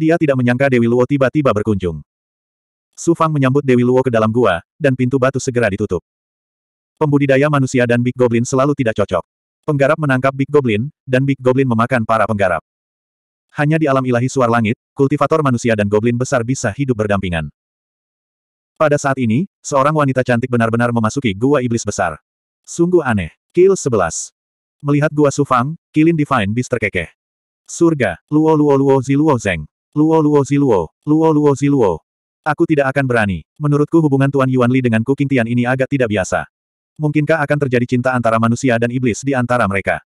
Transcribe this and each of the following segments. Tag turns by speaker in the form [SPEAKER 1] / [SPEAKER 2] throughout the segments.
[SPEAKER 1] Dia tidak menyangka Dewi Luo tiba-tiba berkunjung. Su Fang menyambut Dewi Luo ke dalam gua, dan pintu batu segera ditutup. Pembudidaya manusia dan Big Goblin selalu tidak cocok. Penggarap menangkap Big Goblin, dan Big Goblin memakan para penggarap. Hanya di alam ilahi suar langit, kultivator manusia dan goblin besar bisa hidup berdampingan. Pada saat ini, seorang wanita cantik benar-benar memasuki gua iblis besar. Sungguh aneh. Kill 11. Melihat gua Sufang, Kilin Divine Beast terkekeh. Surga, Luo Luo Luo Zi Luo Zeng. Luo Luo Si Luo, Luo Luo Si Luo. Aku tidak akan berani. Menurutku hubungan Tuan Yuan Li dengan Kuking Tian ini agak tidak biasa. Mungkinkah akan terjadi cinta antara manusia dan iblis di antara mereka?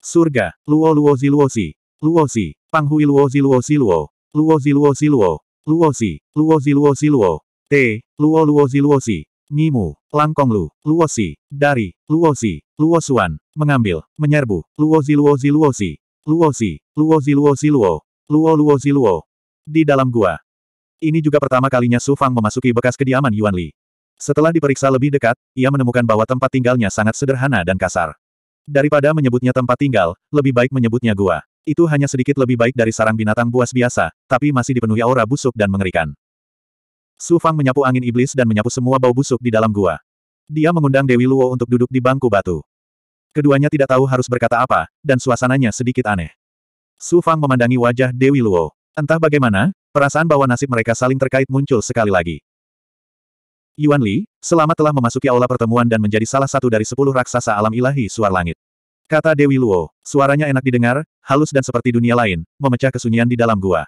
[SPEAKER 1] Surga, Luo Luo Si Luo Si, Luo Si, Panghui Luo Si Luo Si Luo, Luo Si Luo Si Luo, Luo Si, Luo Si Luo Si Luo, T, Luo Luo Si Luo Si, Mimu, Langkong Lu, Luo Si, dari, Luo Si, Luo Suan, mengambil, menyerbu, Luo Si Luo Si Luo Si, Luo Si, Luo Si Luo Si Luo, Luo Luo Ziluo. Di dalam gua. Ini juga pertama kalinya Su Fang memasuki bekas kediaman Yuan Li. Setelah diperiksa lebih dekat, ia menemukan bahwa tempat tinggalnya sangat sederhana dan kasar. Daripada menyebutnya tempat tinggal, lebih baik menyebutnya gua. Itu hanya sedikit lebih baik dari sarang binatang buas biasa, tapi masih dipenuhi aura busuk dan mengerikan. Su Fang menyapu angin iblis dan menyapu semua bau busuk di dalam gua. Dia mengundang Dewi Luo untuk duduk di bangku batu. Keduanya tidak tahu harus berkata apa, dan suasananya sedikit aneh. Su Fang memandangi wajah Dewi Luo. Entah bagaimana, perasaan bahwa nasib mereka saling terkait muncul sekali lagi. Yuan Li, selamat telah memasuki aula pertemuan dan menjadi salah satu dari sepuluh raksasa alam ilahi suar langit. Kata Dewi Luo, suaranya enak didengar, halus dan seperti dunia lain, memecah kesunyian di dalam gua.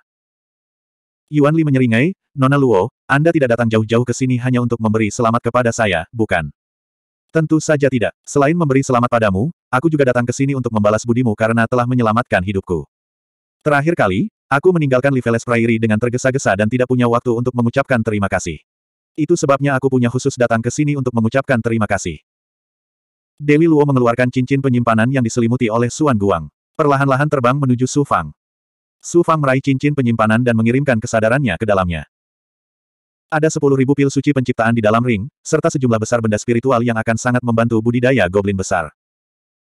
[SPEAKER 1] Yuan Li menyeringai, Nona Luo, Anda tidak datang jauh-jauh ke sini hanya untuk memberi selamat kepada saya, bukan? Tentu saja tidak. Selain memberi selamat padamu, aku juga datang ke sini untuk membalas budimu karena telah menyelamatkan hidupku. Terakhir kali, aku meninggalkan Liveles Prairie dengan tergesa-gesa dan tidak punya waktu untuk mengucapkan terima kasih. Itu sebabnya aku punya khusus datang ke sini untuk mengucapkan terima kasih. Dewi Luo mengeluarkan cincin penyimpanan yang diselimuti oleh Suan Guang. Perlahan-lahan terbang menuju Su Fang. Su Fang meraih cincin penyimpanan dan mengirimkan kesadarannya ke dalamnya. Ada sepuluh ribu pil suci penciptaan di dalam ring, serta sejumlah besar benda spiritual yang akan sangat membantu budidaya goblin besar.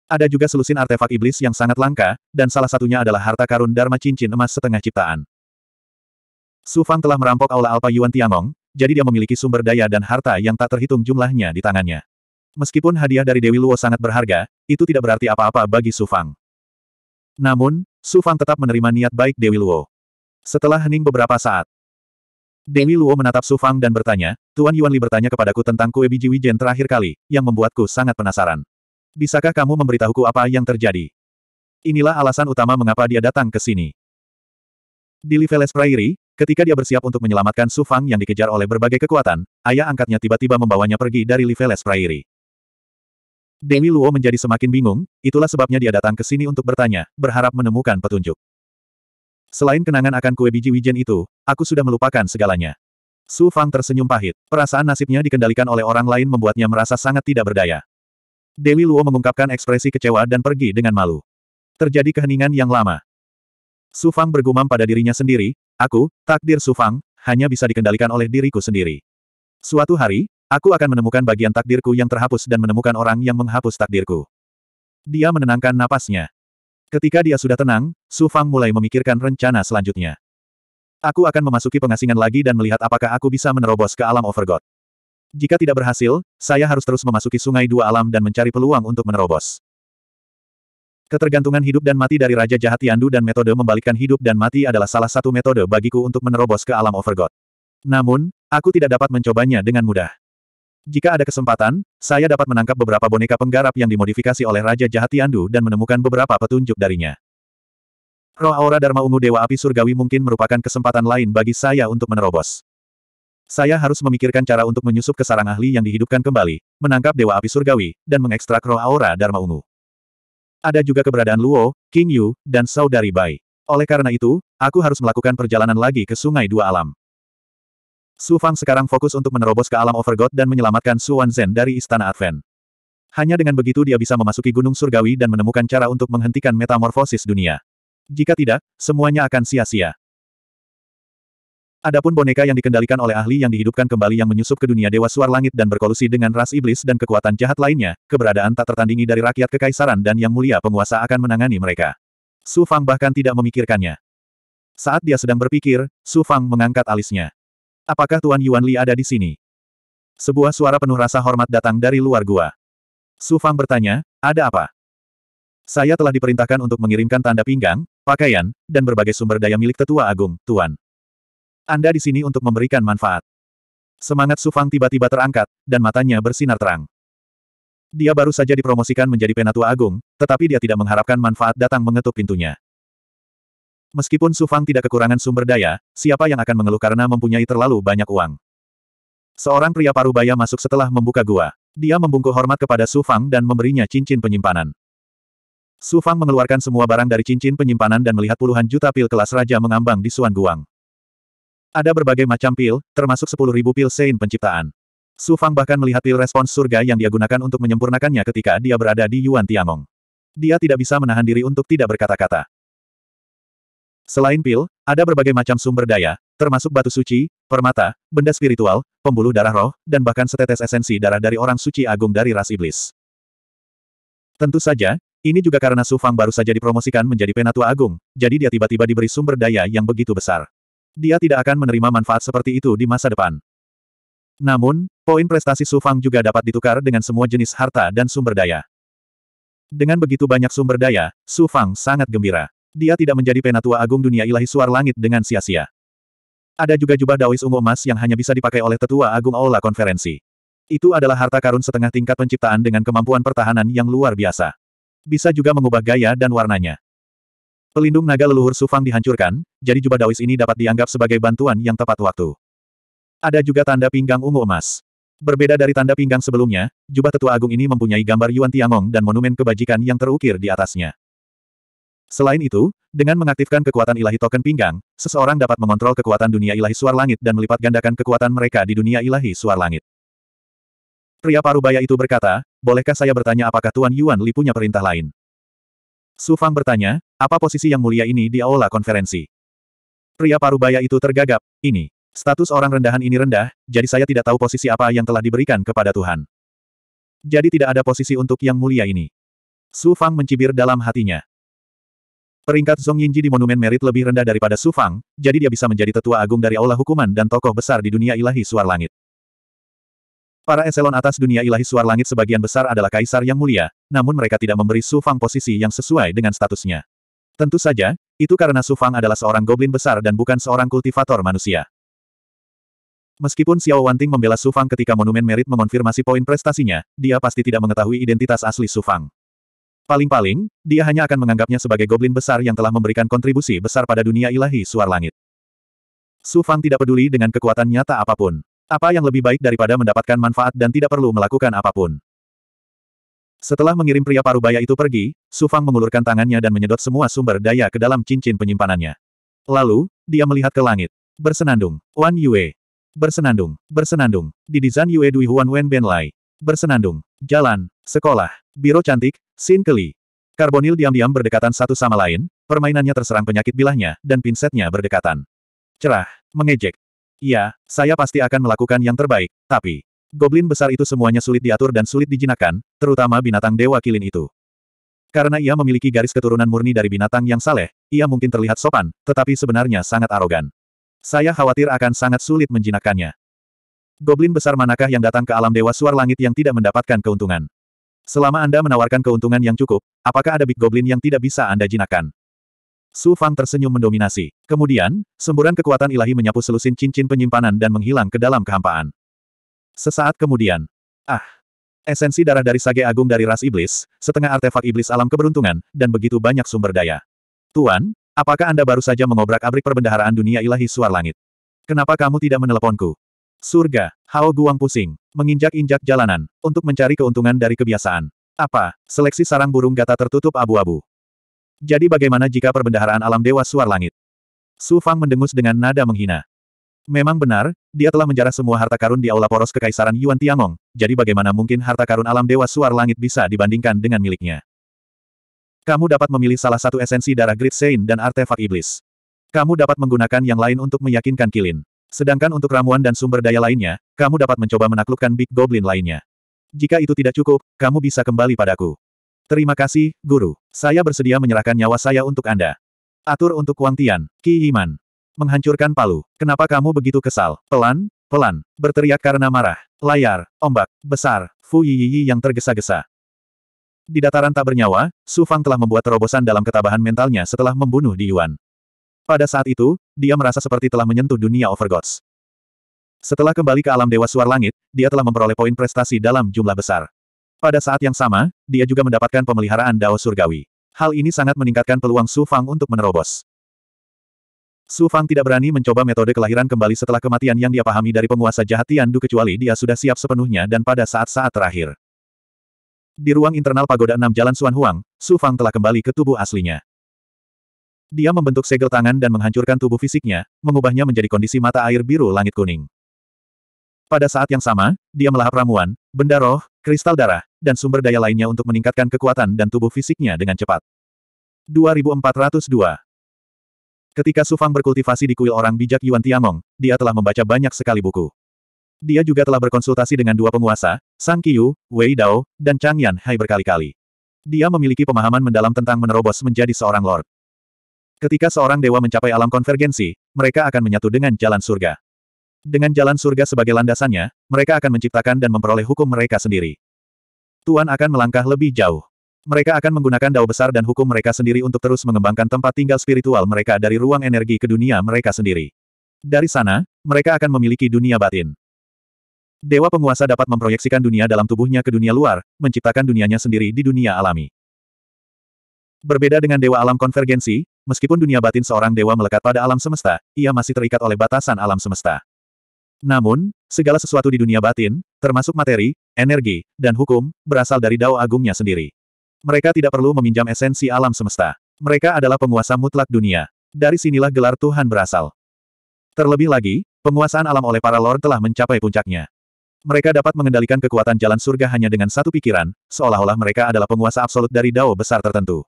[SPEAKER 1] Ada juga selusin artefak iblis yang sangat langka, dan salah satunya adalah harta karun Dharma cincin emas setengah ciptaan. Su Fang telah merampok aula Alpa Yuan Tiangong, jadi dia memiliki sumber daya dan harta yang tak terhitung jumlahnya di tangannya. Meskipun hadiah dari Dewi Luo sangat berharga, itu tidak berarti apa-apa bagi Su Fang. Namun, Su Fang tetap menerima niat baik Dewi Luo. Setelah hening beberapa saat, Dewi Luo menatap Su Fang dan bertanya, Tuan Yuan Li bertanya kepadaku tentang kue biji wijen terakhir kali, yang membuatku sangat penasaran. Bisakah kamu memberitahuku apa yang terjadi? Inilah alasan utama mengapa dia datang ke sini. Di Liveles Prairie, ketika dia bersiap untuk menyelamatkan Su Fang yang dikejar oleh berbagai kekuatan, ayah angkatnya tiba-tiba membawanya pergi dari Liveles Prairie. Dewi Luo menjadi semakin bingung, itulah sebabnya dia datang ke sini untuk bertanya, berharap menemukan petunjuk. Selain kenangan akan kue biji wijen itu, aku sudah melupakan segalanya. Su Fang tersenyum pahit. Perasaan nasibnya dikendalikan oleh orang lain membuatnya merasa sangat tidak berdaya. Dewi Luo mengungkapkan ekspresi kecewa dan pergi dengan malu. Terjadi keheningan yang lama. Su Fang bergumam pada dirinya sendiri, aku, takdir Su Fang, hanya bisa dikendalikan oleh diriku sendiri. Suatu hari, aku akan menemukan bagian takdirku yang terhapus dan menemukan orang yang menghapus takdirku. Dia menenangkan napasnya. Ketika dia sudah tenang, Su Fang mulai memikirkan rencana selanjutnya. Aku akan memasuki pengasingan lagi dan melihat apakah aku bisa menerobos ke alam Overgod. Jika tidak berhasil, saya harus terus memasuki sungai dua alam dan mencari peluang untuk menerobos. Ketergantungan hidup dan mati dari Raja Jahat Tiandu dan metode membalikkan hidup dan mati adalah salah satu metode bagiku untuk menerobos ke alam Overgod. Namun, aku tidak dapat mencobanya dengan mudah. Jika ada kesempatan, saya dapat menangkap beberapa boneka penggarap yang dimodifikasi oleh Raja Jahat Tiandu dan menemukan beberapa petunjuk darinya. Roh aura Dharma Ungu Dewa Api Surgawi mungkin merupakan kesempatan lain bagi saya untuk menerobos. Saya harus memikirkan cara untuk menyusup ke sarang ahli yang dihidupkan kembali, menangkap Dewa Api Surgawi, dan mengekstrak roh aura Dharma Ungu. Ada juga keberadaan Luo, King Yu, dan Saudari Bai. Oleh karena itu, aku harus melakukan perjalanan lagi ke Sungai Dua Alam. Su Fang sekarang fokus untuk menerobos ke alam Overgod dan menyelamatkan Su Zhen dari Istana Advent. Hanya dengan begitu dia bisa memasuki Gunung Surgawi dan menemukan cara untuk menghentikan metamorfosis dunia. Jika tidak, semuanya akan sia-sia. Adapun boneka yang dikendalikan oleh ahli yang dihidupkan kembali yang menyusup ke dunia Dewa Suar Langit dan berkolusi dengan ras iblis dan kekuatan jahat lainnya, keberadaan tak tertandingi dari rakyat kekaisaran dan yang mulia penguasa akan menangani mereka. Su Fang bahkan tidak memikirkannya. Saat dia sedang berpikir, Su Fang mengangkat alisnya. Apakah Tuan Yuan Li ada di sini? Sebuah suara penuh rasa hormat datang dari luar gua. Su Fang bertanya, ada apa? Saya telah diperintahkan untuk mengirimkan tanda pinggang, pakaian, dan berbagai sumber daya milik tetua agung, Tuan. Anda di sini untuk memberikan manfaat. Semangat Sufang tiba-tiba terangkat, dan matanya bersinar terang. Dia baru saja dipromosikan menjadi penatua agung, tetapi dia tidak mengharapkan manfaat datang mengetuk pintunya. Meskipun Sufang tidak kekurangan sumber daya, siapa yang akan mengeluh karena mempunyai terlalu banyak uang? Seorang pria parubaya masuk setelah membuka gua. Dia membungkuk hormat kepada Sufang dan memberinya cincin penyimpanan. Sufang mengeluarkan semua barang dari cincin penyimpanan dan melihat puluhan juta pil kelas raja mengambang di Suan Guang. Ada berbagai macam pil, termasuk 10.000 pil Sein penciptaan. Su Fang bahkan melihat pil respons surga yang dia gunakan untuk menyempurnakannya ketika dia berada di Yuan Tiangong. Dia tidak bisa menahan diri untuk tidak berkata-kata. Selain pil, ada berbagai macam sumber daya, termasuk batu suci, permata, benda spiritual, pembuluh darah roh, dan bahkan setetes esensi darah dari orang suci agung dari ras iblis. Tentu saja, ini juga karena Su Fang baru saja dipromosikan menjadi penatua agung, jadi dia tiba-tiba diberi sumber daya yang begitu besar. Dia tidak akan menerima manfaat seperti itu di masa depan. Namun, poin prestasi Su Fang juga dapat ditukar dengan semua jenis harta dan sumber daya. Dengan begitu banyak sumber daya, Su Fang sangat gembira. Dia tidak menjadi penatua agung dunia ilahi suar langit dengan sia-sia. Ada juga jubah Dawis ungu emas yang hanya bisa dipakai oleh tetua agung aula konferensi. Itu adalah harta karun setengah tingkat penciptaan dengan kemampuan pertahanan yang luar biasa. Bisa juga mengubah gaya dan warnanya. Pelindung naga leluhur Sufang dihancurkan, jadi jubah Daois ini dapat dianggap sebagai bantuan yang tepat waktu. Ada juga tanda pinggang ungu emas. Berbeda dari tanda pinggang sebelumnya, jubah tetua agung ini mempunyai gambar Yuan Tiangong dan monumen kebajikan yang terukir di atasnya. Selain itu, dengan mengaktifkan kekuatan ilahi token pinggang, seseorang dapat mengontrol kekuatan dunia ilahi suar langit dan melipat gandakan kekuatan mereka di dunia ilahi suar langit. Pria parubaya itu berkata, bolehkah saya bertanya apakah Tuan Yuan Li punya perintah lain? Su Fang bertanya, apa posisi yang mulia ini di aula konferensi? Pria parubaya itu tergagap, ini. Status orang rendahan ini rendah, jadi saya tidak tahu posisi apa yang telah diberikan kepada Tuhan. Jadi tidak ada posisi untuk yang mulia ini. Su Fang mencibir dalam hatinya. Peringkat Zong Yinji di Monumen Merit lebih rendah daripada Su Fang, jadi dia bisa menjadi tetua agung dari Aula Hukuman dan tokoh besar di dunia ilahi suar langit. Para eselon atas dunia ilahi suar langit sebagian besar adalah kaisar yang mulia, namun mereka tidak memberi Su Fang posisi yang sesuai dengan statusnya. Tentu saja, itu karena Su Fang adalah seorang goblin besar dan bukan seorang kultivator manusia. Meskipun Xiao Wanting membela Su Fang ketika Monumen Merit mengonfirmasi poin prestasinya, dia pasti tidak mengetahui identitas asli Su Fang. Paling-paling, dia hanya akan menganggapnya sebagai goblin besar yang telah memberikan kontribusi besar pada dunia ilahi suar langit. Su Fang tidak peduli dengan kekuatan nyata apapun. Apa yang lebih baik daripada mendapatkan manfaat dan tidak perlu melakukan apapun. Setelah mengirim pria parubaya itu pergi, Su Fang mengulurkan tangannya dan menyedot semua sumber daya ke dalam cincin penyimpanannya. Lalu, dia melihat ke langit. Bersenandung. Wan Yue. Bersenandung. Bersenandung. Di Dizan Yue Dui Huan Wen Ben Lai. Bersenandung. Jalan. Sekolah. Biro cantik. Sin Keli. Karbonil diam-diam berdekatan satu sama lain, permainannya terserang penyakit bilahnya, dan pinsetnya berdekatan. Cerah. Mengejek. Iya, saya pasti akan melakukan yang terbaik, tapi... Goblin besar itu semuanya sulit diatur dan sulit dijinakkan, terutama binatang dewa kilin itu. Karena ia memiliki garis keturunan murni dari binatang yang saleh, ia mungkin terlihat sopan, tetapi sebenarnya sangat arogan. Saya khawatir akan sangat sulit menjinakkannya. Goblin besar manakah yang datang ke alam dewa suar langit yang tidak mendapatkan keuntungan? Selama Anda menawarkan keuntungan yang cukup, apakah ada big goblin yang tidak bisa Anda jinakkan? Su Fang tersenyum mendominasi. Kemudian, semburan kekuatan ilahi menyapu selusin cincin penyimpanan dan menghilang ke dalam kehampaan. Sesaat kemudian. Ah! Esensi darah dari Sage Agung dari ras iblis, setengah artefak iblis alam keberuntungan, dan begitu banyak sumber daya. Tuan, apakah Anda baru saja mengobrak-abrik perbendaharaan dunia ilahi suar langit? Kenapa kamu tidak meneleponku? Surga, Hao Guang pusing, menginjak-injak jalanan, untuk mencari keuntungan dari kebiasaan. Apa, seleksi sarang burung gata tertutup abu-abu. Jadi bagaimana jika perbendaharaan alam dewa suar langit? Su Fang mendengus dengan nada menghina. Memang benar, dia telah menjarah semua harta karun di Aula Poros Kekaisaran Yuan Tiangong, jadi bagaimana mungkin harta karun alam Dewa Suar Langit bisa dibandingkan dengan miliknya? Kamu dapat memilih salah satu esensi darah Great Saint dan artefak iblis. Kamu dapat menggunakan yang lain untuk meyakinkan Kilin. Sedangkan untuk ramuan dan sumber daya lainnya, kamu dapat mencoba menaklukkan Big Goblin lainnya. Jika itu tidak cukup, kamu bisa kembali padaku. Terima kasih, Guru. Saya bersedia menyerahkan nyawa saya untuk Anda. Atur untuk Wang Tian, Ki Yiman. Menghancurkan palu. Kenapa kamu begitu kesal? Pelan, pelan. Berteriak karena marah. Layar, ombak, besar. Fu Yi Yi yang tergesa-gesa. Di dataran tak bernyawa, Su Fang telah membuat terobosan dalam ketabahan mentalnya setelah membunuh Di Yuan. Pada saat itu, dia merasa seperti telah menyentuh dunia Overgods. Setelah kembali ke alam Dewa Suar Langit, dia telah memperoleh poin prestasi dalam jumlah besar. Pada saat yang sama, dia juga mendapatkan pemeliharaan Dao Surgawi. Hal ini sangat meningkatkan peluang Su Fang untuk menerobos. Su Fang tidak berani mencoba metode kelahiran kembali setelah kematian yang dia pahami dari penguasa jahat Tian Du kecuali dia sudah siap sepenuhnya dan pada saat-saat terakhir. Di ruang internal pagoda enam jalan Suan Huang, Su Fang telah kembali ke tubuh aslinya. Dia membentuk segel tangan dan menghancurkan tubuh fisiknya, mengubahnya menjadi kondisi mata air biru langit kuning. Pada saat yang sama, dia melahap ramuan, benda roh, kristal darah, dan sumber daya lainnya untuk meningkatkan kekuatan dan tubuh fisiknya dengan cepat. 2402 Ketika Sufang berkultivasi di kuil orang bijak Yuan Tiamong, dia telah membaca banyak sekali buku. Dia juga telah berkonsultasi dengan dua penguasa, Sang Qiu, Wei Dao, dan Chang Yan Hai berkali-kali. Dia memiliki pemahaman mendalam tentang menerobos menjadi seorang lord. Ketika seorang dewa mencapai alam konvergensi, mereka akan menyatu dengan jalan surga. Dengan jalan surga sebagai landasannya, mereka akan menciptakan dan memperoleh hukum mereka sendiri. Tuan akan melangkah lebih jauh. Mereka akan menggunakan dao besar dan hukum mereka sendiri untuk terus mengembangkan tempat tinggal spiritual mereka dari ruang energi ke dunia mereka sendiri. Dari sana, mereka akan memiliki dunia batin. Dewa penguasa dapat memproyeksikan dunia dalam tubuhnya ke dunia luar, menciptakan dunianya sendiri di dunia alami. Berbeda dengan dewa alam konvergensi, meskipun dunia batin seorang dewa melekat pada alam semesta, ia masih terikat oleh batasan alam semesta. Namun, segala sesuatu di dunia batin, termasuk materi, energi, dan hukum, berasal dari dao agungnya sendiri. Mereka tidak perlu meminjam esensi alam semesta. Mereka adalah penguasa mutlak dunia. Dari sinilah gelar Tuhan berasal. Terlebih lagi, penguasaan alam oleh para lord telah mencapai puncaknya. Mereka dapat mengendalikan kekuatan jalan surga hanya dengan satu pikiran, seolah-olah mereka adalah penguasa absolut dari dao besar tertentu.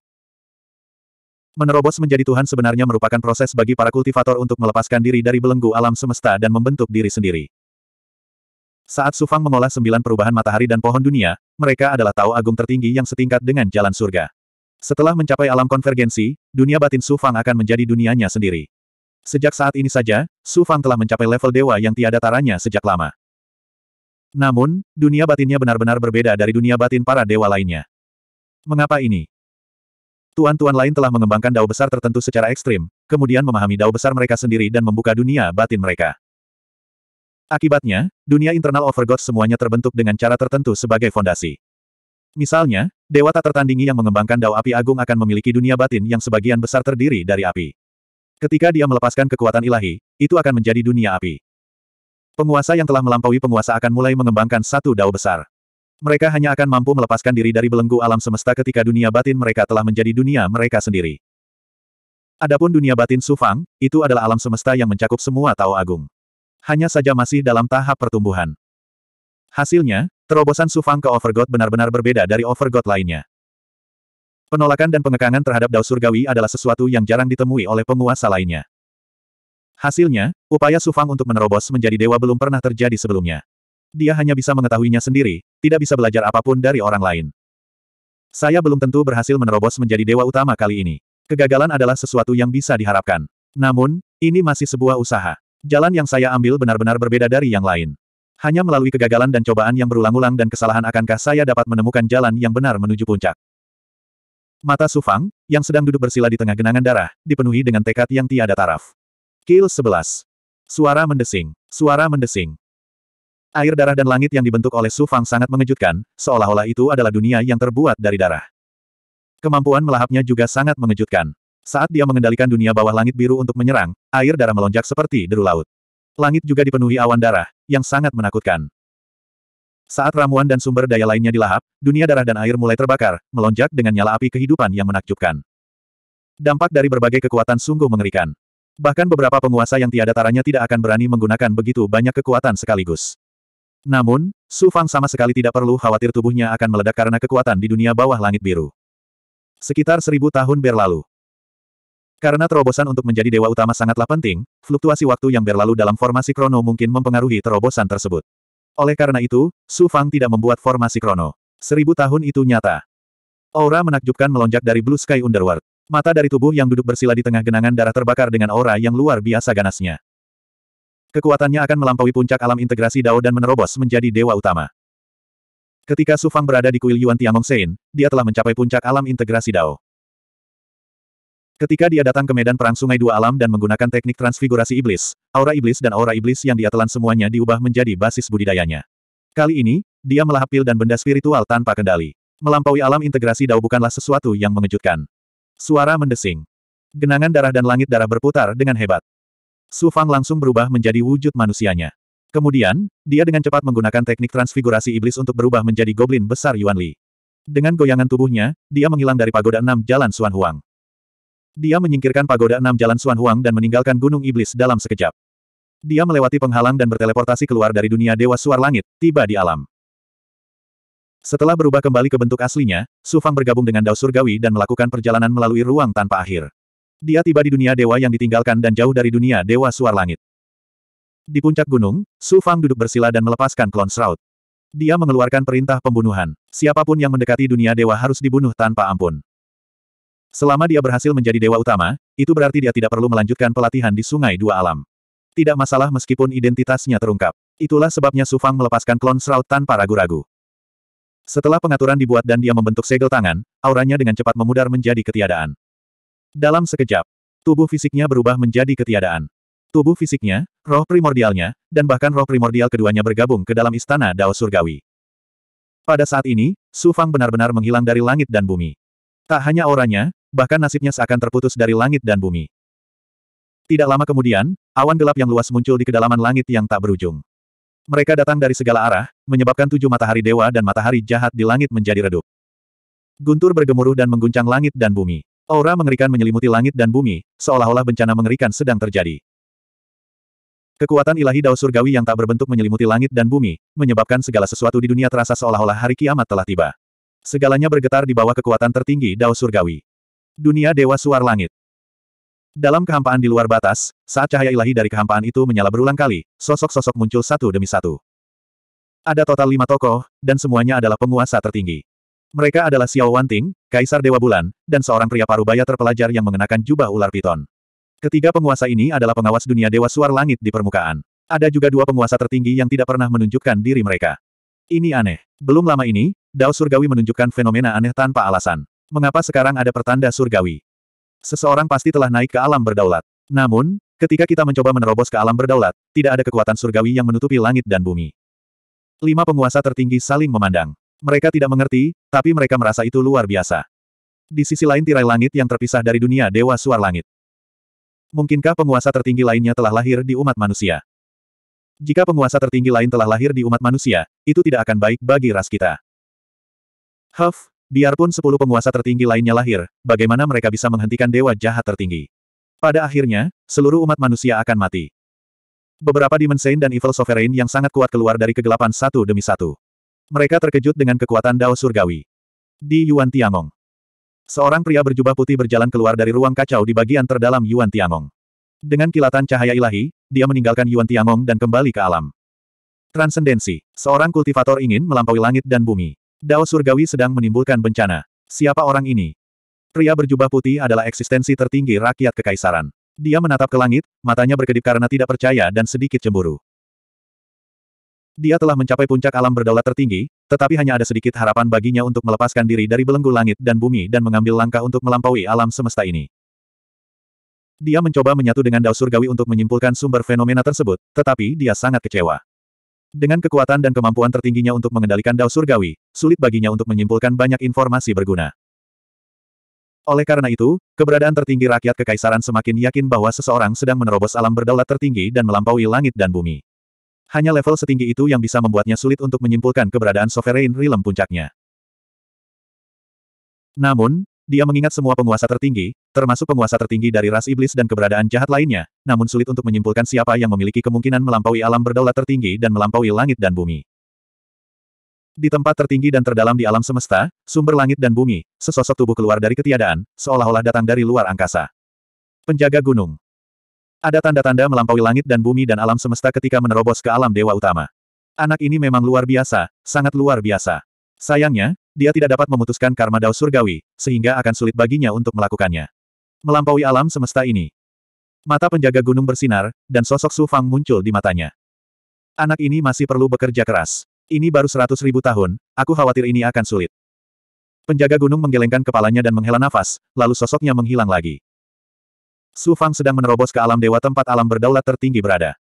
[SPEAKER 1] Menerobos menjadi Tuhan sebenarnya merupakan proses bagi para kultivator untuk melepaskan diri dari belenggu alam semesta dan membentuk diri sendiri. Saat Sufang mengolah sembilan perubahan matahari dan pohon dunia, mereka adalah tahu agung tertinggi yang setingkat dengan jalan surga. Setelah mencapai alam konvergensi, dunia batin Sufang akan menjadi dunianya sendiri. Sejak saat ini saja, Sufang telah mencapai level dewa yang tiada taranya sejak lama. Namun, dunia batinnya benar-benar berbeda dari dunia batin para dewa lainnya. Mengapa ini? Tuan-tuan lain telah mengembangkan dao besar tertentu secara ekstrim, kemudian memahami dao besar mereka sendiri dan membuka dunia batin mereka. Akibatnya, dunia internal Overgod semuanya terbentuk dengan cara tertentu sebagai fondasi. Misalnya, dewa tak tertandingi yang mengembangkan dao api agung akan memiliki dunia batin yang sebagian besar terdiri dari api. Ketika dia melepaskan kekuatan ilahi, itu akan menjadi dunia api. Penguasa yang telah melampaui penguasa akan mulai mengembangkan satu dao besar. Mereka hanya akan mampu melepaskan diri dari belenggu alam semesta ketika dunia batin mereka telah menjadi dunia mereka sendiri. Adapun dunia batin Sufang, itu adalah alam semesta yang mencakup semua Tao Agung hanya saja masih dalam tahap pertumbuhan. Hasilnya, terobosan Sufang ke Overgod benar-benar berbeda dari Overgod lainnya. Penolakan dan pengekangan terhadap Dao Surgawi adalah sesuatu yang jarang ditemui oleh penguasa lainnya. Hasilnya, upaya Sufang untuk menerobos menjadi dewa belum pernah terjadi sebelumnya. Dia hanya bisa mengetahuinya sendiri, tidak bisa belajar apapun dari orang lain. Saya belum tentu berhasil menerobos menjadi dewa utama kali ini. Kegagalan adalah sesuatu yang bisa diharapkan. Namun, ini masih sebuah usaha. Jalan yang saya ambil benar-benar berbeda dari yang lain. Hanya melalui kegagalan dan cobaan yang berulang-ulang dan kesalahan akankah saya dapat menemukan jalan yang benar menuju puncak. Mata Sufang, yang sedang duduk bersila di tengah genangan darah, dipenuhi dengan tekad yang tiada taraf. Kill 11. Suara mendesing. Suara mendesing. Air darah dan langit yang dibentuk oleh Sufang sangat mengejutkan, seolah-olah itu adalah dunia yang terbuat dari darah. Kemampuan melahapnya juga sangat mengejutkan. Saat dia mengendalikan dunia bawah langit biru untuk menyerang, air darah melonjak seperti deru laut. Langit juga dipenuhi awan darah, yang sangat menakutkan. Saat ramuan dan sumber daya lainnya dilahap, dunia darah dan air mulai terbakar, melonjak dengan nyala api kehidupan yang menakjubkan. Dampak dari berbagai kekuatan sungguh mengerikan. Bahkan beberapa penguasa yang tiada taranya tidak akan berani menggunakan begitu banyak kekuatan sekaligus. Namun, Su Fang sama sekali tidak perlu khawatir tubuhnya akan meledak karena kekuatan di dunia bawah langit biru. Sekitar seribu tahun berlalu, karena terobosan untuk menjadi dewa utama sangatlah penting, fluktuasi waktu yang berlalu dalam formasi krono mungkin mempengaruhi terobosan tersebut. Oleh karena itu, Su Fang tidak membuat formasi krono. Seribu tahun itu nyata. Aura menakjubkan melonjak dari Blue Sky Underworld. Mata dari tubuh yang duduk bersila di tengah genangan darah terbakar dengan aura yang luar biasa ganasnya. Kekuatannya akan melampaui puncak alam integrasi Dao dan menerobos menjadi dewa utama. Ketika Su Fang berada di kuil Yuan Tiangong Sein, dia telah mencapai puncak alam integrasi Dao. Ketika dia datang ke medan perang Sungai Dua Alam dan menggunakan teknik transfigurasi iblis, aura iblis dan aura iblis yang dia telan semuanya diubah menjadi basis budidayanya. Kali ini, dia melahap pil dan benda spiritual tanpa kendali. Melampaui alam integrasi dao bukanlah sesuatu yang mengejutkan. Suara mendesing. Genangan darah dan langit darah berputar dengan hebat. Su Fang langsung berubah menjadi wujud manusianya. Kemudian, dia dengan cepat menggunakan teknik transfigurasi iblis untuk berubah menjadi goblin besar Yuan Li. Dengan goyangan tubuhnya, dia menghilang dari pagoda enam jalan Xuan Huang. Dia menyingkirkan pagoda enam jalan Suan Huang dan meninggalkan gunung iblis dalam sekejap. Dia melewati penghalang dan berteleportasi keluar dari dunia dewa suar langit, tiba di alam. Setelah berubah kembali ke bentuk aslinya, Su Fang bergabung dengan Dao Surgawi dan melakukan perjalanan melalui ruang tanpa akhir. Dia tiba di dunia dewa yang ditinggalkan dan jauh dari dunia dewa suar langit. Di puncak gunung, Su Fang duduk bersila dan melepaskan klon Shroud. Dia mengeluarkan perintah pembunuhan. Siapapun yang mendekati dunia dewa harus dibunuh tanpa ampun. Selama dia berhasil menjadi dewa utama, itu berarti dia tidak perlu melanjutkan pelatihan di Sungai Dua Alam. Tidak masalah meskipun identitasnya terungkap. Itulah sebabnya Sufang melepaskan klon Shroud tanpa ragu-ragu. Setelah pengaturan dibuat dan dia membentuk segel tangan, auranya dengan cepat memudar menjadi ketiadaan. Dalam sekejap, tubuh fisiknya berubah menjadi ketiadaan. Tubuh fisiknya, roh primordialnya, dan bahkan roh primordial keduanya bergabung ke dalam istana Dao Surgawi. Pada saat ini, Su Fang benar-benar menghilang dari langit dan bumi. Tak hanya auranya, bahkan nasibnya seakan terputus dari langit dan bumi. Tidak lama kemudian, awan gelap yang luas muncul di kedalaman langit yang tak berujung. Mereka datang dari segala arah, menyebabkan tujuh matahari dewa dan matahari jahat di langit menjadi redup. Guntur bergemuruh dan mengguncang langit dan bumi. Aura mengerikan menyelimuti langit dan bumi, seolah-olah bencana mengerikan sedang terjadi. Kekuatan ilahi Dao Surgawi yang tak berbentuk menyelimuti langit dan bumi, menyebabkan segala sesuatu di dunia terasa seolah-olah hari kiamat telah tiba. Segalanya bergetar di bawah kekuatan tertinggi Dao Surgawi. Dunia Dewa Suar Langit. Dalam kehampaan di luar batas, saat cahaya ilahi dari kehampaan itu menyala berulang kali, sosok-sosok muncul satu demi satu. Ada total lima tokoh, dan semuanya adalah penguasa tertinggi. Mereka adalah Xiao Wanting, Kaisar Dewa Bulan, dan seorang pria parubaya terpelajar yang mengenakan jubah ular piton. Ketiga penguasa ini adalah pengawas dunia Dewa Suar Langit di permukaan. Ada juga dua penguasa tertinggi yang tidak pernah menunjukkan diri mereka. Ini aneh. Belum lama ini, Dao surgawi menunjukkan fenomena aneh tanpa alasan. Mengapa sekarang ada pertanda surgawi? Seseorang pasti telah naik ke alam berdaulat. Namun, ketika kita mencoba menerobos ke alam berdaulat, tidak ada kekuatan surgawi yang menutupi langit dan bumi. Lima penguasa tertinggi saling memandang. Mereka tidak mengerti, tapi mereka merasa itu luar biasa. Di sisi lain tirai langit yang terpisah dari dunia Dewa Suar Langit. Mungkinkah penguasa tertinggi lainnya telah lahir di umat manusia? Jika penguasa tertinggi lain telah lahir di umat manusia, itu tidak akan baik bagi ras kita. Huff, biarpun sepuluh penguasa tertinggi lainnya lahir, bagaimana mereka bisa menghentikan dewa jahat tertinggi? Pada akhirnya, seluruh umat manusia akan mati. Beberapa Dimensain dan Evil Sovereign yang sangat kuat keluar dari kegelapan satu demi satu. Mereka terkejut dengan kekuatan Dao Surgawi. Di Yuan Tiangong. Seorang pria berjubah putih berjalan keluar dari ruang kacau di bagian terdalam Yuan Tiangong. Dengan kilatan cahaya ilahi, dia meninggalkan Yuan Tiangong dan kembali ke alam. Transendensi. Seorang kultivator ingin melampaui langit dan bumi. Dao surgawi sedang menimbulkan bencana. Siapa orang ini? Pria berjubah putih adalah eksistensi tertinggi rakyat kekaisaran. Dia menatap ke langit, matanya berkedip karena tidak percaya dan sedikit cemburu. Dia telah mencapai puncak alam berdaulat tertinggi, tetapi hanya ada sedikit harapan baginya untuk melepaskan diri dari belenggu langit dan bumi dan mengambil langkah untuk melampaui alam semesta ini. Dia mencoba menyatu dengan Dao Surgawi untuk menyimpulkan sumber fenomena tersebut, tetapi dia sangat kecewa. Dengan kekuatan dan kemampuan tertingginya untuk mengendalikan Dao Surgawi, sulit baginya untuk menyimpulkan banyak informasi berguna. Oleh karena itu, keberadaan tertinggi rakyat kekaisaran semakin yakin bahwa seseorang sedang menerobos alam berdaulat tertinggi dan melampaui langit dan bumi. Hanya level setinggi itu yang bisa membuatnya sulit untuk menyimpulkan keberadaan Sovereign Realm puncaknya. Namun, dia mengingat semua penguasa tertinggi, termasuk penguasa tertinggi dari ras iblis dan keberadaan jahat lainnya, namun sulit untuk menyimpulkan siapa yang memiliki kemungkinan melampaui alam berdaulat tertinggi dan melampaui langit dan bumi. Di tempat tertinggi dan terdalam di alam semesta, sumber langit dan bumi, sesosok tubuh keluar dari ketiadaan, seolah-olah datang dari luar angkasa. Penjaga gunung. Ada tanda-tanda melampaui langit dan bumi dan alam semesta ketika menerobos ke alam dewa utama. Anak ini memang luar biasa, sangat luar biasa. Sayangnya, dia tidak dapat memutuskan karma dao surgawi, sehingga akan sulit baginya untuk melakukannya. Melampaui alam semesta ini. Mata penjaga gunung bersinar, dan sosok Su Fang muncul di matanya. Anak ini masih perlu bekerja keras. Ini baru seratus ribu tahun, aku khawatir ini akan sulit. Penjaga gunung menggelengkan kepalanya dan menghela nafas, lalu sosoknya menghilang lagi. Su Fang sedang menerobos ke alam dewa tempat alam berdaulat tertinggi berada.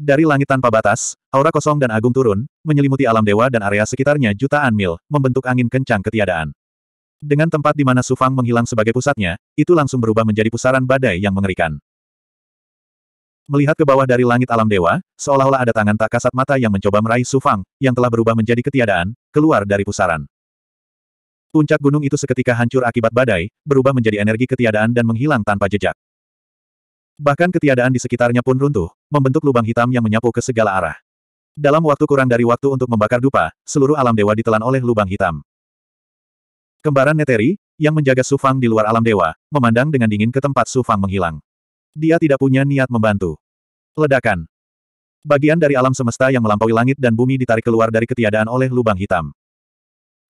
[SPEAKER 1] Dari langit tanpa batas, aura kosong dan agung turun, menyelimuti alam dewa dan area sekitarnya jutaan mil, membentuk angin kencang ketiadaan. Dengan tempat di mana Sufang menghilang sebagai pusatnya, itu langsung berubah menjadi pusaran badai yang mengerikan. Melihat ke bawah dari langit alam dewa, seolah-olah ada tangan tak kasat mata yang mencoba meraih Sufang, yang telah berubah menjadi ketiadaan, keluar dari pusaran. Puncak gunung itu seketika hancur akibat badai, berubah menjadi energi ketiadaan dan menghilang tanpa jejak. Bahkan ketiadaan di sekitarnya pun runtuh, membentuk lubang hitam yang menyapu ke segala arah. Dalam waktu kurang dari waktu untuk membakar dupa, seluruh alam dewa ditelan oleh lubang hitam. Kembaran Neteri, yang menjaga Sufang di luar alam dewa, memandang dengan dingin ke tempat Sufang menghilang. Dia tidak punya niat membantu. Ledakan. Bagian dari alam semesta yang melampaui langit dan bumi ditarik keluar dari ketiadaan oleh lubang hitam.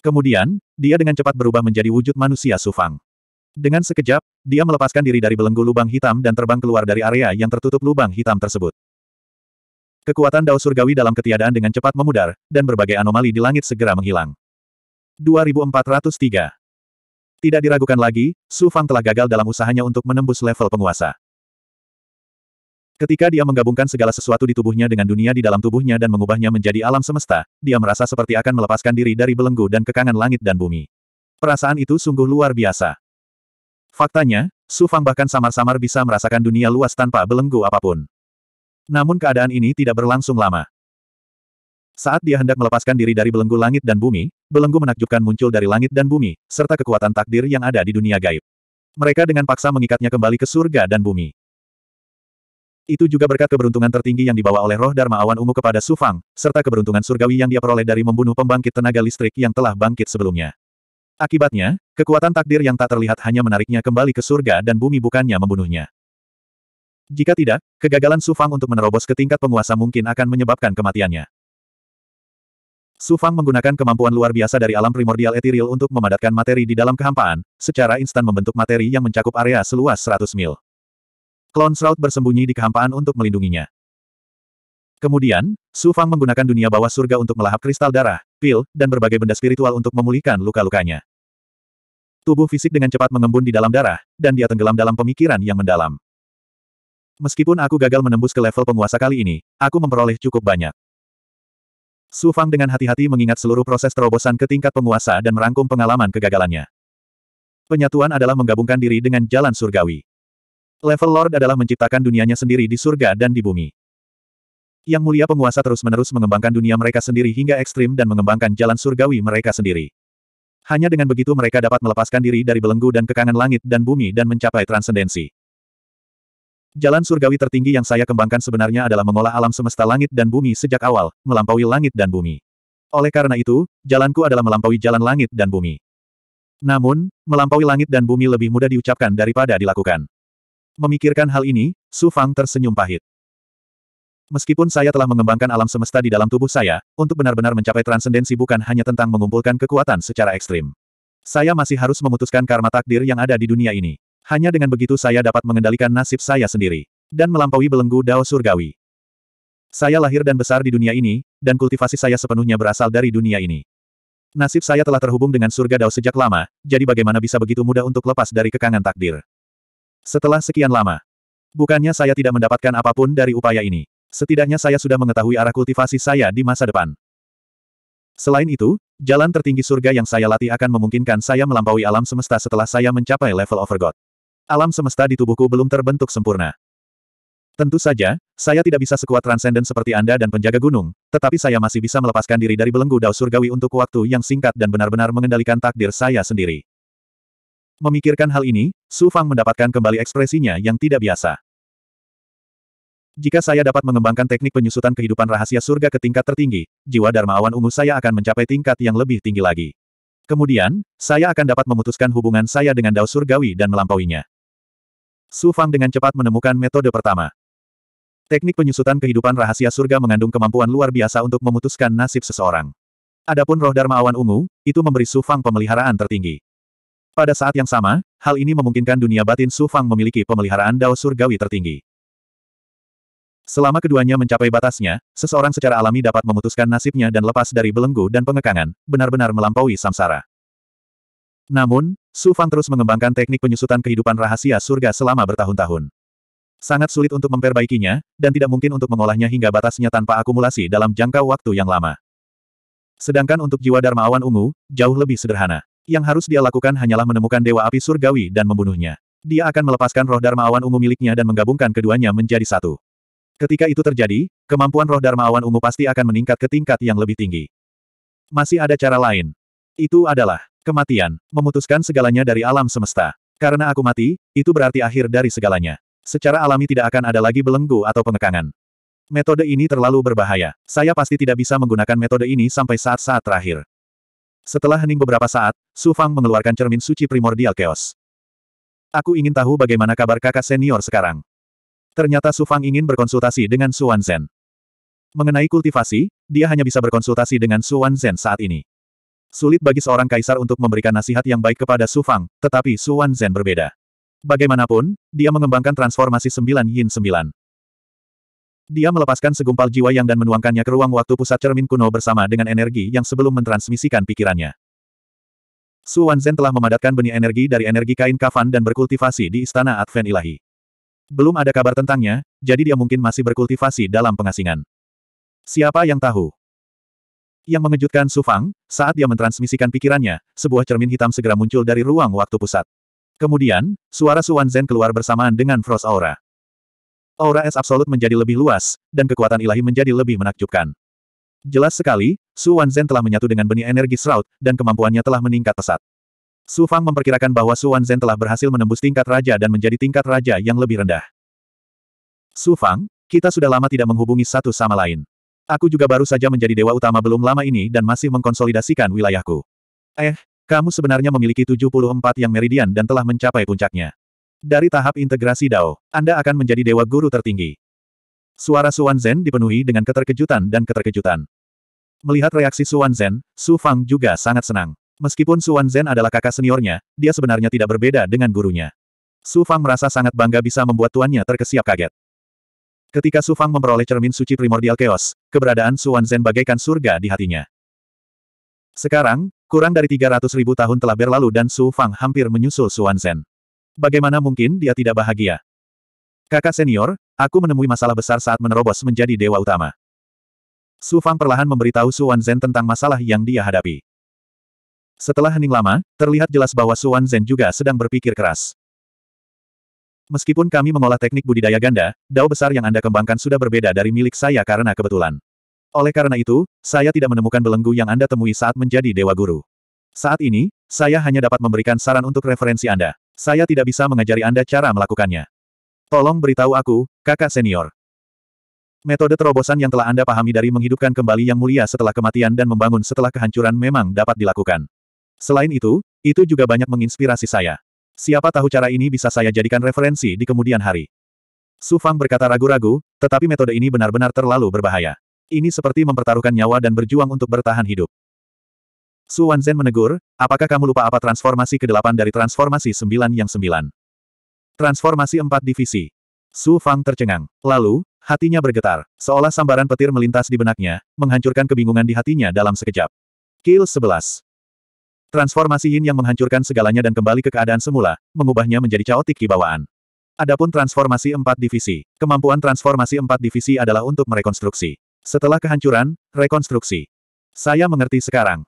[SPEAKER 1] Kemudian, dia dengan cepat berubah menjadi wujud manusia Sufang. Dengan sekejap, dia melepaskan diri dari belenggu lubang hitam dan terbang keluar dari area yang tertutup lubang hitam tersebut. Kekuatan Dao Surgawi dalam ketiadaan dengan cepat memudar, dan berbagai anomali di langit segera menghilang. 2403 Tidak diragukan lagi, Su Fang telah gagal dalam usahanya untuk menembus level penguasa. Ketika dia menggabungkan segala sesuatu di tubuhnya dengan dunia di dalam tubuhnya dan mengubahnya menjadi alam semesta, dia merasa seperti akan melepaskan diri dari belenggu dan kekangan langit dan bumi. Perasaan itu sungguh luar biasa. Faktanya, Su Fang bahkan samar-samar bisa merasakan dunia luas tanpa belenggu apapun. Namun keadaan ini tidak berlangsung lama. Saat dia hendak melepaskan diri dari belenggu langit dan bumi, belenggu menakjubkan muncul dari langit dan bumi, serta kekuatan takdir yang ada di dunia gaib. Mereka dengan paksa mengikatnya kembali ke surga dan bumi. Itu juga berkat keberuntungan tertinggi yang dibawa oleh roh Dharma Awan Ungu kepada Sufang, serta keberuntungan surgawi yang dia peroleh dari membunuh pembangkit tenaga listrik yang telah bangkit sebelumnya. Akibatnya, kekuatan takdir yang tak terlihat hanya menariknya kembali ke surga dan bumi bukannya membunuhnya. Jika tidak, kegagalan Su Fang untuk menerobos ke tingkat penguasa mungkin akan menyebabkan kematiannya. Su Fang menggunakan kemampuan luar biasa dari alam primordial etiril untuk memadatkan materi di dalam kehampaan, secara instan membentuk materi yang mencakup area seluas 100 mil. Klon Shroud bersembunyi di kehampaan untuk melindunginya. Kemudian, Su Fang menggunakan dunia bawah surga untuk melahap kristal darah, pil, dan berbagai benda spiritual untuk memulihkan luka-lukanya. Tubuh fisik dengan cepat mengembun di dalam darah, dan dia tenggelam dalam pemikiran yang mendalam. Meskipun aku gagal menembus ke level penguasa kali ini, aku memperoleh cukup banyak. Su Fang dengan hati-hati mengingat seluruh proses terobosan ke tingkat penguasa dan merangkum pengalaman kegagalannya. Penyatuan adalah menggabungkan diri dengan jalan surgawi. Level Lord adalah menciptakan dunianya sendiri di surga dan di bumi. Yang mulia penguasa terus-menerus mengembangkan dunia mereka sendiri hingga ekstrim dan mengembangkan jalan surgawi mereka sendiri. Hanya dengan begitu mereka dapat melepaskan diri dari belenggu dan kekangan langit dan bumi dan mencapai transendensi. Jalan surgawi tertinggi yang saya kembangkan sebenarnya adalah mengolah alam semesta langit dan bumi sejak awal, melampaui langit dan bumi. Oleh karena itu, jalanku adalah melampaui jalan langit dan bumi. Namun, melampaui langit dan bumi lebih mudah diucapkan daripada dilakukan. Memikirkan hal ini, Su Fang tersenyum pahit. Meskipun saya telah mengembangkan alam semesta di dalam tubuh saya, untuk benar-benar mencapai transendensi bukan hanya tentang mengumpulkan kekuatan secara ekstrim. Saya masih harus memutuskan karma takdir yang ada di dunia ini. Hanya dengan begitu saya dapat mengendalikan nasib saya sendiri. Dan melampaui belenggu dao surgawi. Saya lahir dan besar di dunia ini, dan kultivasi saya sepenuhnya berasal dari dunia ini. Nasib saya telah terhubung dengan surga dao sejak lama, jadi bagaimana bisa begitu mudah untuk lepas dari kekangan takdir. Setelah sekian lama, bukannya saya tidak mendapatkan apapun dari upaya ini. Setidaknya saya sudah mengetahui arah kultivasi saya di masa depan. Selain itu, jalan tertinggi surga yang saya latih akan memungkinkan saya melampaui alam semesta setelah saya mencapai level overgod. Alam semesta di tubuhku belum terbentuk sempurna. Tentu saja, saya tidak bisa sekuat transenden seperti Anda dan penjaga gunung, tetapi saya masih bisa melepaskan diri dari belenggu dao surgawi untuk waktu yang singkat dan benar-benar mengendalikan takdir saya sendiri. Memikirkan hal ini, Su Fang mendapatkan kembali ekspresinya yang tidak biasa. Jika saya dapat mengembangkan teknik penyusutan kehidupan rahasia surga ke tingkat tertinggi, jiwa Darmawan ungu saya akan mencapai tingkat yang lebih tinggi lagi. Kemudian, saya akan dapat memutuskan hubungan saya dengan Dao Surgawi dan melampauinya. Su Fang dengan cepat menemukan metode pertama. Teknik penyusutan kehidupan rahasia surga mengandung kemampuan luar biasa untuk memutuskan nasib seseorang. Adapun roh Dharma Awan ungu, itu memberi Su Fang pemeliharaan tertinggi. Pada saat yang sama, hal ini memungkinkan dunia batin Su Fang memiliki pemeliharaan Dao Surgawi tertinggi. Selama keduanya mencapai batasnya, seseorang secara alami dapat memutuskan nasibnya dan lepas dari belenggu dan pengekangan, benar-benar melampaui samsara. Namun, Su Fang terus mengembangkan teknik penyusutan kehidupan rahasia surga selama bertahun-tahun. Sangat sulit untuk memperbaikinya, dan tidak mungkin untuk mengolahnya hingga batasnya tanpa akumulasi dalam jangka waktu yang lama. Sedangkan untuk jiwa Dharma Awan Ungu, jauh lebih sederhana. Yang harus dia lakukan hanyalah menemukan Dewa Api Surgawi dan membunuhnya. Dia akan melepaskan roh Dharma Awan Ungu miliknya dan menggabungkan keduanya menjadi satu. Ketika itu terjadi, kemampuan roh Darmawan ungu pasti akan meningkat ke tingkat yang lebih tinggi. Masih ada cara lain. Itu adalah kematian, memutuskan segalanya dari alam semesta. Karena aku mati, itu berarti akhir dari segalanya. Secara alami tidak akan ada lagi belenggu atau pengekangan. Metode ini terlalu berbahaya. Saya pasti tidak bisa menggunakan metode ini sampai saat-saat terakhir. Setelah hening beberapa saat, Su Fang mengeluarkan cermin suci primordial chaos. Aku ingin tahu bagaimana kabar kakak senior sekarang. Ternyata Su Fang ingin berkonsultasi dengan Su Zhen. Mengenai kultivasi, dia hanya bisa berkonsultasi dengan Su Zhen saat ini. Sulit bagi seorang kaisar untuk memberikan nasihat yang baik kepada Su Fang, tetapi Su Zhen berbeda. Bagaimanapun, dia mengembangkan transformasi sembilan Yin sembilan. Dia melepaskan segumpal jiwa yang dan menuangkannya ke ruang waktu pusat cermin kuno bersama dengan energi yang sebelum mentransmisikan pikirannya. Su Wanzhen telah memadatkan benih energi dari energi kain kafan dan berkultivasi di Istana Advent Ilahi. Belum ada kabar tentangnya, jadi dia mungkin masih berkultivasi dalam pengasingan. Siapa yang tahu? Yang mengejutkan Su Fang, saat dia mentransmisikan pikirannya, sebuah cermin hitam segera muncul dari ruang waktu pusat. Kemudian, suara Su Zen keluar bersamaan dengan Frost Aura. Aura es absolut menjadi lebih luas, dan kekuatan ilahi menjadi lebih menakjubkan. Jelas sekali, Su Zen telah menyatu dengan benih energi Shroud, dan kemampuannya telah meningkat pesat. Su Fang memperkirakan bahwa Su Zhen telah berhasil menembus tingkat raja dan menjadi tingkat raja yang lebih rendah. Su Fang, kita sudah lama tidak menghubungi satu sama lain. Aku juga baru saja menjadi dewa utama belum lama ini dan masih mengkonsolidasikan wilayahku. Eh, kamu sebenarnya memiliki 74 yang meridian dan telah mencapai puncaknya. Dari tahap integrasi Dao, Anda akan menjadi dewa guru tertinggi. Suara Suan Zhen dipenuhi dengan keterkejutan dan keterkejutan. Melihat reaksi Suan Zhen, Su Fang juga sangat senang. Meskipun Suan Zhen adalah kakak seniornya, dia sebenarnya tidak berbeda dengan gurunya. Su Fang merasa sangat bangga bisa membuat tuannya terkesiap kaget. Ketika Su Fang memperoleh cermin suci primordial chaos, keberadaan Suan Zhen bagaikan surga di hatinya. Sekarang, kurang dari 300 ribu tahun telah berlalu dan Su Fang hampir menyusul Suan Zhen. Bagaimana mungkin dia tidak bahagia? Kakak senior, aku menemui masalah besar saat menerobos menjadi dewa utama. Su Fang perlahan memberitahu Su Wanzhen tentang masalah yang dia hadapi. Setelah hening lama, terlihat jelas bahwa Suan Zen juga sedang berpikir keras. Meskipun kami mengolah teknik budidaya ganda, dao besar yang Anda kembangkan sudah berbeda dari milik saya karena kebetulan. Oleh karena itu, saya tidak menemukan belenggu yang Anda temui saat menjadi Dewa Guru. Saat ini, saya hanya dapat memberikan saran untuk referensi Anda. Saya tidak bisa mengajari Anda cara melakukannya. Tolong beritahu aku, kakak senior. Metode terobosan yang telah Anda pahami dari menghidupkan kembali yang mulia setelah kematian dan membangun setelah kehancuran memang dapat dilakukan. Selain itu, itu juga banyak menginspirasi saya. Siapa tahu cara ini bisa saya jadikan referensi di kemudian hari. Su Fang berkata ragu-ragu, tetapi metode ini benar-benar terlalu berbahaya. Ini seperti mempertaruhkan nyawa dan berjuang untuk bertahan hidup. Su Wanzhen menegur, apakah kamu lupa apa transformasi ke-8 dari transformasi 9 yang 9? Transformasi 4 divisi. Su Fang tercengang. Lalu, hatinya bergetar, seolah sambaran petir melintas di benaknya, menghancurkan kebingungan di hatinya dalam sekejap. Kill 11. Transformasi Yin yang menghancurkan segalanya dan kembali ke keadaan semula, mengubahnya menjadi caotik kibawaan. Adapun transformasi empat divisi, kemampuan transformasi empat divisi adalah untuk merekonstruksi. Setelah kehancuran, rekonstruksi. Saya mengerti sekarang.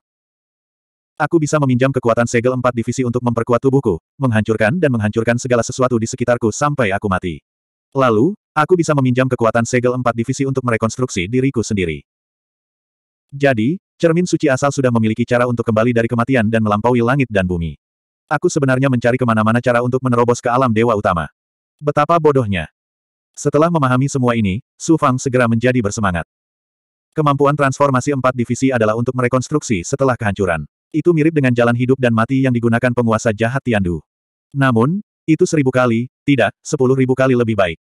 [SPEAKER 1] Aku bisa meminjam kekuatan segel empat divisi untuk memperkuat tubuhku, menghancurkan dan menghancurkan segala sesuatu di sekitarku sampai aku mati. Lalu, aku bisa meminjam kekuatan segel empat divisi untuk merekonstruksi diriku sendiri. Jadi, Cermin suci asal sudah memiliki cara untuk kembali dari kematian dan melampaui langit dan bumi. Aku sebenarnya mencari kemana-mana cara untuk menerobos ke alam dewa utama. Betapa bodohnya. Setelah memahami semua ini, Su Fang segera menjadi bersemangat. Kemampuan transformasi empat divisi adalah untuk merekonstruksi setelah kehancuran. Itu mirip dengan jalan hidup dan mati yang digunakan penguasa jahat Tiandu. Namun, itu seribu kali, tidak, sepuluh ribu kali lebih baik.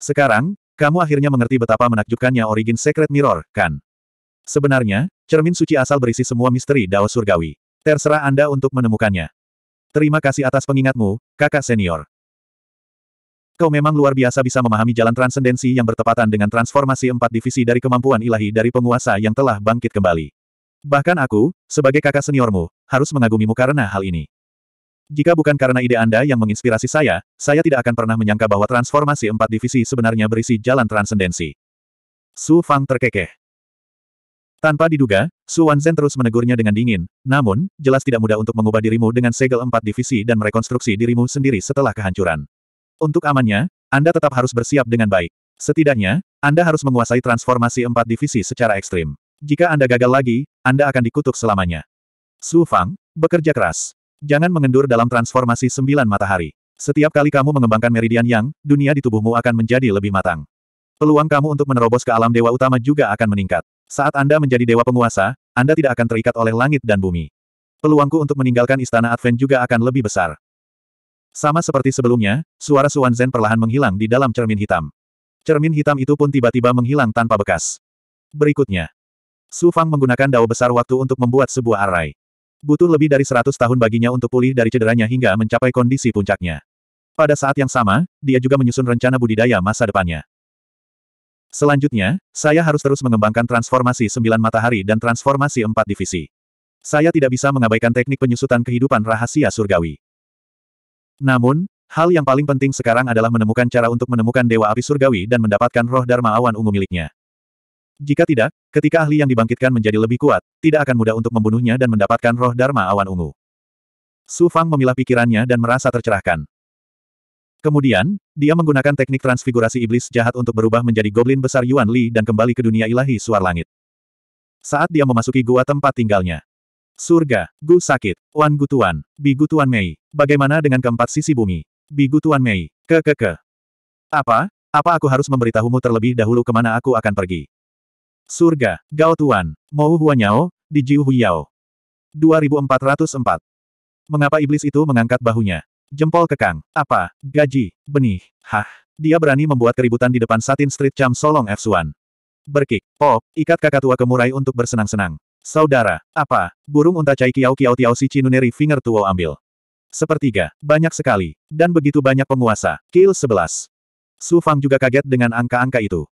[SPEAKER 1] Sekarang, kamu akhirnya mengerti betapa menakjubkannya origin Secret Mirror, kan? Sebenarnya, cermin suci asal berisi semua misteri Dao Surgawi. Terserah Anda untuk menemukannya. Terima kasih atas pengingatmu, kakak senior. Kau memang luar biasa bisa memahami jalan transendensi yang bertepatan dengan transformasi empat divisi dari kemampuan ilahi dari penguasa yang telah bangkit kembali. Bahkan aku, sebagai kakak seniormu, harus mengagumimu karena hal ini. Jika bukan karena ide Anda yang menginspirasi saya, saya tidak akan pernah menyangka bahwa transformasi empat divisi sebenarnya berisi jalan transendensi. Su Fang terkekeh. Tanpa diduga, Su Zhen terus menegurnya dengan dingin, namun, jelas tidak mudah untuk mengubah dirimu dengan segel empat divisi dan merekonstruksi dirimu sendiri setelah kehancuran. Untuk amannya, Anda tetap harus bersiap dengan baik. Setidaknya, Anda harus menguasai transformasi empat divisi secara ekstrim. Jika Anda gagal lagi, Anda akan dikutuk selamanya. Su Fang, bekerja keras. Jangan mengendur dalam transformasi sembilan matahari. Setiap kali kamu mengembangkan meridian yang, dunia di tubuhmu akan menjadi lebih matang. Peluang kamu untuk menerobos ke alam dewa utama juga akan meningkat. Saat Anda menjadi dewa penguasa, Anda tidak akan terikat oleh langit dan bumi. Peluangku untuk meninggalkan istana Advent juga akan lebih besar. Sama seperti sebelumnya, suara Suan Zen perlahan menghilang di dalam cermin hitam. Cermin hitam itu pun tiba-tiba menghilang tanpa bekas. Berikutnya, Su Fang menggunakan dao besar waktu untuk membuat sebuah array. Butuh lebih dari 100 tahun baginya untuk pulih dari cederanya hingga mencapai kondisi puncaknya. Pada saat yang sama, dia juga menyusun rencana budidaya masa depannya. Selanjutnya, saya harus terus mengembangkan transformasi sembilan matahari dan transformasi empat divisi. Saya tidak bisa mengabaikan teknik penyusutan kehidupan rahasia surgawi. Namun, hal yang paling penting sekarang adalah menemukan cara untuk menemukan Dewa Api Surgawi dan mendapatkan roh Dharma Awan Ungu miliknya. Jika tidak, ketika ahli yang dibangkitkan menjadi lebih kuat, tidak akan mudah untuk membunuhnya dan mendapatkan roh Dharma Awan Ungu. Su Fang memilah pikirannya dan merasa tercerahkan. Kemudian, dia menggunakan teknik transfigurasi iblis jahat untuk berubah menjadi goblin besar Yuan Li dan kembali ke dunia ilahi suar langit. Saat dia memasuki gua tempat tinggalnya. Surga, Gu Sakit, Wan Gutuan, Bi Gutuan Mei. Bagaimana dengan keempat sisi bumi? Bi Gutuan Mei, ke ke ke. Apa? Apa aku harus memberitahumu terlebih dahulu kemana aku akan pergi? Surga, Gao Tuan, Mou Huanyao, di Jiu Huyao. 2404. Mengapa iblis itu mengangkat bahunya? Jempol kekang. Apa? Gaji. Benih. Hah. Dia berani membuat keributan di depan Satin Street Cham Solong F1. Berkik. Pop. Ikat kakak tua kemurai untuk bersenang-senang. Saudara. Apa? Burung unta cai kiau kiau tiau si cinuneri finger tuo ambil. Sepertiga. Banyak sekali. Dan begitu banyak penguasa. Kill 11. Su Fang juga kaget dengan angka-angka itu.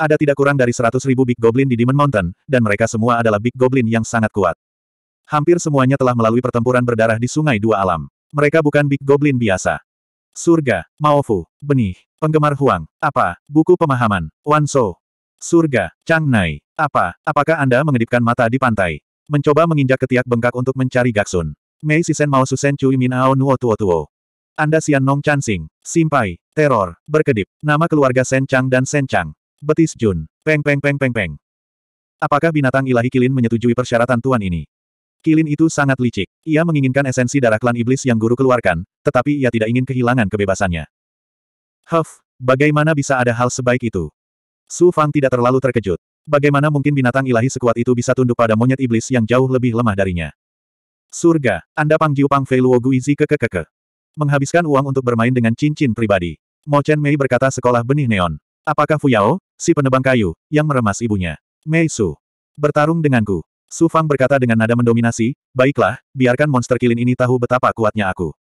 [SPEAKER 1] Ada tidak kurang dari 100 ribu Big Goblin di Demon Mountain, dan mereka semua adalah Big Goblin yang sangat kuat. Hampir semuanya telah melalui pertempuran berdarah di Sungai Dua Alam. Mereka bukan Big Goblin biasa. Surga, Maofu, Benih, Penggemar Huang, apa, Buku Pemahaman, Wan Wanso. Surga, Changnai, apa, apakah Anda mengedipkan mata di pantai? Mencoba menginjak ketiak bengkak untuk mencari Gaksun. Mei Sisen Mao Susen Cui Min Ao Nuo Tuo Tuo. Anda Sian Nong Sing, Simpai, Teror, Berkedip, nama keluarga Sen Chang dan Sen Chang. Betis Jun, Peng Peng Peng Peng Peng. Apakah binatang ilahi Kilin menyetujui persyaratan Tuan ini? Kilin itu sangat licik. Ia menginginkan esensi darah klan iblis yang guru keluarkan, tetapi ia tidak ingin kehilangan kebebasannya. Huff, bagaimana bisa ada hal sebaik itu? Su Fang tidak terlalu terkejut. Bagaimana mungkin binatang ilahi sekuat itu bisa tunduk pada monyet iblis yang jauh lebih lemah darinya? Surga, Anda Pang Jiu Pang Fei Luo Guizi kekekeke. Menghabiskan uang untuk bermain dengan cincin pribadi. Mo Chen Mei berkata sekolah benih neon. Apakah Fu Yao, si penebang kayu, yang meremas ibunya? Mei Su. Bertarung denganku. Su Fang berkata dengan nada mendominasi, baiklah, biarkan monster kilin ini tahu betapa kuatnya aku.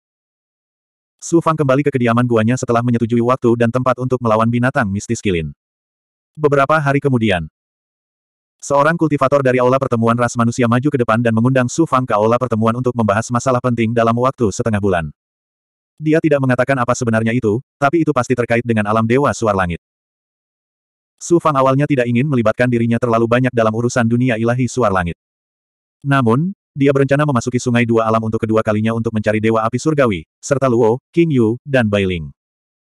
[SPEAKER 1] Su Fang kembali ke kediaman guanya setelah menyetujui waktu dan tempat untuk melawan binatang mistis kilin. Beberapa hari kemudian, seorang kultivator dari aula pertemuan ras manusia maju ke depan dan mengundang Su Fang ke aula pertemuan untuk membahas masalah penting dalam waktu setengah bulan. Dia tidak mengatakan apa sebenarnya itu, tapi itu pasti terkait dengan alam dewa suar langit. Su Fang awalnya tidak ingin melibatkan dirinya terlalu banyak dalam urusan dunia ilahi suar langit. Namun, dia berencana memasuki sungai dua alam untuk kedua kalinya untuk mencari Dewa Api Surgawi, serta Luo, King Yu, dan Bai Ling.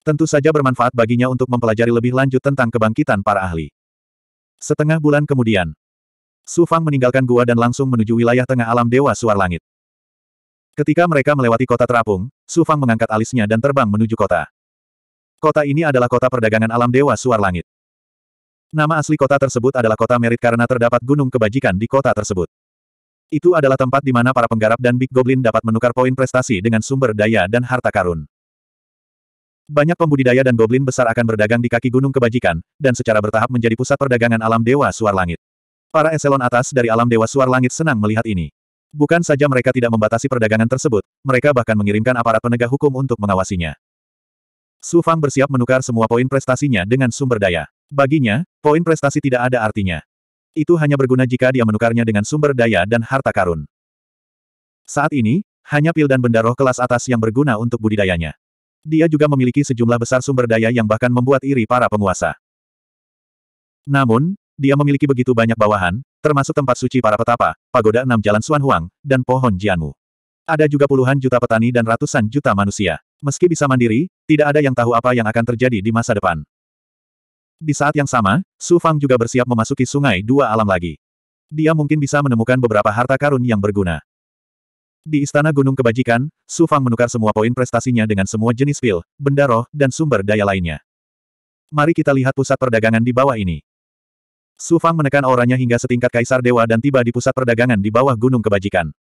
[SPEAKER 1] Tentu saja bermanfaat baginya untuk mempelajari lebih lanjut tentang kebangkitan para ahli. Setengah bulan kemudian, Su Fang meninggalkan gua dan langsung menuju wilayah tengah alam Dewa Suar Langit. Ketika mereka melewati kota terapung, Su Fang mengangkat alisnya dan terbang menuju kota. Kota ini adalah kota perdagangan alam Dewa Suar Langit. Nama asli kota tersebut adalah kota Merit karena terdapat gunung kebajikan di kota tersebut. Itu adalah tempat di mana para penggarap dan Big Goblin dapat menukar poin prestasi dengan sumber daya dan harta karun. Banyak pembudidaya dan goblin besar akan berdagang di kaki gunung kebajikan, dan secara bertahap menjadi pusat perdagangan alam Dewa Suar Langit. Para eselon atas dari alam Dewa Suar Langit senang melihat ini. Bukan saja mereka tidak membatasi perdagangan tersebut, mereka bahkan mengirimkan aparat penegak hukum untuk mengawasinya. Su Fang bersiap menukar semua poin prestasinya dengan sumber daya. Baginya, poin prestasi tidak ada artinya. Itu hanya berguna jika dia menukarnya dengan sumber daya dan harta karun. Saat ini, hanya pil dan benda roh kelas atas yang berguna untuk budidayanya. Dia juga memiliki sejumlah besar sumber daya yang bahkan membuat iri para penguasa. Namun, dia memiliki begitu banyak bawahan, termasuk tempat suci para petapa, pagoda enam jalan Suan Huang, dan pohon Jianmu. Ada juga puluhan juta petani dan ratusan juta manusia. Meski bisa mandiri, tidak ada yang tahu apa yang akan terjadi di masa depan. Di saat yang sama, Su Fang juga bersiap memasuki sungai dua alam lagi. Dia mungkin bisa menemukan beberapa harta karun yang berguna. Di Istana Gunung Kebajikan, Su Fang menukar semua poin prestasinya dengan semua jenis pil, benda roh, dan sumber daya lainnya. Mari kita lihat pusat perdagangan di bawah ini. Su Fang menekan auranya hingga setingkat kaisar dewa dan tiba di pusat perdagangan di bawah Gunung Kebajikan.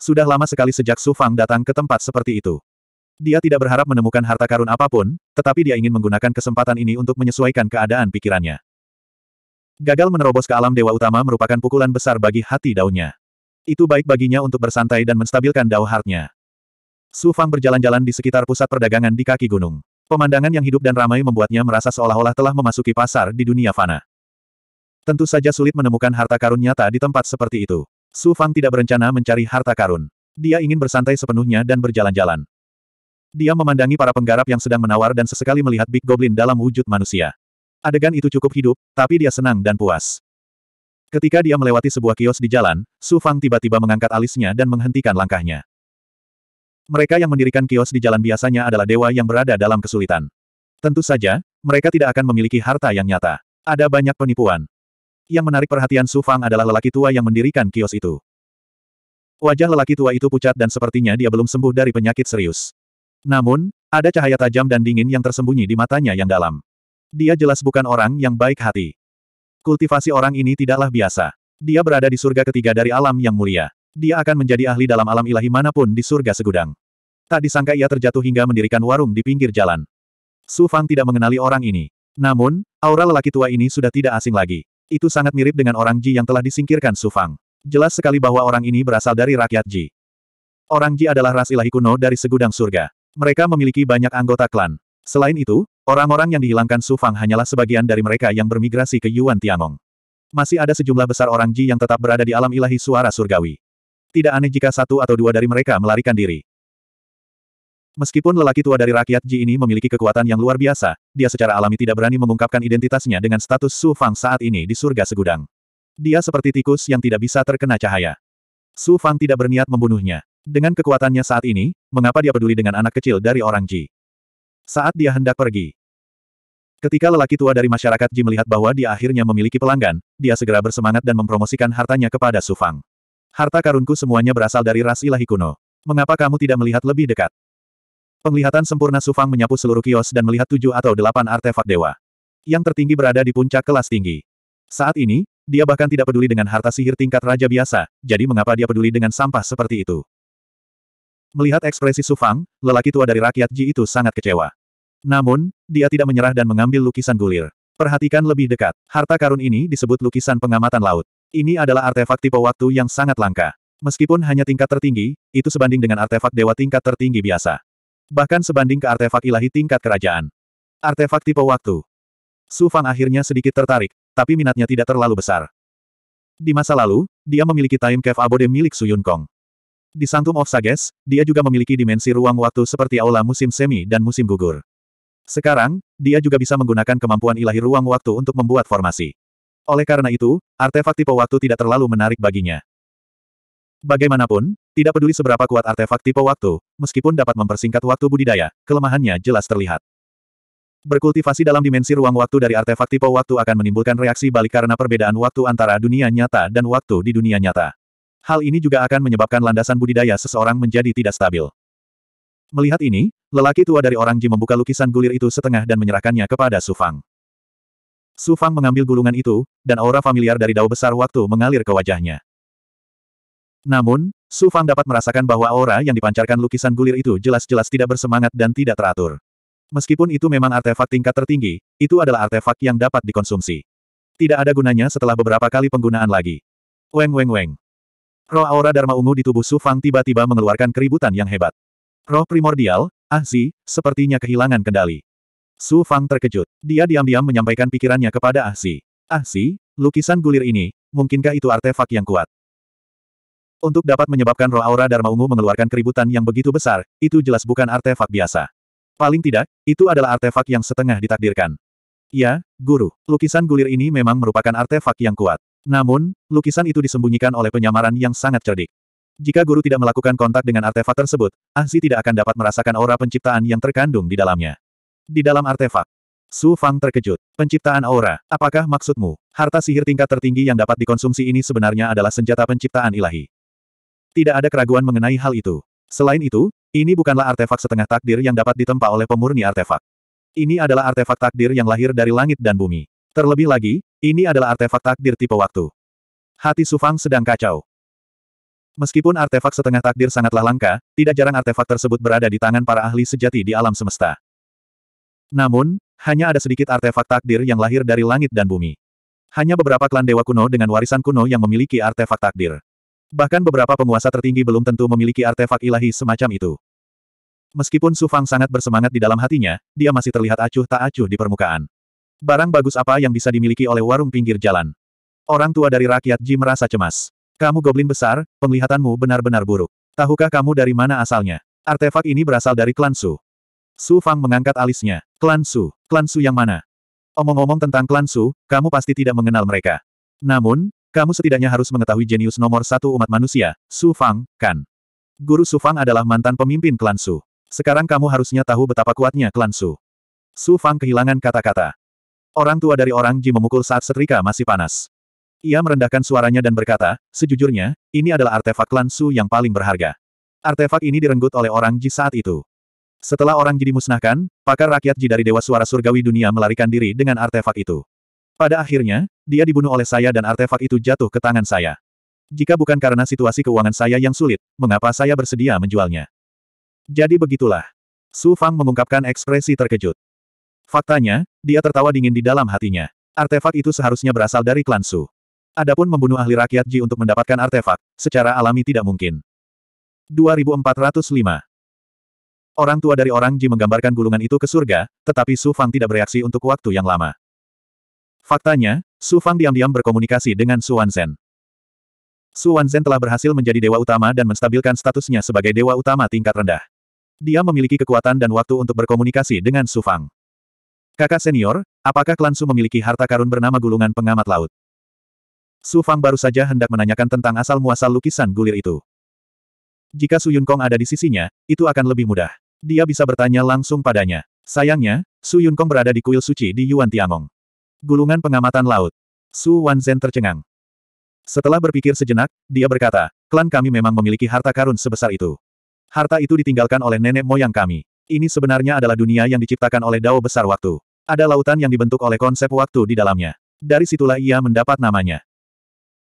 [SPEAKER 1] Sudah lama sekali sejak Su Fang datang ke tempat seperti itu. Dia tidak berharap menemukan harta karun apapun, tetapi dia ingin menggunakan kesempatan ini untuk menyesuaikan keadaan pikirannya. Gagal menerobos ke alam dewa utama merupakan pukulan besar bagi hati daunnya. Itu baik baginya untuk bersantai dan menstabilkan dao heartnya. Su Fang berjalan-jalan di sekitar pusat perdagangan di kaki gunung. Pemandangan yang hidup dan ramai membuatnya merasa seolah-olah telah memasuki pasar di dunia fana. Tentu saja sulit menemukan harta karun nyata di tempat seperti itu. Su Fang tidak berencana mencari harta karun. Dia ingin bersantai sepenuhnya dan berjalan-jalan. Dia memandangi para penggarap yang sedang menawar dan sesekali melihat Big Goblin dalam wujud manusia. Adegan itu cukup hidup, tapi dia senang dan puas. Ketika dia melewati sebuah kios di jalan, Su Fang tiba-tiba mengangkat alisnya dan menghentikan langkahnya. Mereka yang mendirikan kios di jalan biasanya adalah dewa yang berada dalam kesulitan. Tentu saja, mereka tidak akan memiliki harta yang nyata. Ada banyak penipuan. Yang menarik perhatian Su Fang adalah lelaki tua yang mendirikan kios itu. Wajah lelaki tua itu pucat dan sepertinya dia belum sembuh dari penyakit serius. Namun, ada cahaya tajam dan dingin yang tersembunyi di matanya yang dalam. Dia jelas bukan orang yang baik hati. Kultivasi orang ini tidaklah biasa. Dia berada di surga ketiga dari alam yang mulia. Dia akan menjadi ahli dalam alam ilahi manapun di surga segudang. Tak disangka ia terjatuh hingga mendirikan warung di pinggir jalan. Su Fang tidak mengenali orang ini. Namun, aura lelaki tua ini sudah tidak asing lagi. Itu sangat mirip dengan orang Ji yang telah disingkirkan Su Fang. Jelas sekali bahwa orang ini berasal dari rakyat Ji. Orang Ji adalah ras ilahi kuno dari segudang surga. Mereka memiliki banyak anggota klan. Selain itu, orang-orang yang dihilangkan Su Fang hanyalah sebagian dari mereka yang bermigrasi ke Yuan Tiangong. Masih ada sejumlah besar orang Ji yang tetap berada di alam ilahi suara surgawi. Tidak aneh jika satu atau dua dari mereka melarikan diri. Meskipun lelaki tua dari rakyat Ji ini memiliki kekuatan yang luar biasa, dia secara alami tidak berani mengungkapkan identitasnya dengan status Su Fang saat ini di surga segudang. Dia seperti tikus yang tidak bisa terkena cahaya. Su Fang tidak berniat membunuhnya. Dengan kekuatannya saat ini, mengapa dia peduli dengan anak kecil dari orang Ji? Saat dia hendak pergi. Ketika lelaki tua dari masyarakat Ji melihat bahwa dia akhirnya memiliki pelanggan, dia segera bersemangat dan mempromosikan hartanya kepada Sufang. Harta karunku semuanya berasal dari ras ilahi kuno. Mengapa kamu tidak melihat lebih dekat? Penglihatan sempurna Sufang menyapu seluruh kios dan melihat tujuh atau delapan artefak dewa. Yang tertinggi berada di puncak kelas tinggi. Saat ini, dia bahkan tidak peduli dengan harta sihir tingkat raja biasa, jadi mengapa dia peduli dengan sampah seperti itu? Melihat ekspresi Sufang, lelaki tua dari rakyat Ji itu sangat kecewa. Namun, dia tidak menyerah dan mengambil lukisan gulir. Perhatikan lebih dekat. Harta karun ini disebut lukisan pengamatan laut. Ini adalah artefak tipe waktu yang sangat langka. Meskipun hanya tingkat tertinggi, itu sebanding dengan artefak dewa tingkat tertinggi biasa. Bahkan sebanding ke artefak ilahi tingkat kerajaan. Artefak tipe waktu. Su Fang akhirnya sedikit tertarik, tapi minatnya tidak terlalu besar. Di masa lalu, dia memiliki time cave abode milik Su Yun Kong. Di off of Sages, dia juga memiliki dimensi ruang waktu seperti aula musim semi dan musim gugur. Sekarang, dia juga bisa menggunakan kemampuan ilahi ruang waktu untuk membuat formasi. Oleh karena itu, artefak tipe waktu tidak terlalu menarik baginya. Bagaimanapun, tidak peduli seberapa kuat artefak tipe waktu, meskipun dapat mempersingkat waktu budidaya, kelemahannya jelas terlihat. Berkultivasi dalam dimensi ruang waktu dari artefak tipe waktu akan menimbulkan reaksi balik karena perbedaan waktu antara dunia nyata dan waktu di dunia nyata. Hal ini juga akan menyebabkan landasan budidaya seseorang menjadi tidak stabil. Melihat ini, lelaki tua dari orang Ji membuka lukisan gulir itu setengah dan menyerahkannya kepada Su Fang. Su Fang mengambil gulungan itu, dan aura familiar dari dao besar waktu mengalir ke wajahnya. Namun, Su Fang dapat merasakan bahwa aura yang dipancarkan lukisan gulir itu jelas-jelas tidak bersemangat dan tidak teratur. Meskipun itu memang artefak tingkat tertinggi, itu adalah artefak yang dapat dikonsumsi. Tidak ada gunanya setelah beberapa kali penggunaan lagi. Weng weng weng. Roh aura Dharma ungu di tubuh Su Fang tiba-tiba mengeluarkan keributan yang hebat. Roh primordial, Ahzi, sepertinya kehilangan kendali. Su Fang terkejut. Dia diam-diam menyampaikan pikirannya kepada Ahzi. Ahzi, lukisan gulir ini, mungkinkah itu artefak yang kuat? Untuk dapat menyebabkan roh aura Dharma Ungu mengeluarkan keributan yang begitu besar, itu jelas bukan artefak biasa. Paling tidak, itu adalah artefak yang setengah ditakdirkan. Ya, Guru, lukisan gulir ini memang merupakan artefak yang kuat. Namun, lukisan itu disembunyikan oleh penyamaran yang sangat cerdik. Jika guru tidak melakukan kontak dengan artefak tersebut, Ahzi tidak akan dapat merasakan aura penciptaan yang terkandung di dalamnya. Di dalam artefak, Su Fang terkejut. Penciptaan aura, apakah maksudmu? Harta sihir tingkat tertinggi yang dapat dikonsumsi ini sebenarnya adalah senjata penciptaan ilahi. Tidak ada keraguan mengenai hal itu. Selain itu, ini bukanlah artefak setengah takdir yang dapat ditempa oleh pemurni artefak. Ini adalah artefak takdir yang lahir dari langit dan bumi. Terlebih lagi, ini adalah artefak takdir tipe waktu. Hati Sufang sedang kacau. Meskipun artefak setengah takdir sangatlah langka, tidak jarang artefak tersebut berada di tangan para ahli sejati di alam semesta. Namun, hanya ada sedikit artefak takdir yang lahir dari langit dan bumi. Hanya beberapa klan dewa kuno dengan warisan kuno yang memiliki artefak takdir. Bahkan beberapa penguasa tertinggi belum tentu memiliki artefak ilahi semacam itu. Meskipun Sufang sangat bersemangat di dalam hatinya, dia masih terlihat acuh tak acuh di permukaan. Barang bagus apa yang bisa dimiliki oleh warung pinggir jalan? Orang tua dari rakyat Ji merasa cemas. Kamu goblin besar, penglihatanmu benar-benar buruk. Tahukah kamu dari mana asalnya? Artefak ini berasal dari klan Su. Su Fang mengangkat alisnya. Klan Su, klan Su yang mana? Omong-omong tentang klan Su, kamu pasti tidak mengenal mereka. Namun, kamu setidaknya harus mengetahui jenius nomor satu umat manusia, Su Fang, kan? Guru Su Fang adalah mantan pemimpin klan Su. Sekarang kamu harusnya tahu betapa kuatnya klan Su. Su Fang kehilangan kata-kata. Orang tua dari orang Ji memukul saat setrika masih panas. Ia merendahkan suaranya dan berkata, sejujurnya, ini adalah artefak klan Su yang paling berharga. Artefak ini direnggut oleh orang Ji saat itu. Setelah orang Ji dimusnahkan, pakar rakyat Ji dari Dewa Suara Surgawi Dunia melarikan diri dengan artefak itu. Pada akhirnya, dia dibunuh oleh saya dan artefak itu jatuh ke tangan saya. Jika bukan karena situasi keuangan saya yang sulit, mengapa saya bersedia menjualnya? Jadi begitulah. Su Fang mengungkapkan ekspresi terkejut. Faktanya, dia tertawa dingin di dalam hatinya. Artefak itu seharusnya berasal dari klan Su. Adapun membunuh ahli rakyat Ji untuk mendapatkan artefak, secara alami tidak mungkin. 2405 Orang tua dari orang Ji menggambarkan gulungan itu ke surga, tetapi Su Fang tidak bereaksi untuk waktu yang lama. Faktanya, Su Fang diam-diam berkomunikasi dengan Su Wanzhen. Su Wanzhen telah berhasil menjadi dewa utama dan menstabilkan statusnya sebagai dewa utama tingkat rendah. Dia memiliki kekuatan dan waktu untuk berkomunikasi dengan Su Fang. Kakak senior, apakah klan Su memiliki harta karun bernama gulungan pengamat laut? Su Fang baru saja hendak menanyakan tentang asal-muasal lukisan gulir itu. Jika Su Yun Kong ada di sisinya, itu akan lebih mudah. Dia bisa bertanya langsung padanya. Sayangnya, Su Yun Kong berada di kuil suci di Yuan Tiangong. Gulungan pengamatan laut. Su Wan Zhen tercengang. Setelah berpikir sejenak, dia berkata, klan kami memang memiliki harta karun sebesar itu. Harta itu ditinggalkan oleh nenek moyang kami. Ini sebenarnya adalah dunia yang diciptakan oleh Dao Besar Waktu. Ada lautan yang dibentuk oleh konsep waktu di dalamnya. Dari situlah ia mendapat namanya.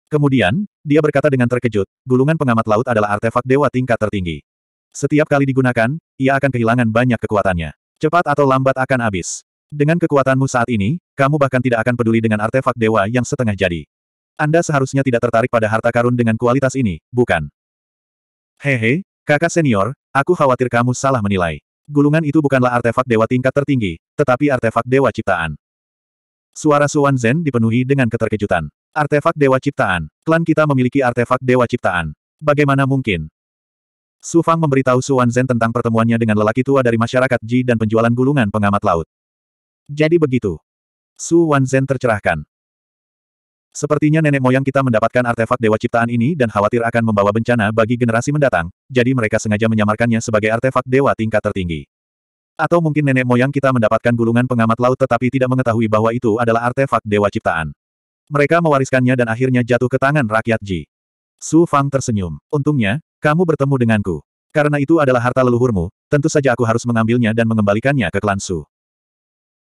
[SPEAKER 1] Kemudian, dia berkata dengan terkejut, gulungan pengamat laut adalah artefak dewa tingkat tertinggi. Setiap kali digunakan, ia akan kehilangan banyak kekuatannya. Cepat atau lambat akan habis. Dengan kekuatanmu saat ini, kamu bahkan tidak akan peduli dengan artefak dewa yang setengah jadi. Anda seharusnya tidak tertarik pada harta karun dengan kualitas ini, bukan? Hehe, kakak senior, aku khawatir kamu salah menilai. Gulungan itu bukanlah artefak dewa tingkat tertinggi, tetapi artefak dewa ciptaan. Suara Suan Zen dipenuhi dengan keterkejutan. Artefak dewa ciptaan. Klan kita memiliki artefak dewa ciptaan. Bagaimana mungkin? Su Fang memberitahu Suan Zen tentang pertemuannya dengan lelaki tua dari masyarakat Ji dan penjualan gulungan pengamat laut. Jadi begitu. Su Wan Zen tercerahkan. Sepertinya nenek moyang kita mendapatkan artefak dewa ciptaan ini dan khawatir akan membawa bencana bagi generasi mendatang, jadi mereka sengaja menyamarkannya sebagai artefak dewa tingkat tertinggi. Atau mungkin nenek moyang kita mendapatkan gulungan pengamat laut tetapi tidak mengetahui bahwa itu adalah artefak dewa ciptaan. Mereka mewariskannya dan akhirnya jatuh ke tangan rakyat Ji. Su Fang tersenyum. Untungnya, kamu bertemu denganku. Karena itu adalah harta leluhurmu, tentu saja aku harus mengambilnya dan mengembalikannya ke klan Su.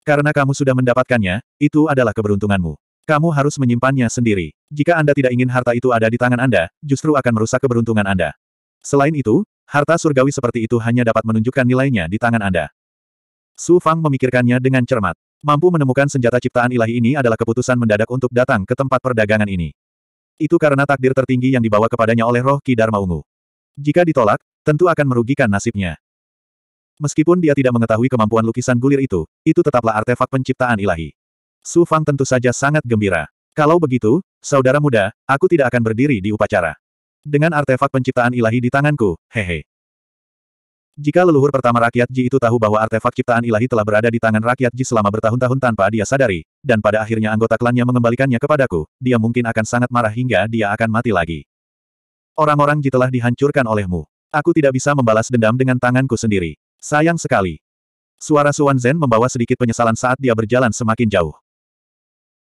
[SPEAKER 1] Karena kamu sudah mendapatkannya, itu adalah keberuntunganmu. Kamu harus menyimpannya sendiri. Jika Anda tidak ingin harta itu ada di tangan Anda, justru akan merusak keberuntungan Anda. Selain itu, harta surgawi seperti itu hanya dapat menunjukkan nilainya di tangan Anda. Su Fang memikirkannya dengan cermat. Mampu menemukan senjata ciptaan ilahi ini adalah keputusan mendadak untuk datang ke tempat perdagangan ini. Itu karena takdir tertinggi yang dibawa kepadanya oleh roh Ki Dharma Ungu. Jika ditolak, tentu akan merugikan nasibnya. Meskipun dia tidak mengetahui kemampuan lukisan gulir itu, itu tetaplah artefak penciptaan ilahi. Su Fang tentu saja sangat gembira. Kalau begitu, saudara muda, aku tidak akan berdiri di upacara. Dengan artefak penciptaan ilahi di tanganku, hehe. Jika leluhur pertama rakyat Ji itu tahu bahwa artefak ciptaan ilahi telah berada di tangan rakyat Ji selama bertahun-tahun tanpa dia sadari, dan pada akhirnya anggota klannya mengembalikannya kepadaku, dia mungkin akan sangat marah hingga dia akan mati lagi. Orang-orang Ji telah dihancurkan olehmu. Aku tidak bisa membalas dendam dengan tanganku sendiri. Sayang sekali. Suara Suan Zen membawa sedikit penyesalan saat dia berjalan semakin jauh.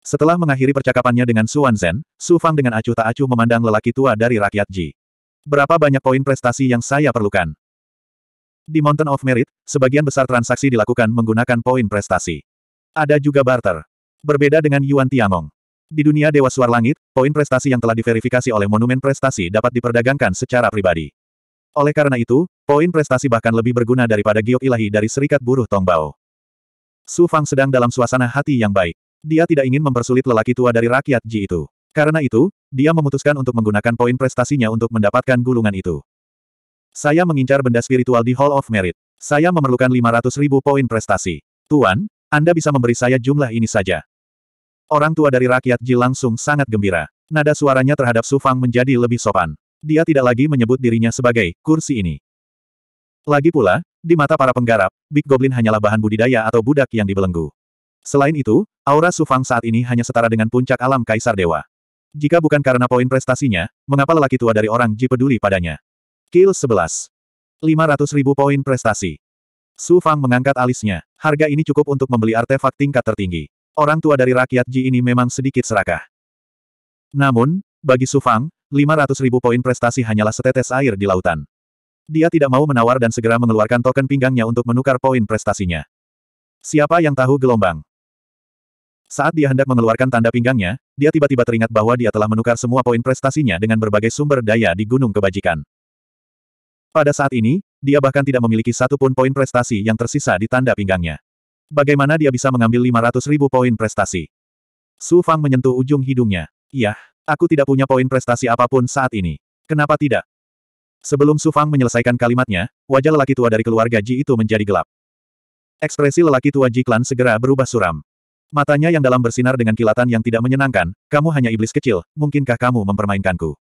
[SPEAKER 1] Setelah mengakhiri percakapannya dengan Su Wanzhen, Su Fang dengan acuh tak acuh memandang lelaki tua dari rakyat Ji. Berapa banyak poin prestasi yang saya perlukan? Di Mountain of Merit, sebagian besar transaksi dilakukan menggunakan poin prestasi. Ada juga barter. Berbeda dengan Yuan Tiangong. Di dunia Dewa Suar Langit, poin prestasi yang telah diverifikasi oleh monumen prestasi dapat diperdagangkan secara pribadi. Oleh karena itu, poin prestasi bahkan lebih berguna daripada giok ilahi dari Serikat Buruh Tongbao. Su Fang sedang dalam suasana hati yang baik. Dia tidak ingin mempersulit lelaki tua dari rakyat Ji itu. Karena itu, dia memutuskan untuk menggunakan poin prestasinya untuk mendapatkan gulungan itu. Saya mengincar benda spiritual di Hall of Merit. Saya memerlukan 500 ribu poin prestasi. Tuan, Anda bisa memberi saya jumlah ini saja. Orang tua dari rakyat Ji langsung sangat gembira. Nada suaranya terhadap Su Fang menjadi lebih sopan. Dia tidak lagi menyebut dirinya sebagai kursi ini. Lagi pula, di mata para penggarap, Big Goblin hanyalah bahan budidaya atau budak yang dibelenggu. Selain itu, aura Sufang saat ini hanya setara dengan puncak alam Kaisar Dewa. Jika bukan karena poin prestasinya, mengapa lelaki tua dari orang Ji peduli padanya? Kill 11. 500 ribu poin prestasi. Su Fang mengangkat alisnya. Harga ini cukup untuk membeli artefak tingkat tertinggi. Orang tua dari rakyat Ji ini memang sedikit serakah. Namun, bagi Su Fang, 500 ribu poin prestasi hanyalah setetes air di lautan. Dia tidak mau menawar dan segera mengeluarkan token pinggangnya untuk menukar poin prestasinya. Siapa yang tahu gelombang? Saat dia hendak mengeluarkan tanda pinggangnya, dia tiba-tiba teringat bahwa dia telah menukar semua poin prestasinya dengan berbagai sumber daya di Gunung Kebajikan. Pada saat ini, dia bahkan tidak memiliki satu pun poin prestasi yang tersisa di tanda pinggangnya. Bagaimana dia bisa mengambil 500 ribu poin prestasi? Su Fang menyentuh ujung hidungnya. Iya, aku tidak punya poin prestasi apapun saat ini. Kenapa tidak? Sebelum Su Fang menyelesaikan kalimatnya, wajah lelaki tua dari keluarga Ji itu menjadi gelap. Ekspresi lelaki tua Ji Klan segera berubah suram. Matanya yang dalam bersinar dengan kilatan yang tidak menyenangkan, kamu hanya iblis kecil, mungkinkah kamu mempermainkanku?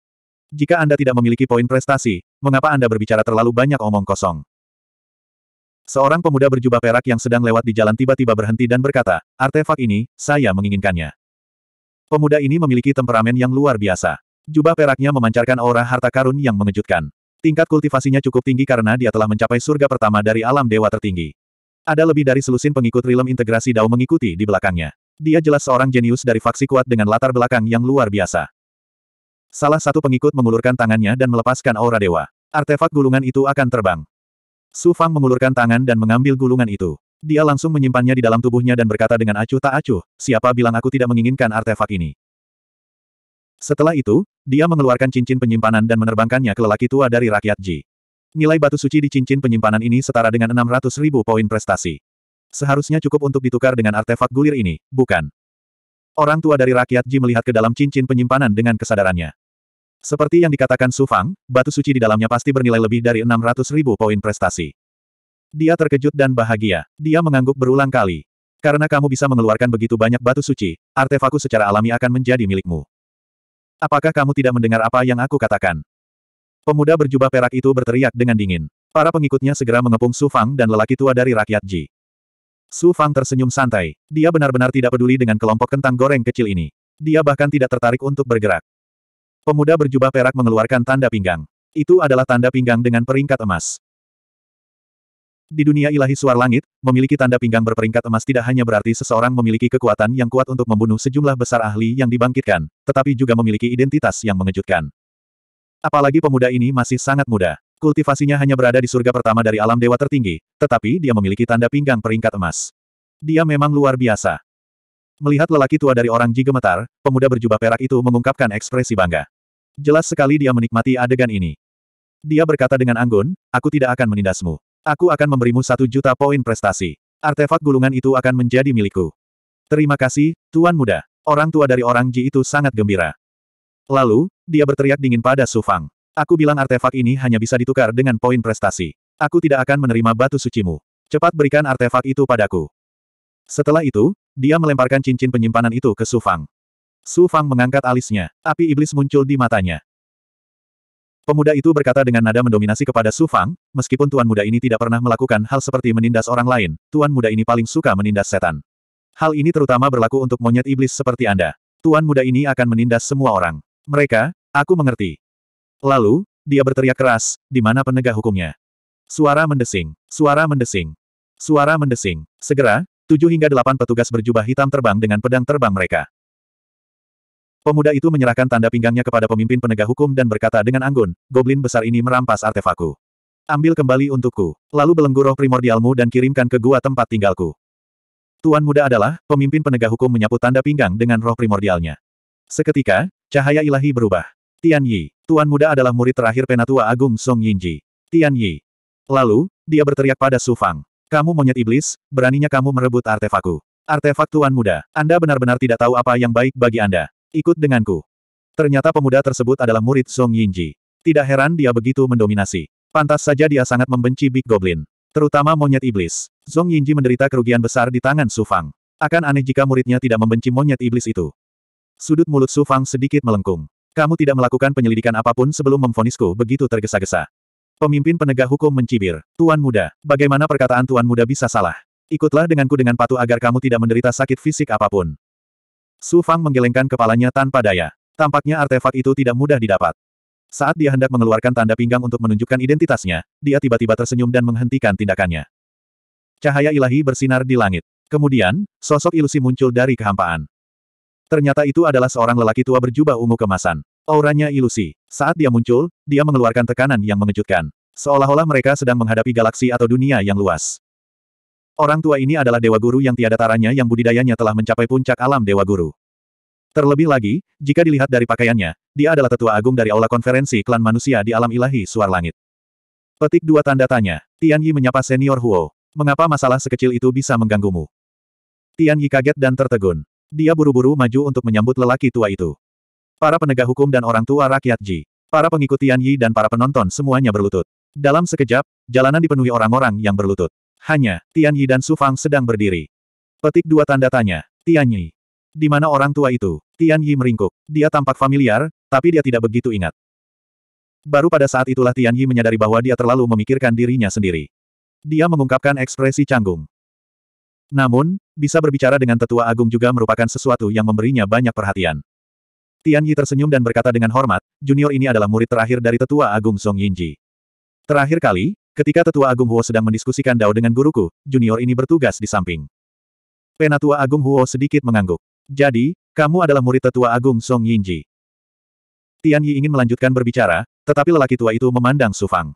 [SPEAKER 1] Jika Anda tidak memiliki poin prestasi, mengapa Anda berbicara terlalu banyak omong kosong? Seorang pemuda berjubah perak yang sedang lewat di jalan tiba-tiba berhenti dan berkata, artefak ini, saya menginginkannya. Pemuda ini memiliki temperamen yang luar biasa. Jubah peraknya memancarkan aura harta karun yang mengejutkan. Tingkat kultivasinya cukup tinggi karena dia telah mencapai surga pertama dari alam dewa tertinggi. Ada lebih dari selusin pengikut rilem integrasi Dao mengikuti di belakangnya. Dia jelas seorang jenius dari faksi kuat dengan latar belakang yang luar biasa. Salah satu pengikut mengulurkan tangannya dan melepaskan aura dewa. Artefak gulungan itu akan terbang. Su Fang mengulurkan tangan dan mengambil gulungan itu. Dia langsung menyimpannya di dalam tubuhnya dan berkata dengan acuh tak acuh, siapa bilang aku tidak menginginkan artefak ini. Setelah itu, dia mengeluarkan cincin penyimpanan dan menerbangkannya ke lelaki tua dari rakyat Ji. Nilai batu suci di cincin penyimpanan ini setara dengan 600 ribu poin prestasi. Seharusnya cukup untuk ditukar dengan artefak gulir ini, bukan? Orang tua dari rakyat Ji melihat ke dalam cincin penyimpanan dengan kesadarannya. Seperti yang dikatakan Su Fang, batu suci di dalamnya pasti bernilai lebih dari 600 ribu poin prestasi. Dia terkejut dan bahagia. Dia mengangguk berulang kali. Karena kamu bisa mengeluarkan begitu banyak batu suci, artefakku secara alami akan menjadi milikmu. Apakah kamu tidak mendengar apa yang aku katakan? Pemuda berjubah perak itu berteriak dengan dingin. Para pengikutnya segera mengepung Su Fang dan lelaki tua dari rakyat Ji. Su Fang tersenyum santai. Dia benar-benar tidak peduli dengan kelompok kentang goreng kecil ini. Dia bahkan tidak tertarik untuk bergerak. Pemuda berjubah perak mengeluarkan tanda pinggang. Itu adalah tanda pinggang dengan peringkat emas. Di dunia ilahi suar langit, memiliki tanda pinggang berperingkat emas tidak hanya berarti seseorang memiliki kekuatan yang kuat untuk membunuh sejumlah besar ahli yang dibangkitkan, tetapi juga memiliki identitas yang mengejutkan. Apalagi pemuda ini masih sangat muda. Kultivasinya hanya berada di surga pertama dari alam dewa tertinggi, tetapi dia memiliki tanda pinggang peringkat emas. Dia memang luar biasa. Melihat lelaki tua dari orang Ji gemetar, pemuda berjubah perak itu mengungkapkan ekspresi bangga. Jelas sekali dia menikmati adegan ini. Dia berkata dengan anggun, aku tidak akan menindasmu. Aku akan memberimu satu juta poin prestasi. Artefak gulungan itu akan menjadi milikku. Terima kasih, Tuan Muda. Orang tua dari orang Ji itu sangat gembira. Lalu, dia berteriak dingin pada Su Fang. Aku bilang artefak ini hanya bisa ditukar dengan poin prestasi. Aku tidak akan menerima batu sucimu. Cepat berikan artefak itu padaku. Setelah itu, dia melemparkan cincin penyimpanan itu ke Su Fang. Su Fang mengangkat alisnya. Api iblis muncul di matanya. Pemuda itu berkata dengan nada mendominasi kepada Su Fang, meskipun tuan muda ini tidak pernah melakukan hal seperti menindas orang lain, tuan muda ini paling suka menindas setan. Hal ini terutama berlaku untuk monyet iblis seperti Anda. Tuan muda ini akan menindas semua orang. Mereka, aku mengerti. Lalu, dia berteriak keras, di mana penegak hukumnya. Suara mendesing, suara mendesing, suara mendesing. Segera, tujuh hingga delapan petugas berjubah hitam terbang dengan pedang terbang mereka. Pemuda itu menyerahkan tanda pinggangnya kepada pemimpin penegak hukum dan berkata dengan anggun, Goblin besar ini merampas artefakku. Ambil kembali untukku, lalu belenggu roh primordialmu dan kirimkan ke gua tempat tinggalku. Tuan muda adalah, pemimpin penegak hukum menyapu tanda pinggang dengan roh primordialnya. Seketika, Cahaya ilahi berubah. Tian Yi, Tuan Muda adalah murid terakhir Penatua Agung Song Yinji. Tian Yi. Lalu, dia berteriak pada Su Fang. Kamu monyet iblis, beraninya kamu merebut artefakku. Artefak Tuan Muda, Anda benar-benar tidak tahu apa yang baik bagi Anda. Ikut denganku. Ternyata pemuda tersebut adalah murid Song Yinji. Tidak heran dia begitu mendominasi. Pantas saja dia sangat membenci Big Goblin. Terutama monyet iblis. Song Yinji menderita kerugian besar di tangan Su Fang. Akan aneh jika muridnya tidak membenci monyet iblis itu. Sudut mulut Su Fang sedikit melengkung. Kamu tidak melakukan penyelidikan apapun sebelum memfonisku begitu tergesa-gesa. Pemimpin penegak hukum mencibir. Tuan muda, bagaimana perkataan tuan muda bisa salah? Ikutlah denganku dengan patuh agar kamu tidak menderita sakit fisik apapun. Su Fang menggelengkan kepalanya tanpa daya. Tampaknya artefak itu tidak mudah didapat. Saat dia hendak mengeluarkan tanda pinggang untuk menunjukkan identitasnya, dia tiba-tiba tersenyum dan menghentikan tindakannya. Cahaya ilahi bersinar di langit. Kemudian, sosok ilusi muncul dari kehampaan. Ternyata itu adalah seorang lelaki tua berjubah ungu kemasan. Auranya ilusi. Saat dia muncul, dia mengeluarkan tekanan yang mengejutkan. Seolah-olah mereka sedang menghadapi galaksi atau dunia yang luas. Orang tua ini adalah dewa guru yang tiada taranya yang budidayanya telah mencapai puncak alam dewa guru. Terlebih lagi, jika dilihat dari pakaiannya, dia adalah tetua agung dari aula konferensi klan manusia di alam ilahi suar langit. Petik dua tanda tanya. Tian Yi menyapa senior Huo. Mengapa masalah sekecil itu bisa mengganggumu? Tian Yi kaget dan tertegun. Dia buru-buru maju untuk menyambut lelaki tua itu. Para penegak hukum dan orang tua rakyat Ji. Para pengikut Tian Yi dan para penonton semuanya berlutut. Dalam sekejap, jalanan dipenuhi orang-orang yang berlutut. Hanya, Tian Yi dan Su Fang sedang berdiri. Petik dua tanda tanya. Tian Yi. Di mana orang tua itu? Tian Yi meringkuk. Dia tampak familiar, tapi dia tidak begitu ingat. Baru pada saat itulah Tian Yi menyadari bahwa dia terlalu memikirkan dirinya sendiri. Dia mengungkapkan ekspresi canggung. Namun, bisa berbicara dengan tetua agung juga merupakan sesuatu yang memberinya banyak perhatian. Tian Yi tersenyum dan berkata dengan hormat, junior ini adalah murid terakhir dari tetua agung Song Yinji. Terakhir kali, ketika tetua agung Huo sedang mendiskusikan Dao dengan guruku, junior ini bertugas di samping. Penatua agung Huo sedikit mengangguk. Jadi, kamu adalah murid tetua agung Song Yinji. Tian Yi ingin melanjutkan berbicara, tetapi lelaki tua itu memandang Su Fang.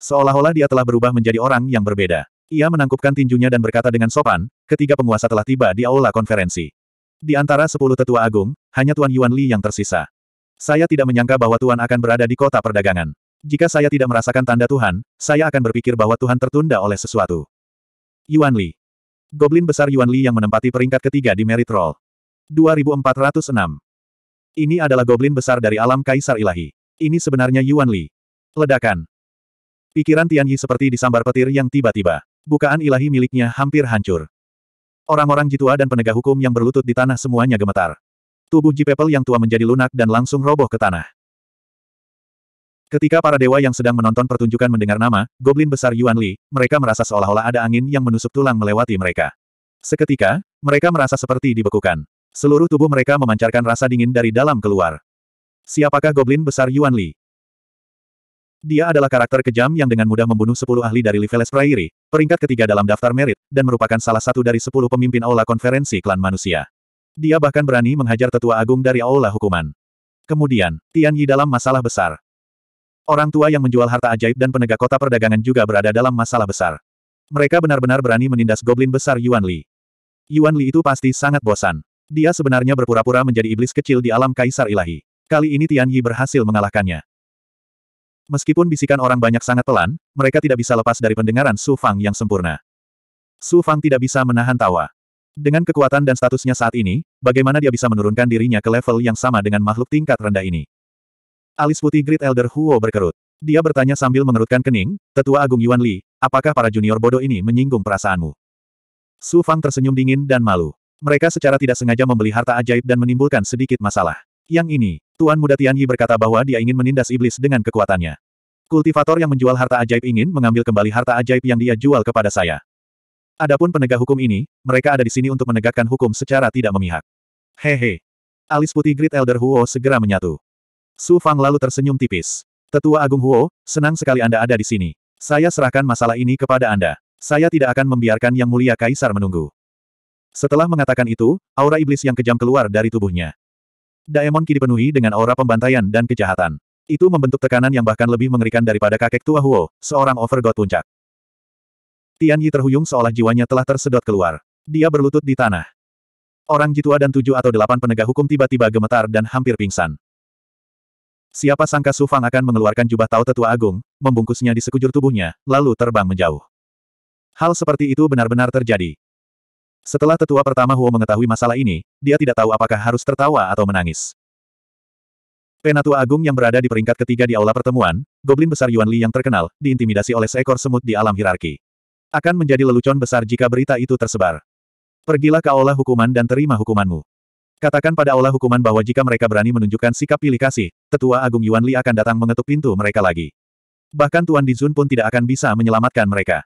[SPEAKER 1] Seolah-olah dia telah berubah menjadi orang yang berbeda. Ia menangkupkan tinjunya dan berkata dengan sopan, ketiga penguasa telah tiba di aula konferensi. Di antara sepuluh tetua agung, hanya Tuan Yuan Li yang tersisa. Saya tidak menyangka bahwa Tuan akan berada di kota perdagangan. Jika saya tidak merasakan tanda Tuhan, saya akan berpikir bahwa Tuhan tertunda oleh sesuatu. Yuan Li. Goblin besar Yuan Li yang menempati peringkat ketiga di Merit Roll. 2406. Ini adalah goblin besar dari alam Kaisar Ilahi. Ini sebenarnya Yuan Li. Ledakan. Pikiran Tian Yi seperti disambar petir yang tiba-tiba bukaan ilahi miliknya hampir hancur. Orang-orang jitua dan penegak hukum yang berlutut di tanah semuanya gemetar. Tubuh Ji pepel yang tua menjadi lunak dan langsung roboh ke tanah. Ketika para dewa yang sedang menonton pertunjukan mendengar nama, Goblin Besar Yuan Li, mereka merasa seolah-olah ada angin yang menusuk tulang melewati mereka. Seketika, mereka merasa seperti dibekukan. Seluruh tubuh mereka memancarkan rasa dingin dari dalam keluar. Siapakah Goblin Besar Yuan Li? Dia adalah karakter kejam yang dengan mudah membunuh 10 ahli dari Liveles Prairie, peringkat ketiga dalam daftar merit, dan merupakan salah satu dari 10 pemimpin Aula Konferensi Klan Manusia. Dia bahkan berani menghajar tetua agung dari Aula Hukuman. Kemudian, Tian Yi dalam masalah besar. Orang tua yang menjual harta ajaib dan penegak kota perdagangan juga berada dalam masalah besar. Mereka benar-benar berani menindas goblin besar Yuan Li. Yuan Li itu pasti sangat bosan. Dia sebenarnya berpura-pura menjadi iblis kecil di alam kaisar ilahi. Kali ini Tian Yi berhasil mengalahkannya. Meskipun bisikan orang banyak sangat pelan, mereka tidak bisa lepas dari pendengaran Su Fang yang sempurna. Su Fang tidak bisa menahan tawa. Dengan kekuatan dan statusnya saat ini, bagaimana dia bisa menurunkan dirinya ke level yang sama dengan makhluk tingkat rendah ini? Alis putih Great Elder Huo berkerut. Dia bertanya sambil mengerutkan kening, Tetua Agung Yuan Li, apakah para junior bodoh ini menyinggung perasaanmu? Su Fang tersenyum dingin dan malu. Mereka secara tidak sengaja membeli harta ajaib dan menimbulkan sedikit masalah. Yang ini, Tuan muda Tianyi berkata bahwa dia ingin menindas iblis dengan kekuatannya. Kultivator yang menjual harta ajaib ingin mengambil kembali harta ajaib yang dia jual kepada saya. Adapun penegak hukum ini, mereka ada di sini untuk menegakkan hukum secara tidak memihak. Hehe. Alis putih Great Elder Huo segera menyatu. Su Fang lalu tersenyum tipis. Tetua Agung Huo, senang sekali Anda ada di sini. Saya serahkan masalah ini kepada Anda. Saya tidak akan membiarkan Yang Mulia Kaisar menunggu. Setelah mengatakan itu, aura iblis yang kejam keluar dari tubuhnya. Daemon Ki dipenuhi dengan aura pembantaian dan kejahatan. Itu membentuk tekanan yang bahkan lebih mengerikan daripada kakek tua Huo, seorang overgod puncak. Tian Yi terhuyung seolah jiwanya telah tersedot keluar. Dia berlutut di tanah. Orang jitua dan tujuh atau delapan penegak hukum tiba-tiba gemetar dan hampir pingsan. Siapa sangka Su Fang akan mengeluarkan jubah tahu tetua agung, membungkusnya di sekujur tubuhnya, lalu terbang menjauh. Hal seperti itu benar-benar terjadi. Setelah tetua pertama Huo mengetahui masalah ini, dia tidak tahu apakah harus tertawa atau menangis. Penatua Agung yang berada di peringkat ketiga di aula pertemuan, Goblin besar Yuan Li yang terkenal, diintimidasi oleh seekor semut di alam hierarki. Akan menjadi lelucon besar jika berita itu tersebar. Pergilah ke aula hukuman dan terima hukumanmu. Katakan pada aula hukuman bahwa jika mereka berani menunjukkan sikap pilih kasih, Tetua Agung Yuan Li akan datang mengetuk pintu mereka lagi. Bahkan Tuan Dizun pun tidak akan bisa menyelamatkan mereka.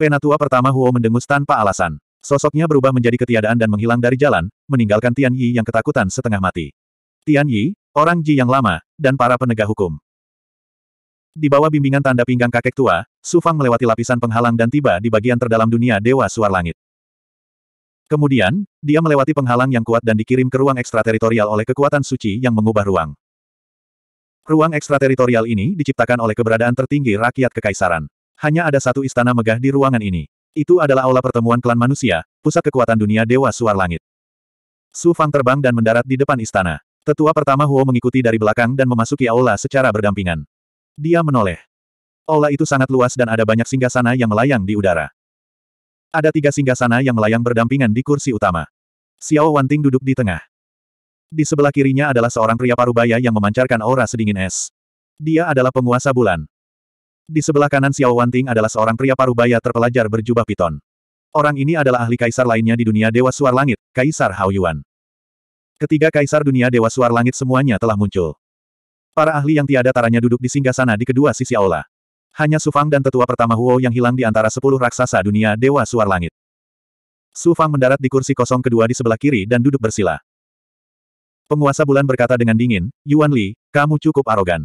[SPEAKER 1] Penatua pertama Huo mendengus tanpa alasan. Sosoknya berubah menjadi ketiadaan dan menghilang dari jalan, meninggalkan Tian Yi yang ketakutan setengah mati. Tian Yi, orang Ji yang lama, dan para penegak hukum. Di bawah bimbingan tanda pinggang kakek tua, Su Fang melewati lapisan penghalang dan tiba di bagian terdalam dunia Dewa Suar Langit. Kemudian, dia melewati penghalang yang kuat dan dikirim ke ruang ekstrateritorial oleh kekuatan suci yang mengubah ruang. Ruang ekstrateritorial ini diciptakan oleh keberadaan tertinggi rakyat kekaisaran. Hanya ada satu istana megah di ruangan ini. Itu adalah aula pertemuan klan manusia, pusat kekuatan dunia Dewa Suar Langit. Su Fang terbang dan mendarat di depan istana. Tetua pertama Huo mengikuti dari belakang dan memasuki aula secara berdampingan. Dia menoleh. Aula itu sangat luas dan ada banyak singgasana yang melayang di udara. Ada tiga singgasana yang melayang berdampingan di kursi utama. Xiao Wanting duduk di tengah. Di sebelah kirinya adalah seorang pria parubaya yang memancarkan aura sedingin es. Dia adalah penguasa bulan. Di sebelah kanan Xiao Wanting adalah seorang pria parubaya terpelajar berjubah piton. Orang ini adalah ahli kaisar lainnya di dunia Dewa Suar Langit, Kaisar Hao Yuan. Ketiga kaisar dunia Dewa Suar Langit semuanya telah muncul. Para ahli yang tiada taranya duduk di singgah sana di kedua sisi aula. Hanya Sufang dan tetua pertama Huo yang hilang di antara sepuluh raksasa dunia Dewa Suar Langit. Sufang mendarat di kursi kosong kedua di sebelah kiri dan duduk bersila. Penguasa bulan berkata dengan dingin, Yuan Li, kamu cukup arogan.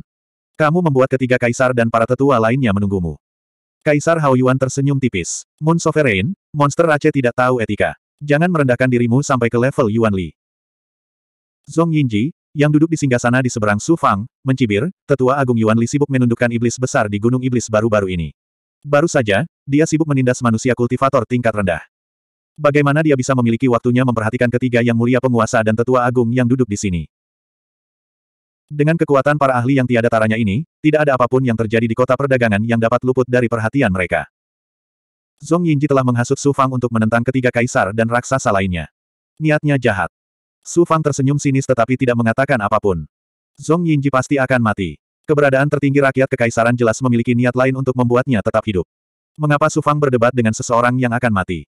[SPEAKER 1] Kamu membuat ketiga kaisar dan para tetua lainnya menunggumu. Kaisar Yuan tersenyum tipis. Moon Sovereign, monster Aceh tidak tahu etika. Jangan merendahkan dirimu sampai ke level Yuan Li. Zong Yinji, yang duduk di singgah sana di seberang Su Fang, mencibir, tetua agung Yuan Li sibuk menundukkan iblis besar di Gunung Iblis baru-baru ini. Baru saja, dia sibuk menindas manusia kultivator tingkat rendah. Bagaimana dia bisa memiliki waktunya memperhatikan ketiga yang mulia penguasa dan tetua agung yang duduk di sini? Dengan kekuatan para ahli yang tiada taranya ini, tidak ada apapun yang terjadi di kota perdagangan yang dapat luput dari perhatian mereka. Zong Yinji telah menghasut Su Fang untuk menentang ketiga kaisar dan raksasa lainnya. Niatnya jahat. Su Fang tersenyum sinis tetapi tidak mengatakan apapun. Zong Yinji pasti akan mati. Keberadaan tertinggi rakyat kekaisaran jelas memiliki niat lain untuk membuatnya tetap hidup. Mengapa Su Fang berdebat dengan seseorang yang akan mati?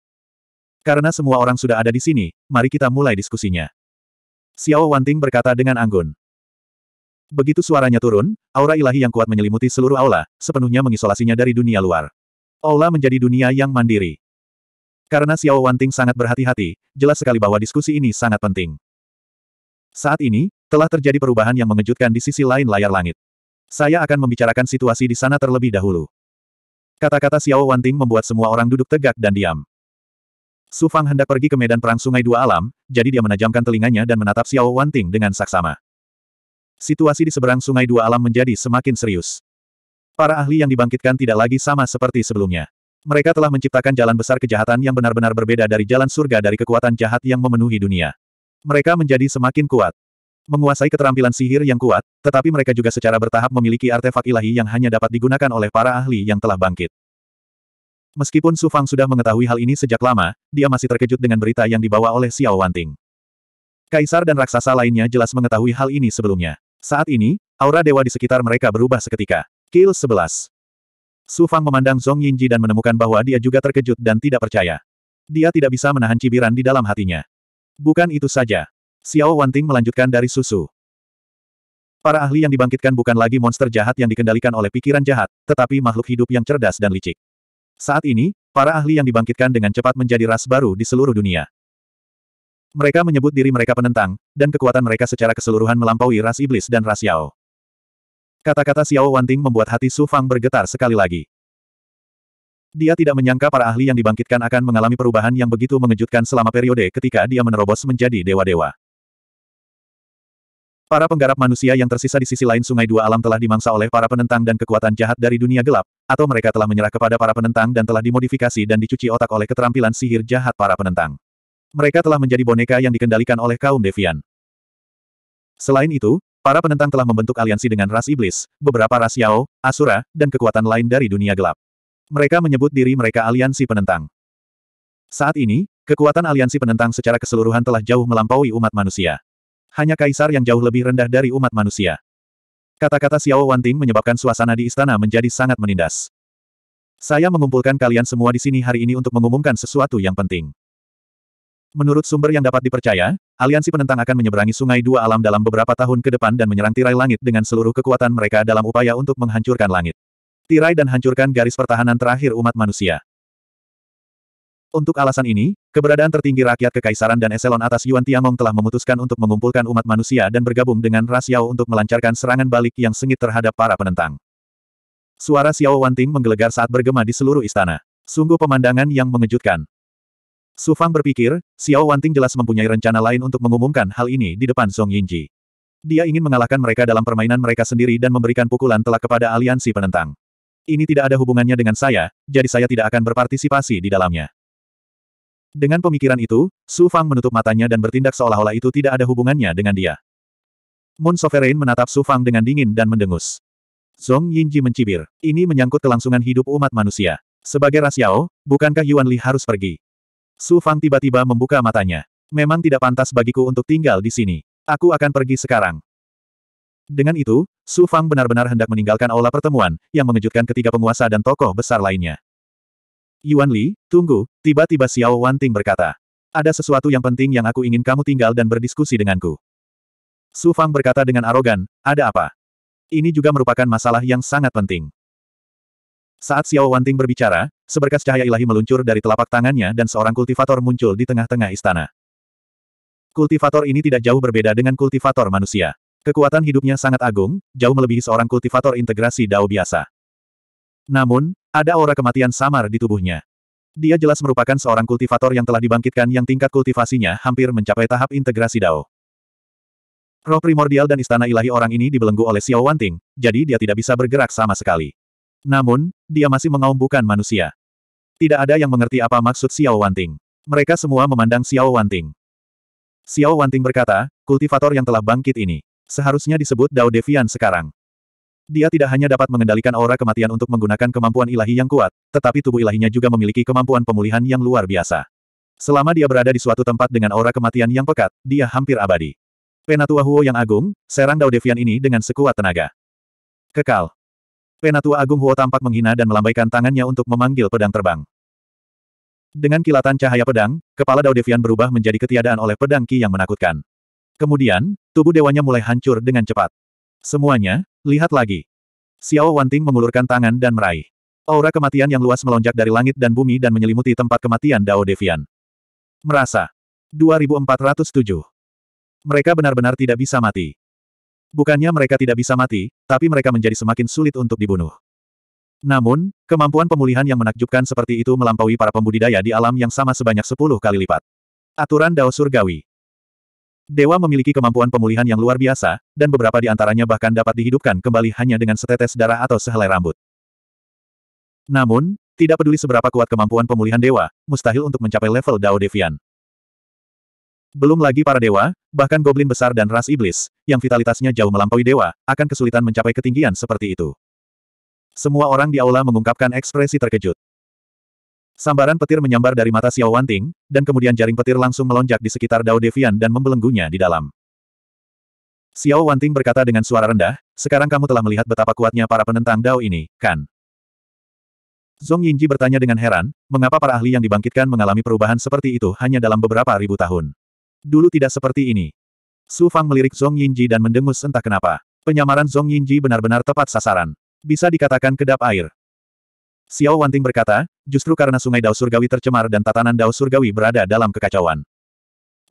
[SPEAKER 1] Karena semua orang sudah ada di sini, mari kita mulai diskusinya. Xiao Wanting berkata dengan anggun. Begitu suaranya turun, aura ilahi yang kuat menyelimuti seluruh aula, sepenuhnya mengisolasinya dari dunia luar. Aula menjadi dunia yang mandiri. Karena Xiao Wanting sangat berhati-hati, jelas sekali bahwa diskusi ini sangat penting. Saat ini, telah terjadi perubahan yang mengejutkan di sisi lain layar langit. Saya akan membicarakan situasi di sana terlebih dahulu. Kata-kata Xiao Wanting membuat semua orang duduk tegak dan diam. Su Fang hendak pergi ke medan perang sungai dua alam, jadi dia menajamkan telinganya dan menatap Xiao Wanting dengan saksama situasi di seberang sungai dua alam menjadi semakin serius. Para ahli yang dibangkitkan tidak lagi sama seperti sebelumnya. Mereka telah menciptakan jalan besar kejahatan yang benar-benar berbeda dari jalan surga dari kekuatan jahat yang memenuhi dunia. Mereka menjadi semakin kuat. Menguasai keterampilan sihir yang kuat, tetapi mereka juga secara bertahap memiliki artefak ilahi yang hanya dapat digunakan oleh para ahli yang telah bangkit. Meskipun Su Fang sudah mengetahui hal ini sejak lama, dia masih terkejut dengan berita yang dibawa oleh Xiao Wanting. Kaisar dan raksasa lainnya jelas mengetahui hal ini sebelumnya. Saat ini, aura dewa di sekitar mereka berubah seketika. Kill 11. Su Fang memandang Zhong Yinji dan menemukan bahwa dia juga terkejut dan tidak percaya. Dia tidak bisa menahan cibiran di dalam hatinya. Bukan itu saja. Xiao Wanting melanjutkan dari susu. Para ahli yang dibangkitkan bukan lagi monster jahat yang dikendalikan oleh pikiran jahat, tetapi makhluk hidup yang cerdas dan licik. Saat ini, para ahli yang dibangkitkan dengan cepat menjadi ras baru di seluruh dunia. Mereka menyebut diri mereka penentang, dan kekuatan mereka secara keseluruhan melampaui ras iblis dan ras Yao. Kata-kata Xiao Wanting membuat hati Su Fang bergetar sekali lagi. Dia tidak menyangka para ahli yang dibangkitkan akan mengalami perubahan yang begitu mengejutkan selama periode ketika dia menerobos menjadi dewa-dewa. Para penggarap manusia yang tersisa di sisi lain sungai dua alam telah dimangsa oleh para penentang dan kekuatan jahat dari dunia gelap, atau mereka telah menyerah kepada para penentang dan telah dimodifikasi dan dicuci otak oleh keterampilan sihir jahat para penentang. Mereka telah menjadi boneka yang dikendalikan oleh kaum Devian. Selain itu, para penentang telah membentuk aliansi dengan ras iblis, beberapa ras Yao, Asura, dan kekuatan lain dari dunia gelap. Mereka menyebut diri mereka aliansi penentang. Saat ini, kekuatan aliansi penentang secara keseluruhan telah jauh melampaui umat manusia. Hanya kaisar yang jauh lebih rendah dari umat manusia. Kata-kata Xiao Wanting menyebabkan suasana di istana menjadi sangat menindas. Saya mengumpulkan kalian semua di sini hari ini untuk mengumumkan sesuatu yang penting. Menurut sumber yang dapat dipercaya, aliansi penentang akan menyeberangi sungai dua alam dalam beberapa tahun ke depan dan menyerang tirai langit dengan seluruh kekuatan mereka dalam upaya untuk menghancurkan langit. Tirai dan hancurkan garis pertahanan terakhir umat manusia. Untuk alasan ini, keberadaan tertinggi rakyat kekaisaran dan eselon atas Yuan Tiangong telah memutuskan untuk mengumpulkan umat manusia dan bergabung dengan Ras Yao untuk melancarkan serangan balik yang sengit terhadap para penentang. Suara Xiao Wanting menggelegar saat bergema di seluruh istana. Sungguh pemandangan yang mengejutkan. Su Fang berpikir, Xiao Wanting jelas mempunyai rencana lain untuk mengumumkan hal ini di depan Song Yinji. Dia ingin mengalahkan mereka dalam permainan mereka sendiri dan memberikan pukulan telak kepada aliansi penentang. Ini tidak ada hubungannya dengan saya, jadi saya tidak akan berpartisipasi di dalamnya. Dengan pemikiran itu, Su Fang menutup matanya dan bertindak seolah-olah itu tidak ada hubungannya dengan dia. Moon Sovereign menatap Su Fang dengan dingin dan mendengus. Song Yinji mencibir. Ini menyangkut kelangsungan hidup umat manusia. Sebagai Ras Yao, bukankah Yuan Li harus pergi? Su Fang tiba-tiba membuka matanya. Memang tidak pantas bagiku untuk tinggal di sini. Aku akan pergi sekarang. Dengan itu, Su Fang benar-benar hendak meninggalkan aula pertemuan, yang mengejutkan ketiga penguasa dan tokoh besar lainnya. Yuan Li, tunggu, tiba-tiba Xiao Ting berkata. Ada sesuatu yang penting yang aku ingin kamu tinggal dan berdiskusi denganku. Su Fang berkata dengan arogan, ada apa? Ini juga merupakan masalah yang sangat penting. Saat Xiao Wanting berbicara, seberkas cahaya ilahi meluncur dari telapak tangannya dan seorang kultivator muncul di tengah-tengah istana. Kultivator ini tidak jauh berbeda dengan kultivator manusia. Kekuatan hidupnya sangat agung, jauh melebihi seorang kultivator integrasi dao biasa. Namun, ada aura kematian samar di tubuhnya. Dia jelas merupakan seorang kultivator yang telah dibangkitkan yang tingkat kultivasinya hampir mencapai tahap integrasi dao. Roh primordial dan istana ilahi orang ini dibelenggu oleh Xiao Wanting, jadi dia tidak bisa bergerak sama sekali. Namun, dia masih mengaum bukan manusia. Tidak ada yang mengerti apa maksud Xiao Wanting. Mereka semua memandang Xiao Wanting. Xiao Wanting berkata, kultivator yang telah bangkit ini, seharusnya disebut Dao Devian sekarang. Dia tidak hanya dapat mengendalikan aura kematian untuk menggunakan kemampuan ilahi yang kuat, tetapi tubuh ilahinya juga memiliki kemampuan pemulihan yang luar biasa. Selama dia berada di suatu tempat dengan aura kematian yang pekat, dia hampir abadi. Penatua Huo yang agung, serang Dao Devian ini dengan sekuat tenaga. Kekal. Penatua Agung Huo tampak menghina dan melambaikan tangannya untuk memanggil pedang terbang. Dengan kilatan cahaya pedang, kepala Dao Devian berubah menjadi ketiadaan oleh pedang Ki yang menakutkan. Kemudian, tubuh dewanya mulai hancur dengan cepat. Semuanya, lihat lagi. Xiao Wanting mengulurkan tangan dan meraih. Aura kematian yang luas melonjak dari langit dan bumi dan menyelimuti tempat kematian Dao Devian. Merasa. 2407. Mereka benar-benar tidak bisa mati. Bukannya mereka tidak bisa mati, tapi mereka menjadi semakin sulit untuk dibunuh. Namun, kemampuan pemulihan yang menakjubkan seperti itu melampaui para pembudidaya di alam yang sama sebanyak 10 kali lipat. Aturan Dao Surgawi Dewa memiliki kemampuan pemulihan yang luar biasa, dan beberapa di antaranya bahkan dapat dihidupkan kembali hanya dengan setetes darah atau sehelai rambut. Namun, tidak peduli seberapa kuat kemampuan pemulihan dewa, mustahil untuk mencapai level Dao Devian. Belum lagi para dewa, bahkan goblin besar dan ras iblis, yang vitalitasnya jauh melampaui dewa, akan kesulitan mencapai ketinggian seperti itu. Semua orang di aula mengungkapkan ekspresi terkejut. Sambaran petir menyambar dari mata Xiao Wanting, dan kemudian jaring petir langsung melonjak di sekitar Dao Devian dan membelenggunya di dalam. Xiao Wanting berkata dengan suara rendah, sekarang kamu telah melihat betapa kuatnya para penentang Dao ini, kan? Zhong Yinji bertanya dengan heran, mengapa para ahli yang dibangkitkan mengalami perubahan seperti itu hanya dalam beberapa ribu tahun. Dulu tidak seperti ini. Su Fang melirik Zong Yinji dan mendengus entah kenapa. Penyamaran Zong Yinji benar-benar tepat sasaran. Bisa dikatakan kedap air. Xiao Wanting berkata, justru karena sungai Dao Surgawi tercemar dan tatanan Dao Surgawi berada dalam kekacauan.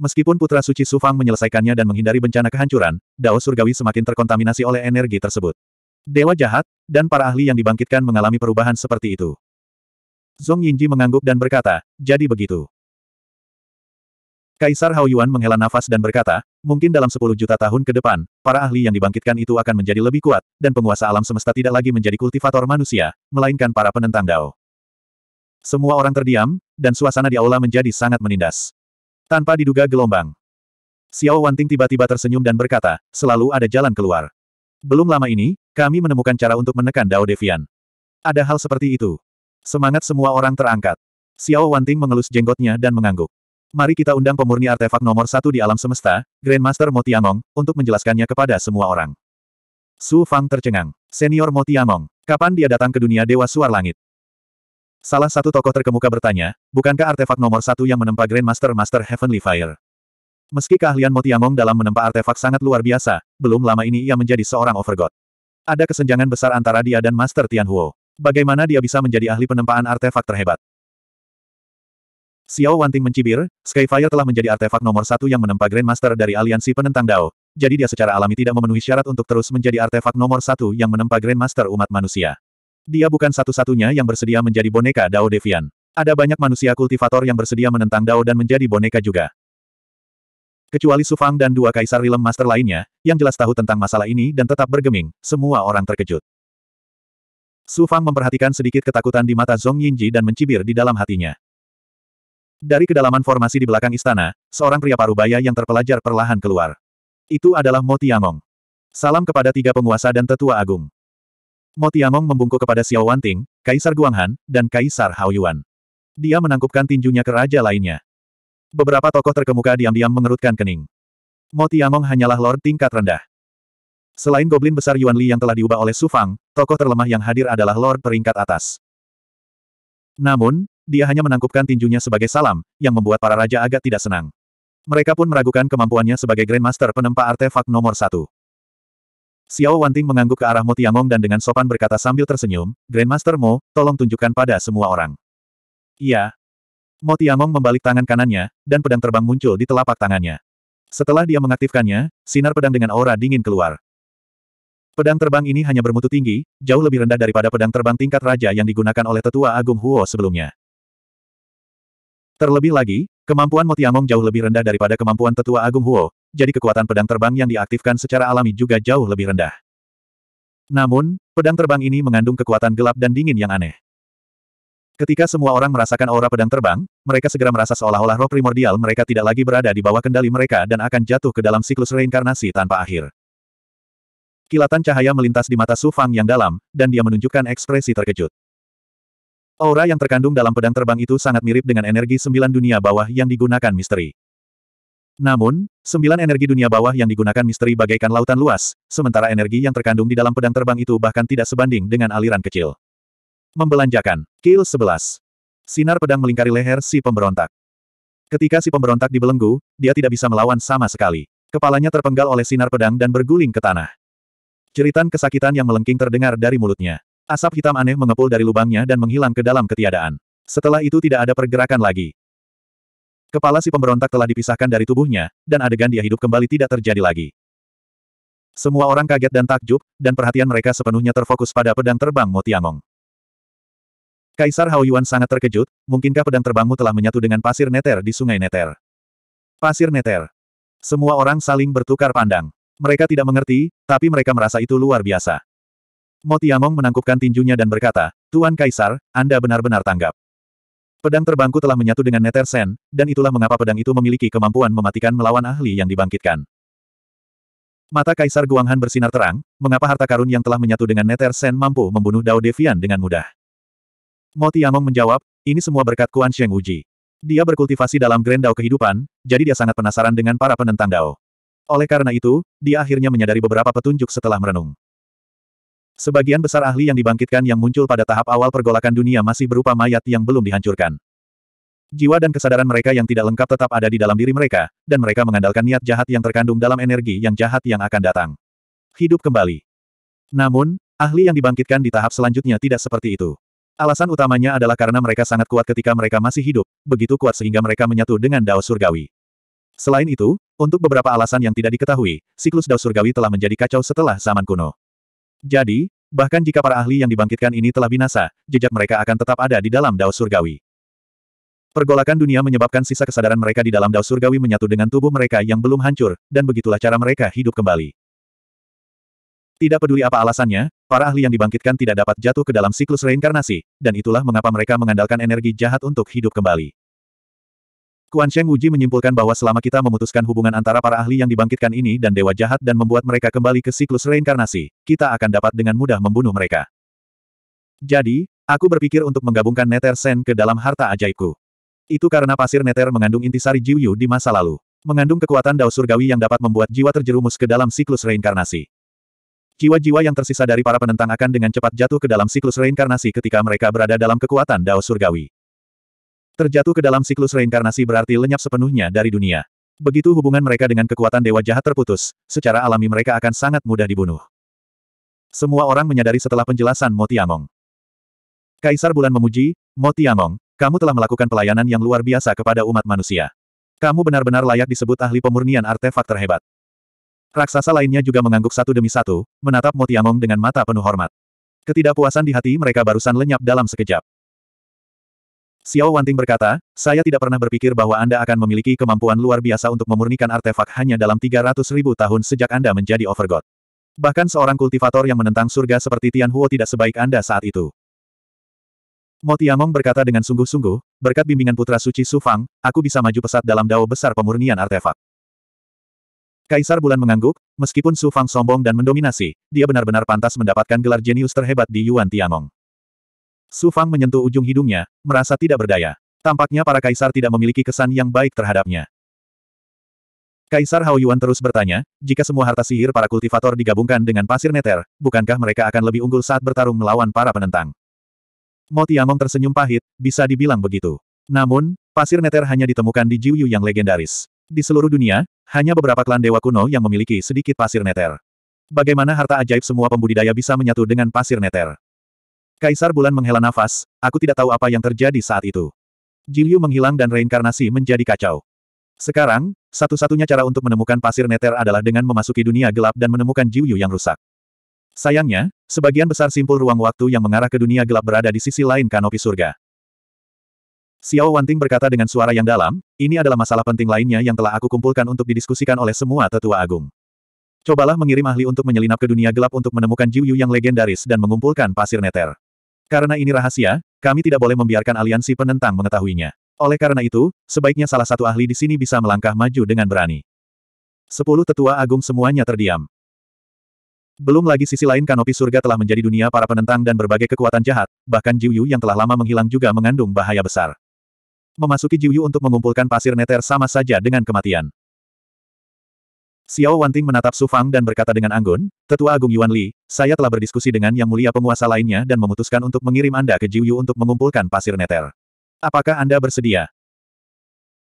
[SPEAKER 1] Meskipun Putra Suci Su Fang menyelesaikannya dan menghindari bencana kehancuran, Dao Surgawi semakin terkontaminasi oleh energi tersebut. Dewa jahat, dan para ahli yang dibangkitkan mengalami perubahan seperti itu. Zong Yinji mengangguk dan berkata, jadi begitu. Kaisar Haoyuan menghela nafas dan berkata, mungkin dalam 10 juta tahun ke depan, para ahli yang dibangkitkan itu akan menjadi lebih kuat, dan penguasa alam semesta tidak lagi menjadi kultivator manusia, melainkan para penentang Dao. Semua orang terdiam, dan suasana di aula menjadi sangat menindas. Tanpa diduga gelombang. Xiao Wanting tiba-tiba tersenyum dan berkata, selalu ada jalan keluar. Belum lama ini, kami menemukan cara untuk menekan Dao Devian. Ada hal seperti itu. Semangat semua orang terangkat. Xiao Wanting mengelus jenggotnya dan mengangguk. Mari kita undang pemurni artefak nomor satu di alam semesta, Grandmaster Motiamong, untuk menjelaskannya kepada semua orang. Su Fang tercengang. Senior Motiamong, kapan dia datang ke dunia Dewa Suar Langit? Salah satu tokoh terkemuka bertanya, bukankah artefak nomor satu yang menempa Grandmaster Master Heavenly Fire? Meski keahlian Motiamong dalam menempa artefak sangat luar biasa, belum lama ini ia menjadi seorang overgod. Ada kesenjangan besar antara dia dan Master Tianhuo. Bagaimana dia bisa menjadi ahli penempaan artefak terhebat? Xiao Wanting mencibir, Skyfire telah menjadi artefak nomor satu yang menempa Grandmaster dari aliansi penentang Dao. Jadi dia secara alami tidak memenuhi syarat untuk terus menjadi artefak nomor satu yang menempa Grandmaster umat manusia. Dia bukan satu-satunya yang bersedia menjadi boneka Dao Devian. Ada banyak manusia kultivator yang bersedia menentang Dao dan menjadi boneka juga. Kecuali Sufang dan dua kaisar Rilem Master lainnya, yang jelas tahu tentang masalah ini dan tetap bergeming, semua orang terkejut. Sufang memperhatikan sedikit ketakutan di mata Zong Yinji dan mencibir di dalam hatinya. Dari kedalaman formasi di belakang istana, seorang pria parubaya yang terpelajar perlahan keluar. Itu adalah Motiamong. Salam kepada tiga penguasa dan tetua agung. Motiamong membungkuk kepada Xiao Wanting, Kaisar Guanghan, dan Kaisar Haoyuan. Dia menangkupkan tinjunya ke raja lainnya. Beberapa tokoh terkemuka diam-diam mengerutkan kening. Motiamong hanyalah lord tingkat rendah. Selain goblin besar Yuan Li yang telah diubah oleh Su Fang, tokoh terlemah yang hadir adalah lord peringkat atas. Namun, dia hanya menangkupkan tinjunya sebagai salam, yang membuat para raja agak tidak senang. Mereka pun meragukan kemampuannya sebagai Grandmaster penempa artefak nomor satu. Xiao Wanting mengangguk ke arah Mo Tiangong dan dengan sopan berkata sambil tersenyum, Grandmaster Mo, tolong tunjukkan pada semua orang. Iya. Mo Tiangong membalik tangan kanannya, dan pedang terbang muncul di telapak tangannya. Setelah dia mengaktifkannya, sinar pedang dengan aura dingin keluar. Pedang terbang ini hanya bermutu tinggi, jauh lebih rendah daripada pedang terbang tingkat raja yang digunakan oleh tetua agung Huo sebelumnya. Terlebih lagi, kemampuan Motiamong jauh lebih rendah daripada kemampuan tetua Agung Huo, jadi kekuatan pedang terbang yang diaktifkan secara alami juga jauh lebih rendah. Namun, pedang terbang ini mengandung kekuatan gelap dan dingin yang aneh. Ketika semua orang merasakan aura pedang terbang, mereka segera merasa seolah-olah roh primordial mereka tidak lagi berada di bawah kendali mereka dan akan jatuh ke dalam siklus reinkarnasi tanpa akhir. Kilatan cahaya melintas di mata Su Fang yang dalam, dan dia menunjukkan ekspresi terkejut. Aura yang terkandung dalam pedang terbang itu sangat mirip dengan energi sembilan dunia bawah yang digunakan misteri. Namun, sembilan energi dunia bawah yang digunakan misteri bagaikan lautan luas, sementara energi yang terkandung di dalam pedang terbang itu bahkan tidak sebanding dengan aliran kecil. Membelanjakan. Kill 11. Sinar pedang melingkari leher si pemberontak. Ketika si pemberontak dibelenggu, dia tidak bisa melawan sama sekali. Kepalanya terpenggal oleh sinar pedang dan berguling ke tanah. Ceritan kesakitan yang melengking terdengar dari mulutnya. Asap hitam aneh mengepul dari lubangnya dan menghilang ke dalam ketiadaan. Setelah itu tidak ada pergerakan lagi. Kepala si pemberontak telah dipisahkan dari tubuhnya, dan adegan dia hidup kembali tidak terjadi lagi. Semua orang kaget dan takjub, dan perhatian mereka sepenuhnya terfokus pada pedang terbang Motiangong. Kaisar Yuan sangat terkejut, mungkinkah pedang terbangmu telah menyatu dengan pasir neter di sungai neter? Pasir neter. Semua orang saling bertukar pandang. Mereka tidak mengerti, tapi mereka merasa itu luar biasa. Mo Tiamong menangkupkan tinjunya dan berkata, Tuan Kaisar, Anda benar-benar tanggap. Pedang terbangku telah menyatu dengan Nether Sen, dan itulah mengapa pedang itu memiliki kemampuan mematikan melawan ahli yang dibangkitkan. Mata Kaisar Guanghan bersinar terang, mengapa harta karun yang telah menyatu dengan Nether Sen mampu membunuh Dao Devian dengan mudah. Mo Tiamong menjawab, ini semua berkat Kuan Sheng Uji. Dia berkultivasi dalam Grand Dao kehidupan, jadi dia sangat penasaran dengan para penentang Dao. Oleh karena itu, dia akhirnya menyadari beberapa petunjuk setelah merenung. Sebagian besar ahli yang dibangkitkan yang muncul pada tahap awal pergolakan dunia masih berupa mayat yang belum dihancurkan. Jiwa dan kesadaran mereka yang tidak lengkap tetap ada di dalam diri mereka, dan mereka mengandalkan niat jahat yang terkandung dalam energi yang jahat yang akan datang. Hidup kembali. Namun, ahli yang dibangkitkan di tahap selanjutnya tidak seperti itu. Alasan utamanya adalah karena mereka sangat kuat ketika mereka masih hidup, begitu kuat sehingga mereka menyatu dengan Dao Surgawi. Selain itu, untuk beberapa alasan yang tidak diketahui, siklus Dao Surgawi telah menjadi kacau setelah zaman kuno. Jadi, bahkan jika para ahli yang dibangkitkan ini telah binasa, jejak mereka akan tetap ada di dalam Dao Surgawi. Pergolakan dunia menyebabkan sisa kesadaran mereka di dalam Dao Surgawi menyatu dengan tubuh mereka yang belum hancur, dan begitulah cara mereka hidup kembali. Tidak peduli apa alasannya, para ahli yang dibangkitkan tidak dapat jatuh ke dalam siklus reinkarnasi, dan itulah mengapa mereka mengandalkan energi jahat untuk hidup kembali. Kuan Sheng Wuji menyimpulkan bahwa selama kita memutuskan hubungan antara para ahli yang dibangkitkan ini dan dewa jahat dan membuat mereka kembali ke siklus reinkarnasi, kita akan dapat dengan mudah membunuh mereka. Jadi, aku berpikir untuk menggabungkan Nether Sen ke dalam harta ajaibku. Itu karena pasir Nether mengandung intisari Jiuyu di masa lalu. Mengandung kekuatan dao surgawi yang dapat membuat jiwa terjerumus ke dalam siklus reinkarnasi. Jiwa-jiwa yang tersisa dari para penentang akan dengan cepat jatuh ke dalam siklus reinkarnasi ketika mereka berada dalam kekuatan dao surgawi. Terjatuh ke dalam siklus reinkarnasi berarti lenyap sepenuhnya dari dunia. Begitu hubungan mereka dengan kekuatan dewa jahat terputus, secara alami mereka akan sangat mudah dibunuh. Semua orang menyadari setelah penjelasan Moti Among. Kaisar Bulan memuji, Moti Among, kamu telah melakukan pelayanan yang luar biasa kepada umat manusia. Kamu benar-benar layak disebut ahli pemurnian artefak terhebat. Raksasa lainnya juga mengangguk satu demi satu, menatap Moti Among dengan mata penuh hormat. Ketidakpuasan di hati mereka barusan lenyap dalam sekejap. Xiao Wanting berkata, saya tidak pernah berpikir bahwa Anda akan memiliki kemampuan luar biasa untuk memurnikan artefak hanya dalam 300 ribu tahun sejak Anda menjadi overgod. Bahkan seorang kultivator yang menentang surga seperti Tian Huo tidak sebaik Anda saat itu. Motiamong berkata dengan sungguh-sungguh, berkat bimbingan putra suci Su Fang, aku bisa maju pesat dalam dao besar pemurnian artefak. Kaisar Bulan mengangguk, meskipun Su Fang sombong dan mendominasi, dia benar-benar pantas mendapatkan gelar jenius terhebat di Yuan Tiangong. Su Fang menyentuh ujung hidungnya, merasa tidak berdaya. Tampaknya para kaisar tidak memiliki kesan yang baik terhadapnya. Kaisar Hao Yuan terus bertanya, jika semua harta sihir para kultivator digabungkan dengan pasir neter, bukankah mereka akan lebih unggul saat bertarung melawan para penentang? Mo Tiangong tersenyum pahit, bisa dibilang begitu. Namun, pasir neter hanya ditemukan di Jiuyu yang legendaris. Di seluruh dunia, hanya beberapa klan dewa kuno yang memiliki sedikit pasir neter. Bagaimana harta ajaib semua pembudidaya bisa menyatu dengan pasir neter? Kaisar Bulan menghela nafas, aku tidak tahu apa yang terjadi saat itu. Jiliu menghilang dan reinkarnasi menjadi kacau. Sekarang, satu-satunya cara untuk menemukan pasir neter adalah dengan memasuki dunia gelap dan menemukan Jiliu yang rusak. Sayangnya, sebagian besar simpul ruang waktu yang mengarah ke dunia gelap berada di sisi lain kanopi surga. Xiao Wanting berkata dengan suara yang dalam, ini adalah masalah penting lainnya yang telah aku kumpulkan untuk didiskusikan oleh semua tetua agung. Cobalah mengirim ahli untuk menyelinap ke dunia gelap untuk menemukan Jiuyu yang legendaris dan mengumpulkan pasir neter. Karena ini rahasia, kami tidak boleh membiarkan aliansi penentang mengetahuinya. Oleh karena itu, sebaiknya salah satu ahli di sini bisa melangkah maju dengan berani. Sepuluh tetua agung semuanya terdiam. Belum lagi sisi lain kanopi surga telah menjadi dunia para penentang dan berbagai kekuatan jahat, bahkan Jiu Yu yang telah lama menghilang juga mengandung bahaya besar. Memasuki Jiu Yu untuk mengumpulkan pasir neter sama saja dengan kematian. Xiao Wanting menatap Su Fang dan berkata dengan anggun, Tetua Agung Yuan Li, saya telah berdiskusi dengan yang mulia penguasa lainnya dan memutuskan untuk mengirim Anda ke Jiuyu untuk mengumpulkan pasir neter. Apakah Anda bersedia?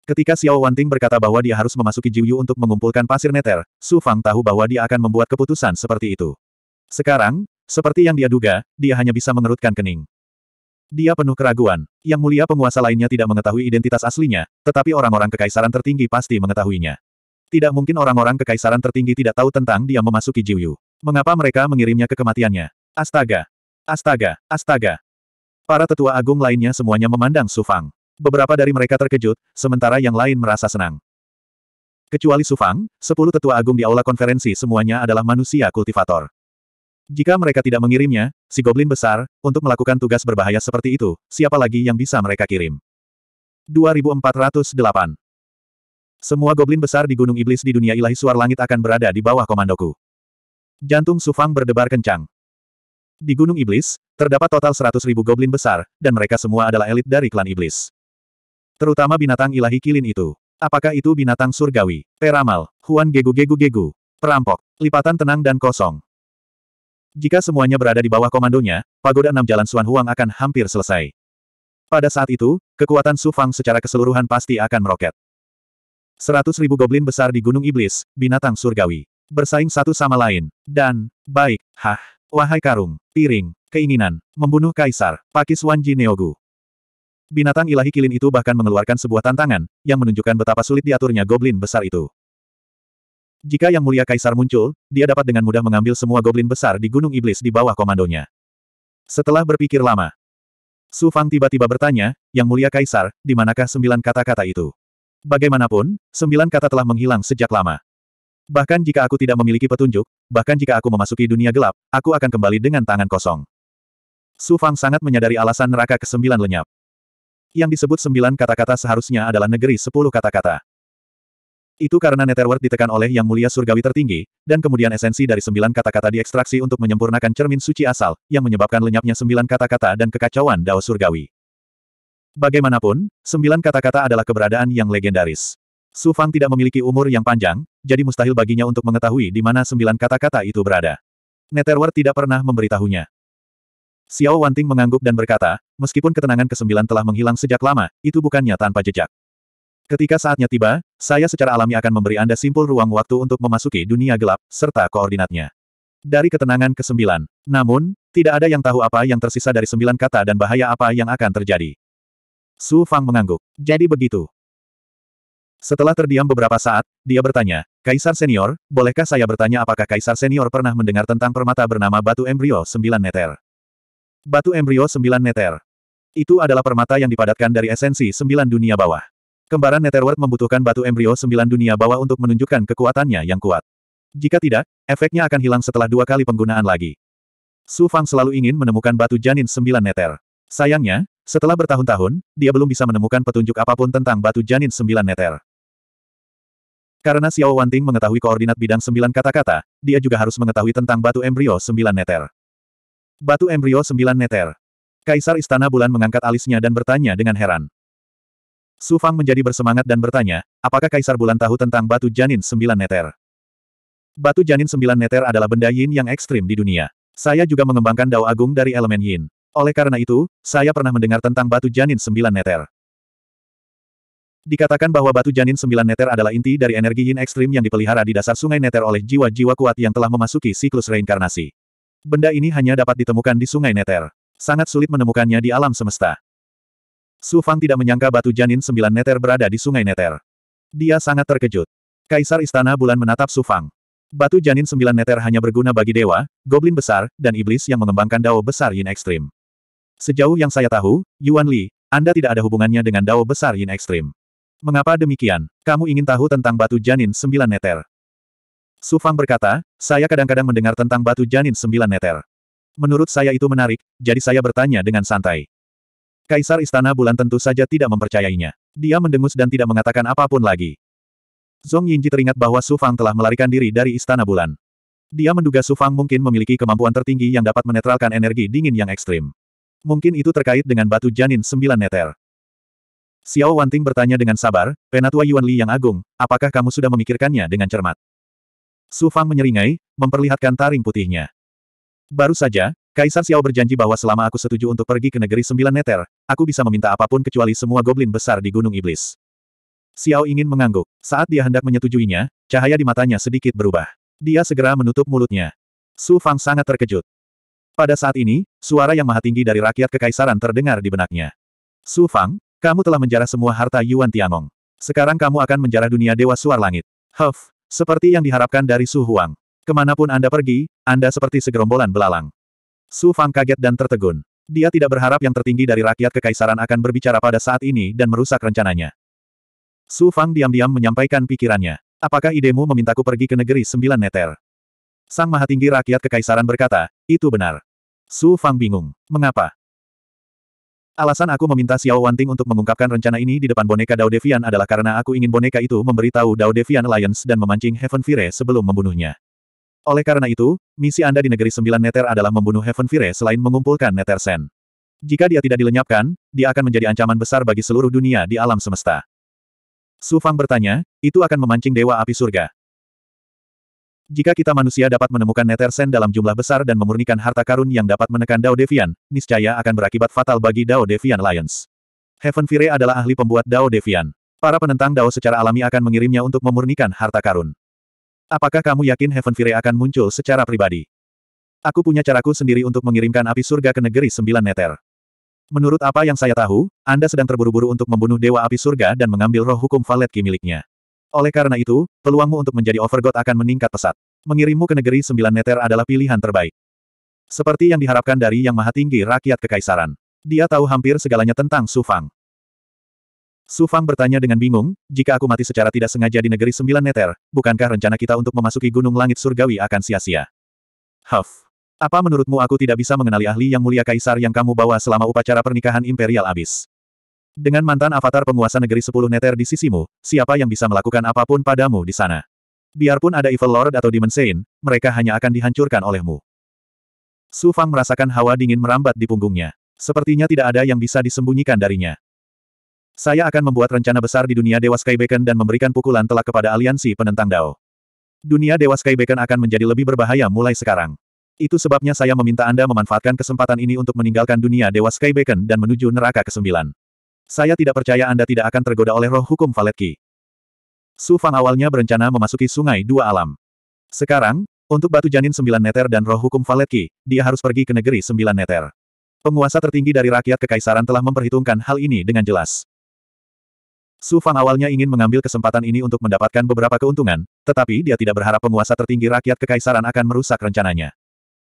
[SPEAKER 1] Ketika Xiao Wanting berkata bahwa dia harus memasuki Jiuyu untuk mengumpulkan pasir neter, Su Fang tahu bahwa dia akan membuat keputusan seperti itu. Sekarang, seperti yang dia duga, dia hanya bisa mengerutkan kening. Dia penuh keraguan. Yang mulia penguasa lainnya tidak mengetahui identitas aslinya, tetapi orang-orang kekaisaran tertinggi pasti mengetahuinya. Tidak mungkin orang-orang kekaisaran tertinggi tidak tahu tentang dia memasuki Jiuyu. Mengapa mereka mengirimnya ke kematiannya? Astaga! Astaga! Astaga! Para tetua agung lainnya semuanya memandang Sufang. Beberapa dari mereka terkejut, sementara yang lain merasa senang. Kecuali Sufang, sepuluh tetua agung di aula konferensi semuanya adalah manusia kultivator. Jika mereka tidak mengirimnya, si goblin besar, untuk melakukan tugas berbahaya seperti itu, siapa lagi yang bisa mereka kirim? 2408 semua goblin besar di Gunung Iblis di dunia ilahi suar langit akan berada di bawah komandoku. Jantung Sufang berdebar kencang. Di Gunung Iblis, terdapat total 100 ribu goblin besar, dan mereka semua adalah elit dari klan Iblis. Terutama binatang ilahi kilin itu. Apakah itu binatang surgawi? peramal, Huan Gegu Gegu Gegu, perampok, lipatan tenang dan kosong. Jika semuanya berada di bawah komandonya, pagoda enam jalan Suan Huang akan hampir selesai. Pada saat itu, kekuatan Sufang secara keseluruhan pasti akan meroket. Seratus ribu goblin besar di Gunung Iblis, binatang surgawi. Bersaing satu sama lain. Dan, baik, hah, wahai karung, piring, keinginan, membunuh kaisar, pakis Wanji Neogu. Binatang ilahi kilin itu bahkan mengeluarkan sebuah tantangan, yang menunjukkan betapa sulit diaturnya goblin besar itu. Jika Yang Mulia Kaisar muncul, dia dapat dengan mudah mengambil semua goblin besar di Gunung Iblis di bawah komandonya. Setelah berpikir lama, Su Fang tiba-tiba bertanya, Yang Mulia Kaisar, di manakah sembilan kata-kata itu? Bagaimanapun, sembilan kata telah menghilang sejak lama. Bahkan jika aku tidak memiliki petunjuk, bahkan jika aku memasuki dunia gelap, aku akan kembali dengan tangan kosong. Su Fang sangat menyadari alasan neraka kesembilan lenyap. Yang disebut sembilan kata-kata seharusnya adalah negeri sepuluh kata-kata. Itu karena Netherworld ditekan oleh Yang Mulia Surgawi Tertinggi, dan kemudian esensi dari sembilan kata-kata diekstraksi untuk menyempurnakan cermin suci asal, yang menyebabkan lenyapnya sembilan kata-kata dan kekacauan Dao Surgawi. Bagaimanapun, sembilan kata-kata adalah keberadaan yang legendaris. Su Fang tidak memiliki umur yang panjang, jadi mustahil baginya untuk mengetahui di mana sembilan kata-kata itu berada. Netherward tidak pernah memberitahunya. Xiao Wanting mengangguk dan berkata, meskipun ketenangan kesembilan telah menghilang sejak lama, itu bukannya tanpa jejak. Ketika saatnya tiba, saya secara alami akan memberi Anda simpul ruang waktu untuk memasuki dunia gelap, serta koordinatnya. Dari ketenangan ke kesembilan. Namun, tidak ada yang tahu apa yang tersisa dari sembilan kata dan bahaya apa yang akan terjadi. Su Fang mengangguk. Jadi begitu. Setelah terdiam beberapa saat, dia bertanya, Kaisar Senior, bolehkah saya bertanya apakah Kaisar Senior pernah mendengar tentang permata bernama Batu Embrio sembilan Neter? Batu Embrio sembilan Neter. Itu adalah permata yang dipadatkan dari esensi sembilan dunia bawah. Kembaran Netherworld membutuhkan batu embrio sembilan dunia bawah untuk menunjukkan kekuatannya yang kuat. Jika tidak, efeknya akan hilang setelah dua kali penggunaan lagi. Su Fang selalu ingin menemukan batu janin sembilan neter. Sayangnya, setelah bertahun-tahun, dia belum bisa menemukan petunjuk apapun tentang batu janin sembilan neter. Karena Xiao Wanting mengetahui koordinat bidang sembilan kata-kata, dia juga harus mengetahui tentang batu embrio sembilan neter. Batu embrio sembilan neter. Kaisar Istana Bulan mengangkat alisnya dan bertanya dengan heran. Su Fang menjadi bersemangat dan bertanya, apakah Kaisar Bulan tahu tentang batu janin sembilan neter? Batu janin sembilan neter adalah benda yin yang ekstrim di dunia. Saya juga mengembangkan dao agung dari elemen yin. Oleh karena itu, saya pernah mendengar tentang batu janin sembilan neter. Dikatakan bahwa batu janin sembilan neter adalah inti dari energi yin ekstrim yang dipelihara di dasar sungai neter oleh jiwa-jiwa kuat yang telah memasuki siklus reinkarnasi. Benda ini hanya dapat ditemukan di sungai neter. Sangat sulit menemukannya di alam semesta. Su Fang tidak menyangka batu janin sembilan neter berada di sungai neter. Dia sangat terkejut. Kaisar Istana Bulan menatap Su Fang. Batu janin sembilan neter hanya berguna bagi dewa, goblin besar, dan iblis yang mengembangkan dao besar yin ekstrim. Sejauh yang saya tahu, Yuan Li, Anda tidak ada hubungannya dengan Dao Besar Yin Ekstrim. Mengapa demikian? Kamu ingin tahu tentang batu janin sembilan neter? Su Fang berkata, saya kadang-kadang mendengar tentang batu janin sembilan neter. Menurut saya itu menarik, jadi saya bertanya dengan santai. Kaisar Istana Bulan tentu saja tidak mempercayainya. Dia mendengus dan tidak mengatakan apapun lagi. Zong Yinji teringat bahwa Su Fang telah melarikan diri dari Istana Bulan. Dia menduga Su Fang mungkin memiliki kemampuan tertinggi yang dapat menetralkan energi dingin yang ekstrim. Mungkin itu terkait dengan batu janin sembilan neter. Xiao Wanting bertanya dengan sabar, penatua Yuan Li yang agung, apakah kamu sudah memikirkannya dengan cermat? Su Fang menyeringai, memperlihatkan taring putihnya. Baru saja, Kaisar Xiao berjanji bahwa selama aku setuju untuk pergi ke negeri sembilan neter, aku bisa meminta apapun kecuali semua goblin besar di Gunung Iblis. Xiao ingin mengangguk. Saat dia hendak menyetujuinya, cahaya di matanya sedikit berubah. Dia segera menutup mulutnya. Su Fang sangat terkejut. Pada saat ini, suara yang maha tinggi dari rakyat kekaisaran terdengar di benaknya. Su Fang, kamu telah menjarah semua harta Yuan Tiangong. Sekarang kamu akan menjarah dunia Dewa Suar Langit. Huff, seperti yang diharapkan dari Su Huang. Kemanapun Anda pergi, Anda seperti segerombolan belalang. Su Fang kaget dan tertegun. Dia tidak berharap yang tertinggi dari rakyat kekaisaran akan berbicara pada saat ini dan merusak rencananya. Su Fang diam-diam menyampaikan pikirannya. Apakah idemu memintaku pergi ke negeri sembilan neter? Sang Mahatinggi Rakyat Kekaisaran berkata, itu benar. Su Fang bingung. Mengapa? Alasan aku meminta Xiao Wanting untuk mengungkapkan rencana ini di depan boneka Dao Devian adalah karena aku ingin boneka itu memberitahu Dao Devian Alliance dan memancing Heaven Fire sebelum membunuhnya. Oleh karena itu, misi Anda di negeri sembilan neter adalah membunuh Heaven Fire selain mengumpulkan neter sen. Jika dia tidak dilenyapkan, dia akan menjadi ancaman besar bagi seluruh dunia di alam semesta. Su Fang bertanya, itu akan memancing Dewa Api Surga. Jika kita manusia dapat menemukan Nethersen dalam jumlah besar dan memurnikan harta karun yang dapat menekan Dao Devian, niscaya akan berakibat fatal bagi Dao Devian Alliance. Heaven Fire adalah ahli pembuat Dao Devian. Para penentang Dao secara alami akan mengirimnya untuk memurnikan harta karun. Apakah kamu yakin Heaven Fire akan muncul secara pribadi? Aku punya caraku sendiri untuk mengirimkan api surga ke negeri sembilan neter. Menurut apa yang saya tahu, Anda sedang terburu-buru untuk membunuh Dewa Api Surga dan mengambil roh hukum Valet miliknya. Oleh karena itu, peluangmu untuk menjadi overgod akan meningkat pesat. Mengirimmu ke negeri sembilan neter adalah pilihan terbaik. Seperti yang diharapkan dari Yang Maha Tinggi Rakyat Kekaisaran. Dia tahu hampir segalanya tentang Su Fang. Su Fang bertanya dengan bingung, jika aku mati secara tidak sengaja di negeri sembilan neter, bukankah rencana kita untuk memasuki gunung langit surgawi akan sia-sia? Huff. Apa menurutmu aku tidak bisa mengenali ahli yang mulia kaisar yang kamu bawa selama upacara pernikahan imperial abis? Dengan mantan avatar penguasa negeri sepuluh neter di sisimu, siapa yang bisa melakukan apapun padamu di sana? Biarpun ada Evil Lord atau Demon Saint, mereka hanya akan dihancurkan olehmu. Su Fang merasakan hawa dingin merambat di punggungnya. Sepertinya tidak ada yang bisa disembunyikan darinya. Saya akan membuat rencana besar di dunia Dewa Sky Beacon dan memberikan pukulan telak kepada aliansi penentang Dao. Dunia Dewa Sky Beacon akan menjadi lebih berbahaya mulai sekarang. Itu sebabnya saya meminta Anda memanfaatkan kesempatan ini untuk meninggalkan dunia Dewa Sky Beacon dan menuju neraka kesembilan. Saya tidak percaya Anda tidak akan tergoda oleh roh hukum Valetki. Su Fang awalnya berencana memasuki sungai dua alam. Sekarang, untuk batu janin sembilan neter dan roh hukum Valetki, dia harus pergi ke negeri sembilan neter. Penguasa tertinggi dari rakyat kekaisaran telah memperhitungkan hal ini dengan jelas. Su Fang awalnya ingin mengambil kesempatan ini untuk mendapatkan beberapa keuntungan, tetapi dia tidak berharap penguasa tertinggi rakyat kekaisaran akan merusak rencananya.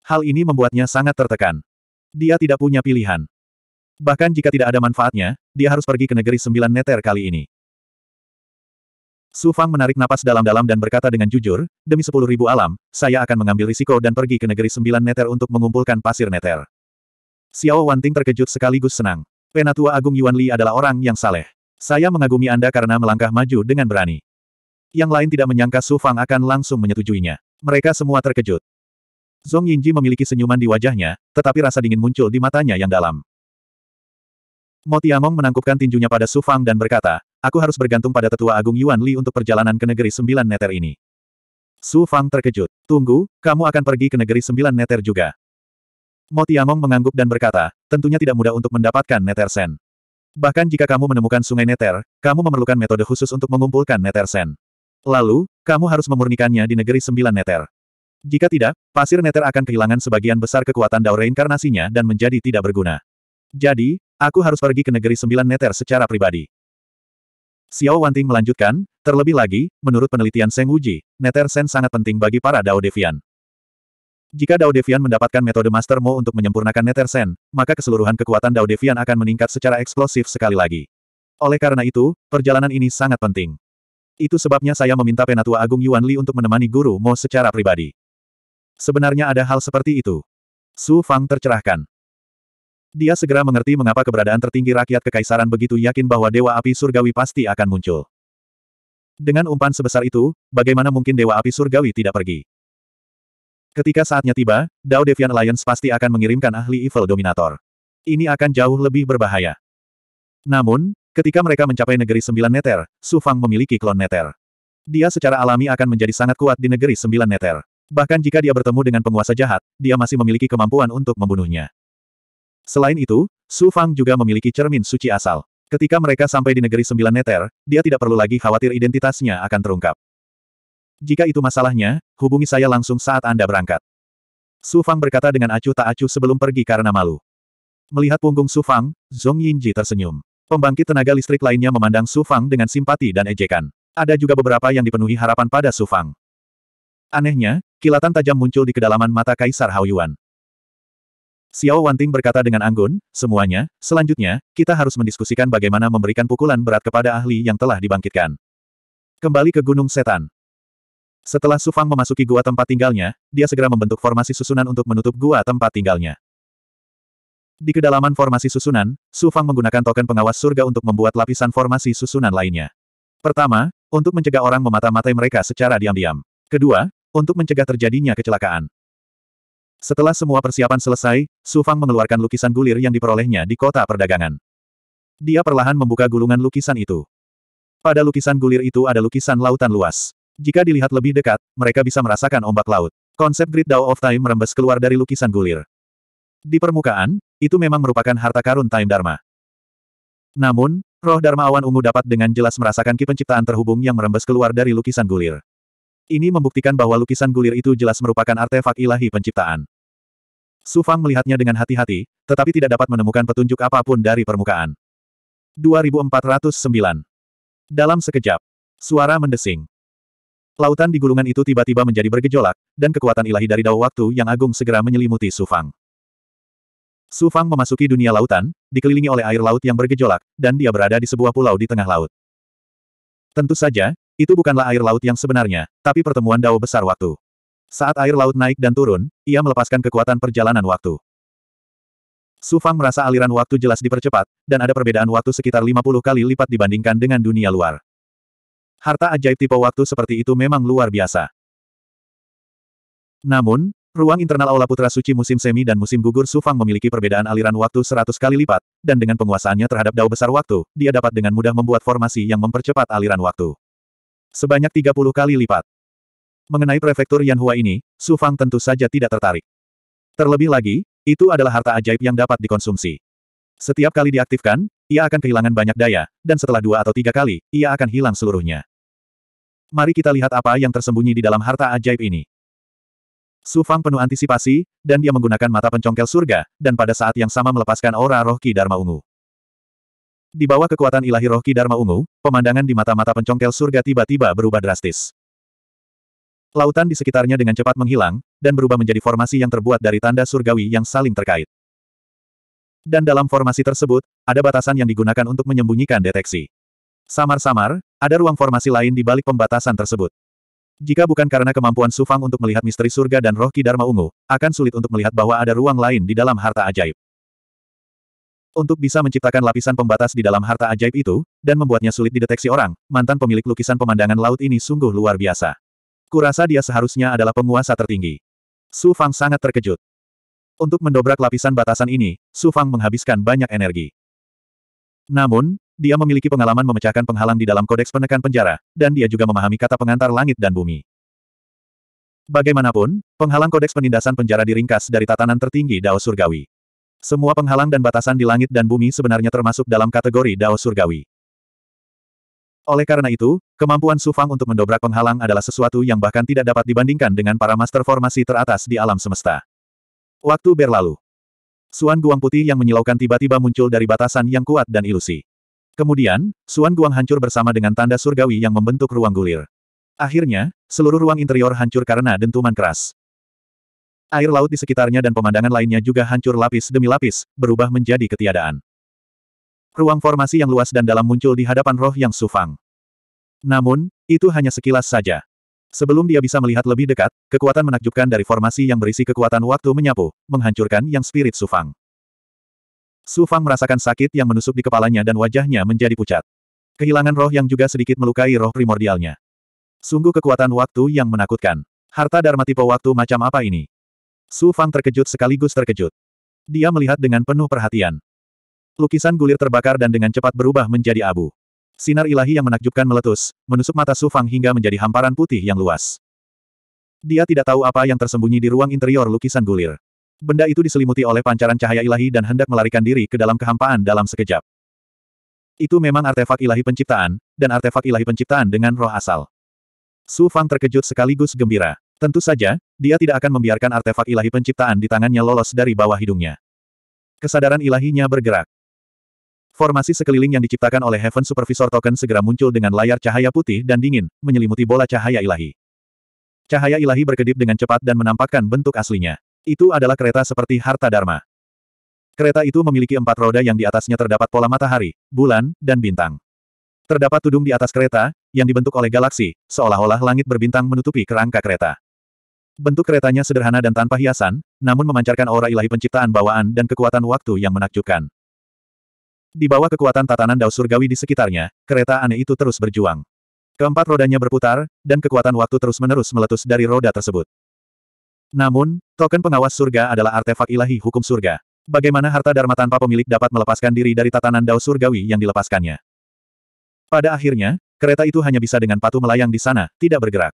[SPEAKER 1] Hal ini membuatnya sangat tertekan. Dia tidak punya pilihan. Bahkan jika tidak ada manfaatnya, dia harus pergi ke negeri sembilan neter kali ini. Su Fang menarik napas dalam-dalam dan berkata dengan jujur, demi sepuluh ribu alam, saya akan mengambil risiko dan pergi ke negeri sembilan neter untuk mengumpulkan pasir neter. Xiao Wanting terkejut sekaligus senang. Penatua Agung Yuan Li adalah orang yang saleh. Saya mengagumi Anda karena melangkah maju dengan berani. Yang lain tidak menyangka Su Fang akan langsung menyetujuinya. Mereka semua terkejut. Zong Yinji memiliki senyuman di wajahnya, tetapi rasa dingin muncul di matanya yang dalam. Mo Tiamong menangkupkan tinjunya pada Su Fang dan berkata, aku harus bergantung pada tetua agung Yuan Li untuk perjalanan ke negeri sembilan neter ini. Su Fang terkejut. Tunggu, kamu akan pergi ke negeri sembilan neter juga. Mo Tiamong mengangguk dan berkata, tentunya tidak mudah untuk mendapatkan neter sen. Bahkan jika kamu menemukan sungai neter, kamu memerlukan metode khusus untuk mengumpulkan neter sen. Lalu, kamu harus memurnikannya di negeri sembilan neter. Jika tidak, pasir neter akan kehilangan sebagian besar kekuatan dao reinkarnasinya dan menjadi tidak berguna. Jadi, Aku harus pergi ke negeri sembilan neter secara pribadi. Xiao Wanting melanjutkan, terlebih lagi, menurut penelitian Seng Wuji, neter sen sangat penting bagi para Dao Devian. Jika Dao Devian mendapatkan metode Master Mo untuk menyempurnakan neter sen, maka keseluruhan kekuatan Dao Devian akan meningkat secara eksplosif sekali lagi. Oleh karena itu, perjalanan ini sangat penting. Itu sebabnya saya meminta Penatua Agung Yuan Li untuk menemani guru Mo secara pribadi. Sebenarnya ada hal seperti itu. Su Fang tercerahkan. Dia segera mengerti mengapa keberadaan tertinggi rakyat kekaisaran begitu yakin bahwa Dewa Api Surgawi pasti akan muncul. Dengan umpan sebesar itu, bagaimana mungkin Dewa Api Surgawi tidak pergi? Ketika saatnya tiba, Dao Devian Alliance pasti akan mengirimkan ahli Evil Dominator. Ini akan jauh lebih berbahaya. Namun, ketika mereka mencapai negeri sembilan neter, Su Fang memiliki klon neter. Dia secara alami akan menjadi sangat kuat di negeri sembilan neter. Bahkan jika dia bertemu dengan penguasa jahat, dia masih memiliki kemampuan untuk membunuhnya. Selain itu, Su Fang juga memiliki cermin suci asal. Ketika mereka sampai di negeri sembilan neter, dia tidak perlu lagi khawatir identitasnya akan terungkap. Jika itu masalahnya, hubungi saya langsung saat Anda berangkat. Su Fang berkata dengan acuh tak acuh sebelum pergi karena malu. Melihat punggung Su Fang, Zhong Yinji tersenyum. Pembangkit tenaga listrik lainnya memandang Su Fang dengan simpati dan ejekan. Ada juga beberapa yang dipenuhi harapan pada Su Fang. Anehnya, kilatan tajam muncul di kedalaman mata Kaisar Hao Yuan. Xiao Wanting berkata dengan anggun, semuanya, selanjutnya, kita harus mendiskusikan bagaimana memberikan pukulan berat kepada ahli yang telah dibangkitkan. Kembali ke Gunung Setan. Setelah Su Fang memasuki gua tempat tinggalnya, dia segera membentuk formasi susunan untuk menutup gua tempat tinggalnya. Di kedalaman formasi susunan, Su Fang menggunakan token pengawas surga untuk membuat lapisan formasi susunan lainnya. Pertama, untuk mencegah orang memata-matai mereka secara diam-diam. Kedua, untuk mencegah terjadinya kecelakaan. Setelah semua persiapan selesai, Su Fang mengeluarkan lukisan gulir yang diperolehnya di kota perdagangan. Dia perlahan membuka gulungan lukisan itu. Pada lukisan gulir itu ada lukisan lautan luas. Jika dilihat lebih dekat, mereka bisa merasakan ombak laut. Konsep Great Dao of Time merembes keluar dari lukisan gulir. Di permukaan, itu memang merupakan harta karun Time Dharma. Namun, roh Dharma Awan Ungu dapat dengan jelas merasakan ki penciptaan terhubung yang merembes keluar dari lukisan gulir. Ini membuktikan bahwa lukisan gulir itu jelas merupakan artefak ilahi penciptaan. Su Fang melihatnya dengan hati-hati, tetapi tidak dapat menemukan petunjuk apapun dari permukaan. 2409 Dalam sekejap, suara mendesing. Lautan di gulungan itu tiba-tiba menjadi bergejolak, dan kekuatan ilahi dari dao waktu yang agung segera menyelimuti Su Fang. Su Fang memasuki dunia lautan, dikelilingi oleh air laut yang bergejolak, dan dia berada di sebuah pulau di tengah laut. Tentu saja, itu bukanlah air laut yang sebenarnya, tapi pertemuan dao besar waktu. Saat air laut naik dan turun, ia melepaskan kekuatan perjalanan waktu. Su Fang merasa aliran waktu jelas dipercepat, dan ada perbedaan waktu sekitar 50 kali lipat dibandingkan dengan dunia luar. Harta ajaib tipe waktu seperti itu memang luar biasa. Namun, ruang internal Aula Putra Suci musim semi dan musim gugur Su Fang memiliki perbedaan aliran waktu 100 kali lipat, dan dengan penguasaannya terhadap dao besar waktu, dia dapat dengan mudah membuat formasi yang mempercepat aliran waktu. Sebanyak 30 kali lipat. Mengenai prefektur Yanhua ini, Su Fang tentu saja tidak tertarik. Terlebih lagi, itu adalah harta ajaib yang dapat dikonsumsi. Setiap kali diaktifkan, ia akan kehilangan banyak daya, dan setelah dua atau tiga kali, ia akan hilang seluruhnya. Mari kita lihat apa yang tersembunyi di dalam harta ajaib ini. Su Fang penuh antisipasi, dan dia menggunakan mata pencongkel surga, dan pada saat yang sama melepaskan aura roh Ki Dharma Ungu. Di bawah kekuatan ilahi roh Kidarma Dharma Ungu, pemandangan di mata-mata pencongkel surga tiba-tiba berubah drastis. Lautan di sekitarnya dengan cepat menghilang, dan berubah menjadi formasi yang terbuat dari tanda surgawi yang saling terkait. Dan dalam formasi tersebut, ada batasan yang digunakan untuk menyembunyikan deteksi. Samar-samar, ada ruang formasi lain di balik pembatasan tersebut. Jika bukan karena kemampuan Sufang untuk melihat misteri surga dan roh Kidarma Dharma Ungu, akan sulit untuk melihat bahwa ada ruang lain di dalam harta ajaib. Untuk bisa menciptakan lapisan pembatas di dalam harta ajaib itu, dan membuatnya sulit dideteksi orang, mantan pemilik lukisan pemandangan laut ini sungguh luar biasa. Kurasa dia seharusnya adalah penguasa tertinggi. Su Fang sangat terkejut. Untuk mendobrak lapisan batasan ini, Su Fang menghabiskan banyak energi. Namun, dia memiliki pengalaman memecahkan penghalang di dalam kodeks penekan penjara, dan dia juga memahami kata pengantar langit dan bumi. Bagaimanapun, penghalang kodeks penindasan penjara diringkas dari tatanan tertinggi Dao Surgawi. Semua penghalang dan batasan di langit dan bumi sebenarnya termasuk dalam kategori Dao Surgawi. Oleh karena itu, kemampuan Sufang untuk mendobrak penghalang adalah sesuatu yang bahkan tidak dapat dibandingkan dengan para master formasi teratas di alam semesta. Waktu berlalu. Suan Guang putih yang menyilaukan tiba-tiba muncul dari batasan yang kuat dan ilusi. Kemudian, Suan Guang hancur bersama dengan tanda surgawi yang membentuk ruang gulir. Akhirnya, seluruh ruang interior hancur karena dentuman keras. Air laut di sekitarnya dan pemandangan lainnya juga hancur lapis demi lapis, berubah menjadi ketiadaan. Ruang formasi yang luas dan dalam muncul di hadapan roh yang sufang. Namun, itu hanya sekilas saja. Sebelum dia bisa melihat lebih dekat, kekuatan menakjubkan dari formasi yang berisi kekuatan waktu menyapu, menghancurkan yang spirit sufang. Sufang merasakan sakit yang menusuk di kepalanya dan wajahnya menjadi pucat. Kehilangan roh yang juga sedikit melukai roh primordialnya. Sungguh kekuatan waktu yang menakutkan. Harta Dharma tipe waktu macam apa ini? Su Fang terkejut sekaligus terkejut. Dia melihat dengan penuh perhatian. Lukisan gulir terbakar dan dengan cepat berubah menjadi abu. Sinar ilahi yang menakjubkan meletus, menusuk mata Su Fang hingga menjadi hamparan putih yang luas. Dia tidak tahu apa yang tersembunyi di ruang interior lukisan gulir. Benda itu diselimuti oleh pancaran cahaya ilahi dan hendak melarikan diri ke dalam kehampaan dalam sekejap. Itu memang artefak ilahi penciptaan, dan artefak ilahi penciptaan dengan roh asal. Su Fang terkejut sekaligus gembira. Tentu saja, dia tidak akan membiarkan artefak ilahi penciptaan di tangannya lolos dari bawah hidungnya. Kesadaran ilahinya bergerak. Formasi sekeliling yang diciptakan oleh Heaven Supervisor Token segera muncul dengan layar cahaya putih dan dingin, menyelimuti bola cahaya ilahi. Cahaya ilahi berkedip dengan cepat dan menampakkan bentuk aslinya. Itu adalah kereta seperti harta dharma. Kereta itu memiliki empat roda yang di atasnya terdapat pola matahari, bulan, dan bintang. Terdapat tudung di atas kereta, yang dibentuk oleh galaksi, seolah-olah langit berbintang menutupi kerangka kereta. Bentuk keretanya sederhana dan tanpa hiasan, namun memancarkan aura ilahi penciptaan bawaan dan kekuatan waktu yang menakjubkan. Di bawah kekuatan tatanan daus surgawi di sekitarnya, kereta aneh itu terus berjuang. Keempat rodanya berputar, dan kekuatan waktu terus-menerus meletus dari roda tersebut. Namun, token pengawas surga adalah artefak ilahi hukum surga. Bagaimana harta dharma tanpa pemilik dapat melepaskan diri dari tatanan daus surgawi yang dilepaskannya? Pada akhirnya, kereta itu hanya bisa dengan patuh melayang di sana, tidak bergerak.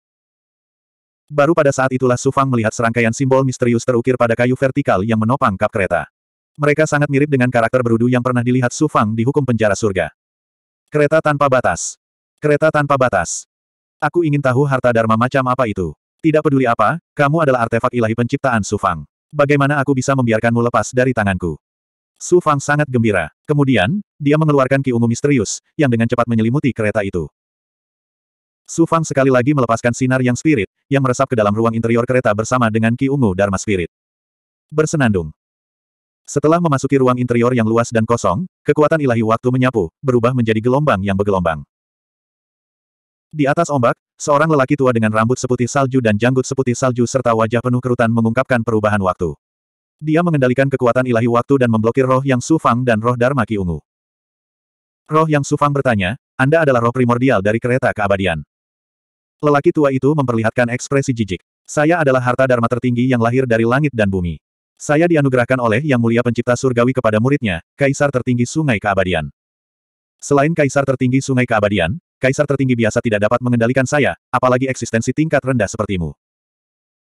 [SPEAKER 1] Baru pada saat itulah Su Fang melihat serangkaian simbol misterius terukir pada kayu vertikal yang menopang kap kereta. Mereka sangat mirip dengan karakter berudu yang pernah dilihat Su Fang di hukum penjara surga. Kereta tanpa batas. Kereta tanpa batas. Aku ingin tahu harta dharma macam apa itu. Tidak peduli apa, kamu adalah artefak ilahi penciptaan Su Fang. Bagaimana aku bisa membiarkanmu lepas dari tanganku? Su Fang sangat gembira. Kemudian, dia mengeluarkan ki ungu misterius, yang dengan cepat menyelimuti kereta itu. Su Fang sekali lagi melepaskan sinar yang spirit, yang meresap ke dalam ruang interior kereta bersama dengan Ki Ungu Dharma Spirit. Bersenandung. Setelah memasuki ruang interior yang luas dan kosong, kekuatan ilahi waktu menyapu, berubah menjadi gelombang yang bergelombang. Di atas ombak, seorang lelaki tua dengan rambut seputih salju dan janggut seputih salju serta wajah penuh kerutan mengungkapkan perubahan waktu. Dia mengendalikan kekuatan ilahi waktu dan memblokir roh yang sufang dan roh Dharma Ki Ungu. Roh yang sufang bertanya, Anda adalah roh primordial dari kereta keabadian. Lelaki tua itu memperlihatkan ekspresi jijik. Saya adalah harta dharma tertinggi yang lahir dari langit dan bumi. Saya dianugerahkan oleh Yang Mulia Pencipta Surgawi kepada muridnya, Kaisar Tertinggi Sungai Keabadian. Selain Kaisar Tertinggi Sungai Keabadian, Kaisar Tertinggi biasa tidak dapat mengendalikan saya, apalagi eksistensi tingkat rendah sepertimu.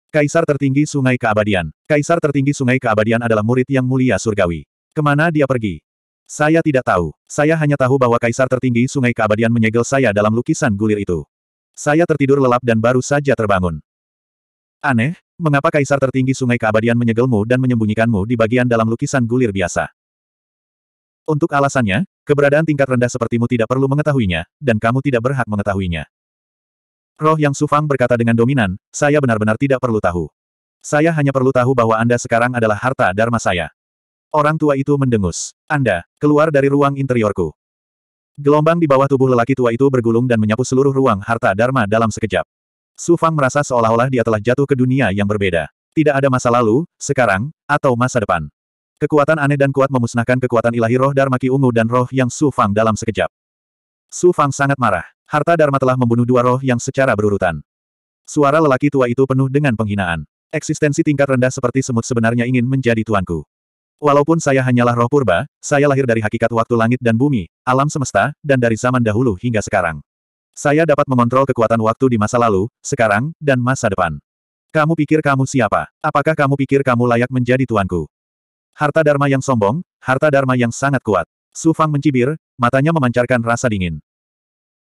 [SPEAKER 1] Kaisar Tertinggi Sungai Keabadian Kaisar Tertinggi Sungai Keabadian adalah murid Yang Mulia Surgawi. Kemana dia pergi? Saya tidak tahu. Saya hanya tahu bahwa Kaisar Tertinggi Sungai Keabadian menyegel saya dalam lukisan gulir itu. Saya tertidur lelap dan baru saja terbangun. Aneh, mengapa kaisar tertinggi sungai keabadian menyegelmu dan menyembunyikanmu di bagian dalam lukisan gulir biasa? Untuk alasannya, keberadaan tingkat rendah sepertimu tidak perlu mengetahuinya, dan kamu tidak berhak mengetahuinya. Roh yang Sufang berkata dengan dominan, saya benar-benar tidak perlu tahu. Saya hanya perlu tahu bahwa Anda sekarang adalah harta Dharma saya. Orang tua itu mendengus. Anda, keluar dari ruang interiorku. Gelombang di bawah tubuh lelaki tua itu bergulung dan menyapu seluruh ruang harta Dharma dalam sekejap. Su Fang merasa seolah-olah dia telah jatuh ke dunia yang berbeda. Tidak ada masa lalu, sekarang, atau masa depan. Kekuatan aneh dan kuat memusnahkan kekuatan ilahi roh Dharma Ki Ungu dan roh yang Su Fang dalam sekejap. Su Fang sangat marah. Harta Dharma telah membunuh dua roh yang secara berurutan. Suara lelaki tua itu penuh dengan penghinaan. Eksistensi tingkat rendah seperti semut sebenarnya ingin menjadi tuanku. Walaupun saya hanyalah roh purba, saya lahir dari hakikat waktu langit dan bumi, alam semesta, dan dari zaman dahulu hingga sekarang. Saya dapat mengontrol kekuatan waktu di masa lalu, sekarang, dan masa depan. Kamu pikir kamu siapa? Apakah kamu pikir kamu layak menjadi tuanku? Harta Dharma yang sombong, harta Dharma yang sangat kuat. Su Fang mencibir, matanya memancarkan rasa dingin.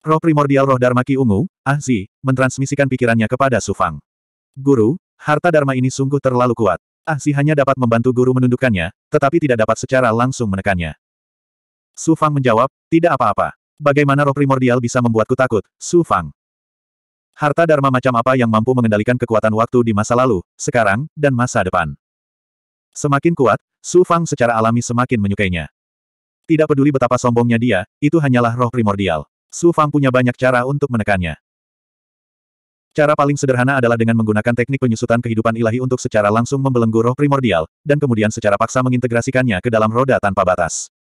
[SPEAKER 1] Roh primordial roh Dharma Ki Ungu, Ahzi, mentransmisikan pikirannya kepada Su Fang. Guru, harta Dharma ini sungguh terlalu kuat. Ahsi hanya dapat membantu guru menundukkannya, tetapi tidak dapat secara langsung menekannya. Su Fang menjawab, tidak apa-apa. Bagaimana roh primordial bisa membuatku takut, Su Fang? Harta dharma macam apa yang mampu mengendalikan kekuatan waktu di masa lalu, sekarang, dan masa depan? Semakin kuat, Su Fang secara alami semakin menyukainya. Tidak peduli betapa sombongnya dia, itu hanyalah roh primordial. Su Fang punya banyak cara untuk menekannya. Cara paling sederhana adalah dengan menggunakan teknik penyusutan kehidupan ilahi untuk secara langsung membelenggu roh primordial, dan kemudian secara paksa mengintegrasikannya ke dalam roda tanpa batas.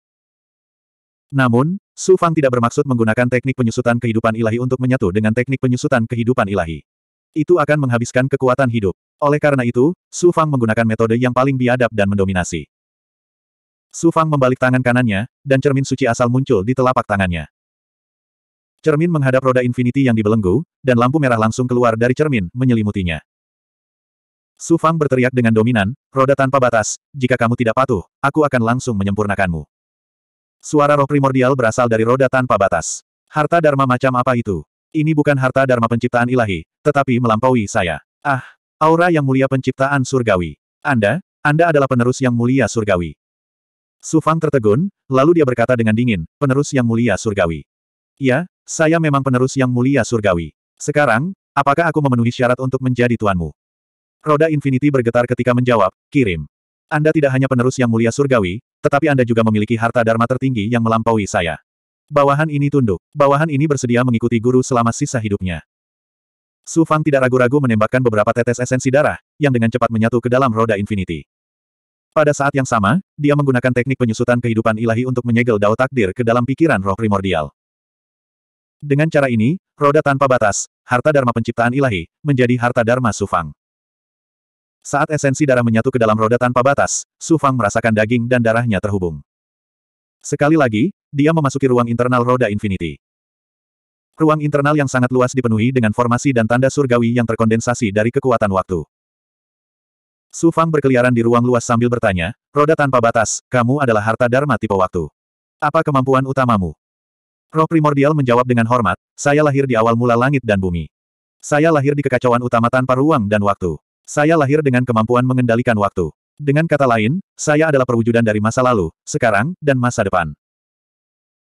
[SPEAKER 1] Namun, Su Fang tidak bermaksud menggunakan teknik penyusutan kehidupan ilahi untuk menyatu dengan teknik penyusutan kehidupan ilahi. Itu akan menghabiskan kekuatan hidup. Oleh karena itu, Su Fang menggunakan metode yang paling biadab dan mendominasi. Su Fang membalik tangan kanannya, dan cermin suci asal muncul di telapak tangannya. Cermin menghadap roda infinity yang dibelenggu, dan lampu merah langsung keluar dari cermin, menyelimutinya. Su Fang berteriak dengan dominan, roda tanpa batas, jika kamu tidak patuh, aku akan langsung menyempurnakanmu. Suara roh primordial berasal dari roda tanpa batas. Harta dharma macam apa itu? Ini bukan harta dharma penciptaan ilahi, tetapi melampaui saya. Ah, aura yang mulia penciptaan surgawi. Anda, Anda adalah penerus yang mulia surgawi. Su Fang tertegun, lalu dia berkata dengan dingin, penerus yang mulia surgawi. Ya, saya memang penerus yang mulia surgawi. Sekarang, apakah aku memenuhi syarat untuk menjadi tuanmu? Roda Infinity bergetar ketika menjawab, kirim. Anda tidak hanya penerus yang mulia surgawi, tetapi Anda juga memiliki harta dharma tertinggi yang melampaui saya. Bawahan ini tunduk. Bawahan ini bersedia mengikuti guru selama sisa hidupnya. Su Fang tidak ragu-ragu menembakkan beberapa tetes esensi darah, yang dengan cepat menyatu ke dalam roda infinity. Pada saat yang sama, dia menggunakan teknik penyusutan kehidupan ilahi untuk menyegel dao takdir ke dalam pikiran roh primordial. Dengan cara ini, roda tanpa batas, harta dharma penciptaan ilahi, menjadi harta dharma Sufang. Saat esensi darah menyatu ke dalam roda tanpa batas, Sufang merasakan daging dan darahnya terhubung. Sekali lagi, dia memasuki ruang internal roda infinity. Ruang internal yang sangat luas dipenuhi dengan formasi dan tanda surgawi yang terkondensasi dari kekuatan waktu. Sufang berkeliaran di ruang luas sambil bertanya, roda tanpa batas, kamu adalah harta dharma tipe waktu. Apa kemampuan utamamu? Roh primordial menjawab dengan hormat, saya lahir di awal mula langit dan bumi. Saya lahir di kekacauan utama tanpa ruang dan waktu. Saya lahir dengan kemampuan mengendalikan waktu. Dengan kata lain, saya adalah perwujudan dari masa lalu, sekarang, dan masa depan.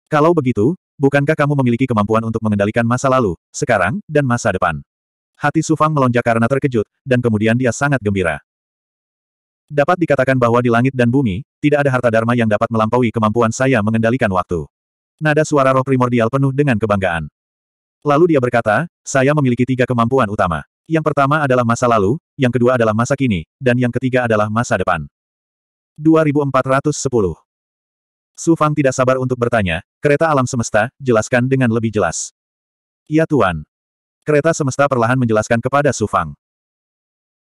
[SPEAKER 1] Kalau begitu, bukankah kamu memiliki kemampuan untuk mengendalikan masa lalu, sekarang, dan masa depan? Hati Sufang melonjak karena terkejut, dan kemudian dia sangat gembira. Dapat dikatakan bahwa di langit dan bumi, tidak ada harta dharma yang dapat melampaui kemampuan saya mengendalikan waktu. Nada suara roh primordial penuh dengan kebanggaan. Lalu dia berkata, saya memiliki tiga kemampuan utama. Yang pertama adalah masa lalu, yang kedua adalah masa kini, dan yang ketiga adalah masa depan. 2410 Su Fang tidak sabar untuk bertanya, kereta alam semesta, jelaskan dengan lebih jelas. Ya Tuan. Kereta semesta perlahan menjelaskan kepada Su Fang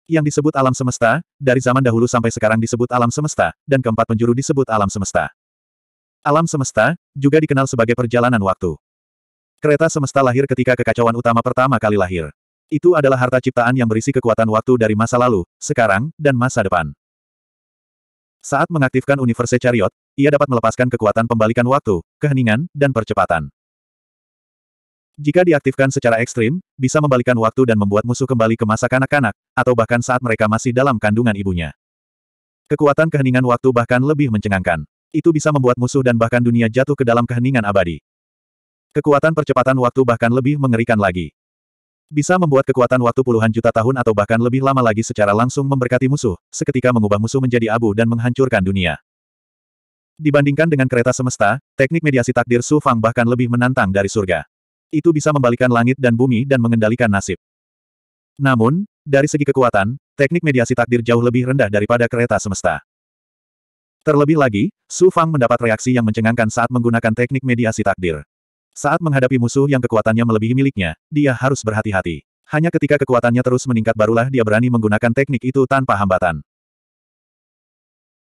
[SPEAKER 1] yang disebut alam semesta, dari zaman dahulu sampai sekarang disebut alam semesta, dan keempat penjuru disebut alam semesta. Alam semesta, juga dikenal sebagai perjalanan waktu. Kereta semesta lahir ketika kekacauan utama pertama kali lahir. Itu adalah harta ciptaan yang berisi kekuatan waktu dari masa lalu, sekarang, dan masa depan. Saat mengaktifkan Universe Chariot, ia dapat melepaskan kekuatan pembalikan waktu, keheningan, dan percepatan. Jika diaktifkan secara ekstrim, bisa membalikan waktu dan membuat musuh kembali ke masa kanak-kanak, atau bahkan saat mereka masih dalam kandungan ibunya. Kekuatan keheningan waktu bahkan lebih mencengangkan. Itu bisa membuat musuh dan bahkan dunia jatuh ke dalam keheningan abadi. Kekuatan percepatan waktu bahkan lebih mengerikan lagi. Bisa membuat kekuatan waktu puluhan juta tahun atau bahkan lebih lama lagi secara langsung memberkati musuh, seketika mengubah musuh menjadi abu dan menghancurkan dunia. Dibandingkan dengan kereta semesta, teknik mediasi takdir Su Fang bahkan lebih menantang dari surga. Itu bisa membalikan langit dan bumi dan mengendalikan nasib. Namun, dari segi kekuatan, teknik mediasi takdir jauh lebih rendah daripada kereta semesta. Terlebih lagi, Su Fang mendapat reaksi yang mencengangkan saat menggunakan teknik mediasi takdir. Saat menghadapi musuh yang kekuatannya melebihi miliknya, dia harus berhati-hati. Hanya ketika kekuatannya terus meningkat barulah dia berani menggunakan teknik itu tanpa hambatan.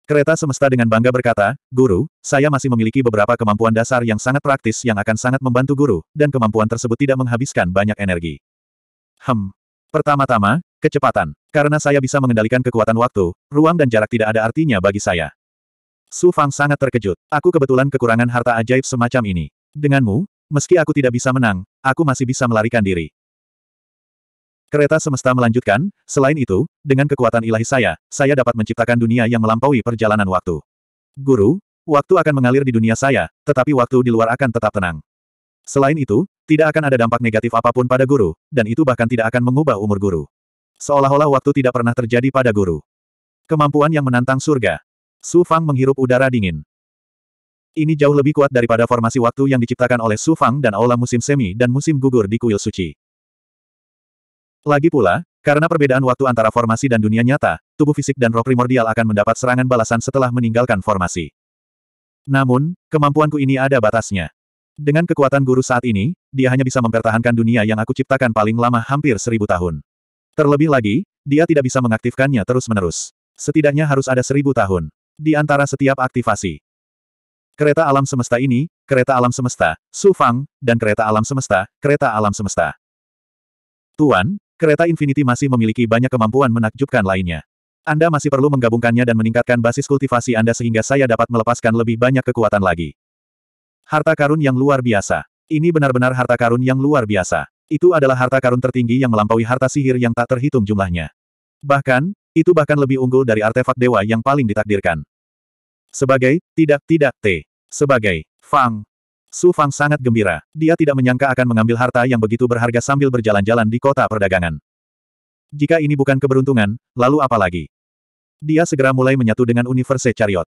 [SPEAKER 1] Kereta semesta dengan bangga berkata, Guru, saya masih memiliki beberapa kemampuan dasar yang sangat praktis yang akan sangat membantu guru, dan kemampuan tersebut tidak menghabiskan banyak energi. Hem. Pertama-tama, kecepatan. Karena saya bisa mengendalikan kekuatan waktu, ruang dan jarak tidak ada artinya bagi saya. Su Fang sangat terkejut. Aku kebetulan kekurangan harta ajaib semacam ini. Denganmu, meski aku tidak bisa menang, aku masih bisa melarikan diri. Kereta semesta melanjutkan, selain itu, dengan kekuatan ilahi saya, saya dapat menciptakan dunia yang melampaui perjalanan waktu. Guru, waktu akan mengalir di dunia saya, tetapi waktu di luar akan tetap tenang. Selain itu, tidak akan ada dampak negatif apapun pada guru, dan itu bahkan tidak akan mengubah umur guru. Seolah-olah waktu tidak pernah terjadi pada guru. Kemampuan yang menantang surga, Su Fang menghirup udara dingin. Ini jauh lebih kuat daripada formasi waktu yang diciptakan oleh Su Fang dan Aula Musim Semi dan Musim Gugur di Kuil Suci. Lagi pula, karena perbedaan waktu antara formasi dan dunia nyata, tubuh fisik dan roh primordial akan mendapat serangan balasan setelah meninggalkan formasi. Namun, kemampuanku ini ada batasnya. Dengan kekuatan guru saat ini, dia hanya bisa mempertahankan dunia yang aku ciptakan paling lama hampir seribu tahun. Terlebih lagi, dia tidak bisa mengaktifkannya terus-menerus. Setidaknya harus ada seribu tahun di antara setiap aktivasi. Kereta alam semesta ini, kereta alam semesta, Sufang, dan kereta alam semesta, kereta alam semesta. Tuan, kereta Infinity masih memiliki banyak kemampuan menakjubkan lainnya. Anda masih perlu menggabungkannya dan meningkatkan basis kultivasi Anda sehingga saya dapat melepaskan lebih banyak kekuatan lagi. Harta karun yang luar biasa. Ini benar-benar harta karun yang luar biasa. Itu adalah harta karun tertinggi yang melampaui harta sihir yang tak terhitung jumlahnya. Bahkan, itu bahkan lebih unggul dari artefak dewa yang paling ditakdirkan. Sebagai, tidak, tidak, T. Sebagai, Fang. Su Fang sangat gembira. Dia tidak menyangka akan mengambil harta yang begitu berharga sambil berjalan-jalan di kota perdagangan. Jika ini bukan keberuntungan, lalu apa lagi? Dia segera mulai menyatu dengan Universe Chariot.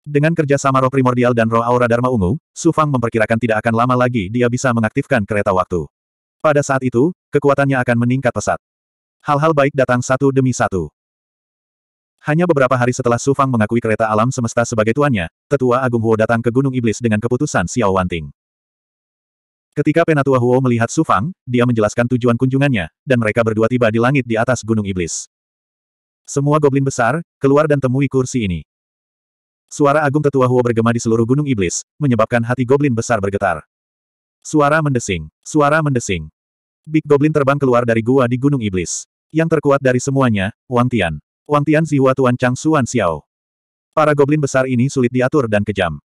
[SPEAKER 1] Dengan kerja sama roh primordial dan roh aura Dharma Ungu, Su Fang memperkirakan tidak akan lama lagi dia bisa mengaktifkan kereta waktu. Pada saat itu, kekuatannya akan meningkat pesat. Hal-hal baik datang satu demi satu. Hanya beberapa hari setelah Su Fang mengakui kereta alam semesta sebagai tuannya, tetua Agung Huo datang ke Gunung Iblis dengan keputusan Xiao Wanting. Ketika Penatua Huo melihat Su Fang, dia menjelaskan tujuan kunjungannya, dan mereka berdua tiba di langit di atas Gunung Iblis. Semua goblin besar, keluar dan temui kursi ini. Suara agung tetua Huo bergema di seluruh Gunung Iblis, menyebabkan hati goblin besar bergetar. Suara mendesing, suara mendesing. Big Goblin terbang keluar dari gua di Gunung Iblis. Yang terkuat dari semuanya, Wang Tian. Wang Tian Zihua Tuan Chang Xuan Xiao. Para goblin besar ini sulit diatur dan kejam.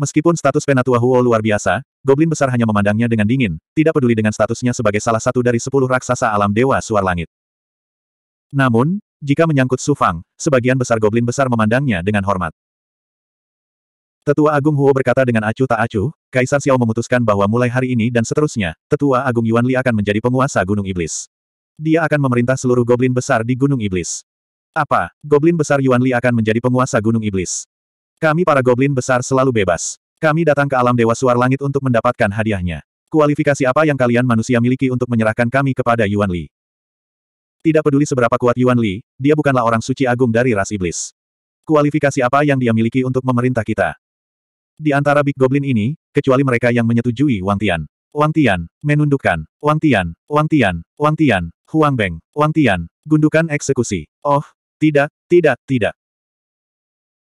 [SPEAKER 1] Meskipun status Penatua Huo luar biasa, goblin besar hanya memandangnya dengan dingin, tidak peduli dengan statusnya sebagai salah satu dari sepuluh raksasa alam dewa suar langit. Namun, jika menyangkut Su Fang, sebagian besar goblin besar memandangnya dengan hormat. Tetua Agung Huo berkata dengan acuh tak acuh, Kaisar Xiao memutuskan bahwa mulai hari ini dan seterusnya, Tetua Agung Yuan Li akan menjadi penguasa Gunung Iblis. Dia akan memerintah seluruh goblin besar di Gunung Iblis. Apa, goblin besar Yuan Li akan menjadi penguasa Gunung Iblis? Kami para goblin besar selalu bebas. Kami datang ke alam Dewa Suar Langit untuk mendapatkan hadiahnya. Kualifikasi apa yang kalian manusia miliki untuk menyerahkan kami kepada Yuan Li? Tidak peduli seberapa kuat Yuan Li, dia bukanlah orang suci agung dari ras iblis. Kualifikasi apa yang dia miliki untuk memerintah kita? Di antara Big Goblin ini, kecuali mereka yang menyetujui Wang Tian. Wang Tian, menundukkan, Wang Tian, Wang Tian, Wang Tian, Huang Beng, Wang Tian, gundukan eksekusi. Oh, tidak, tidak, tidak.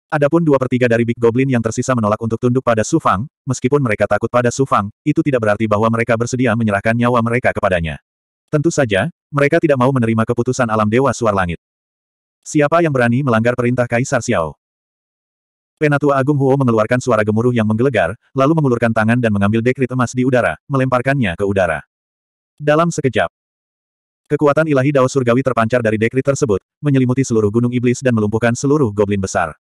[SPEAKER 1] Adapun dua pertiga dari Big Goblin yang tersisa menolak untuk tunduk pada Su Fang, meskipun mereka takut pada Su Fang, itu tidak berarti bahwa mereka bersedia menyerahkan nyawa mereka kepadanya. Tentu saja, mereka tidak mau menerima keputusan alam Dewa Suar Langit. Siapa yang berani melanggar perintah Kaisar Xiao? Penatua Agung Huo mengeluarkan suara gemuruh yang menggelegar, lalu mengulurkan tangan dan mengambil dekrit emas di udara, melemparkannya ke udara. Dalam sekejap, kekuatan ilahi Dao Surgawi terpancar dari dekrit tersebut, menyelimuti seluruh gunung iblis dan melumpuhkan seluruh goblin besar.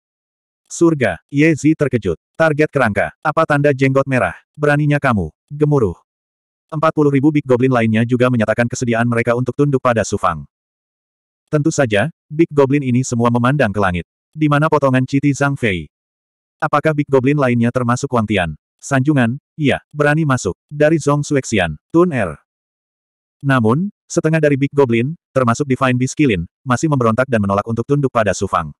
[SPEAKER 1] Surga, Ye Zi terkejut. Target kerangka, apa tanda jenggot merah? Beraninya kamu, gemuruh. 40 ribu Big Goblin lainnya juga menyatakan kesediaan mereka untuk tunduk pada Sufang. Tentu saja, Big Goblin ini semua memandang ke langit. Di mana potongan Citi Zhang Fei? Apakah Big Goblin lainnya termasuk Wang Tian? Sanjungan, iya, berani masuk. Dari Zong Xuexian, Tun Er. Namun, setengah dari Big Goblin, termasuk Divine Beast Kilin, masih memberontak dan menolak untuk tunduk pada Su Fang.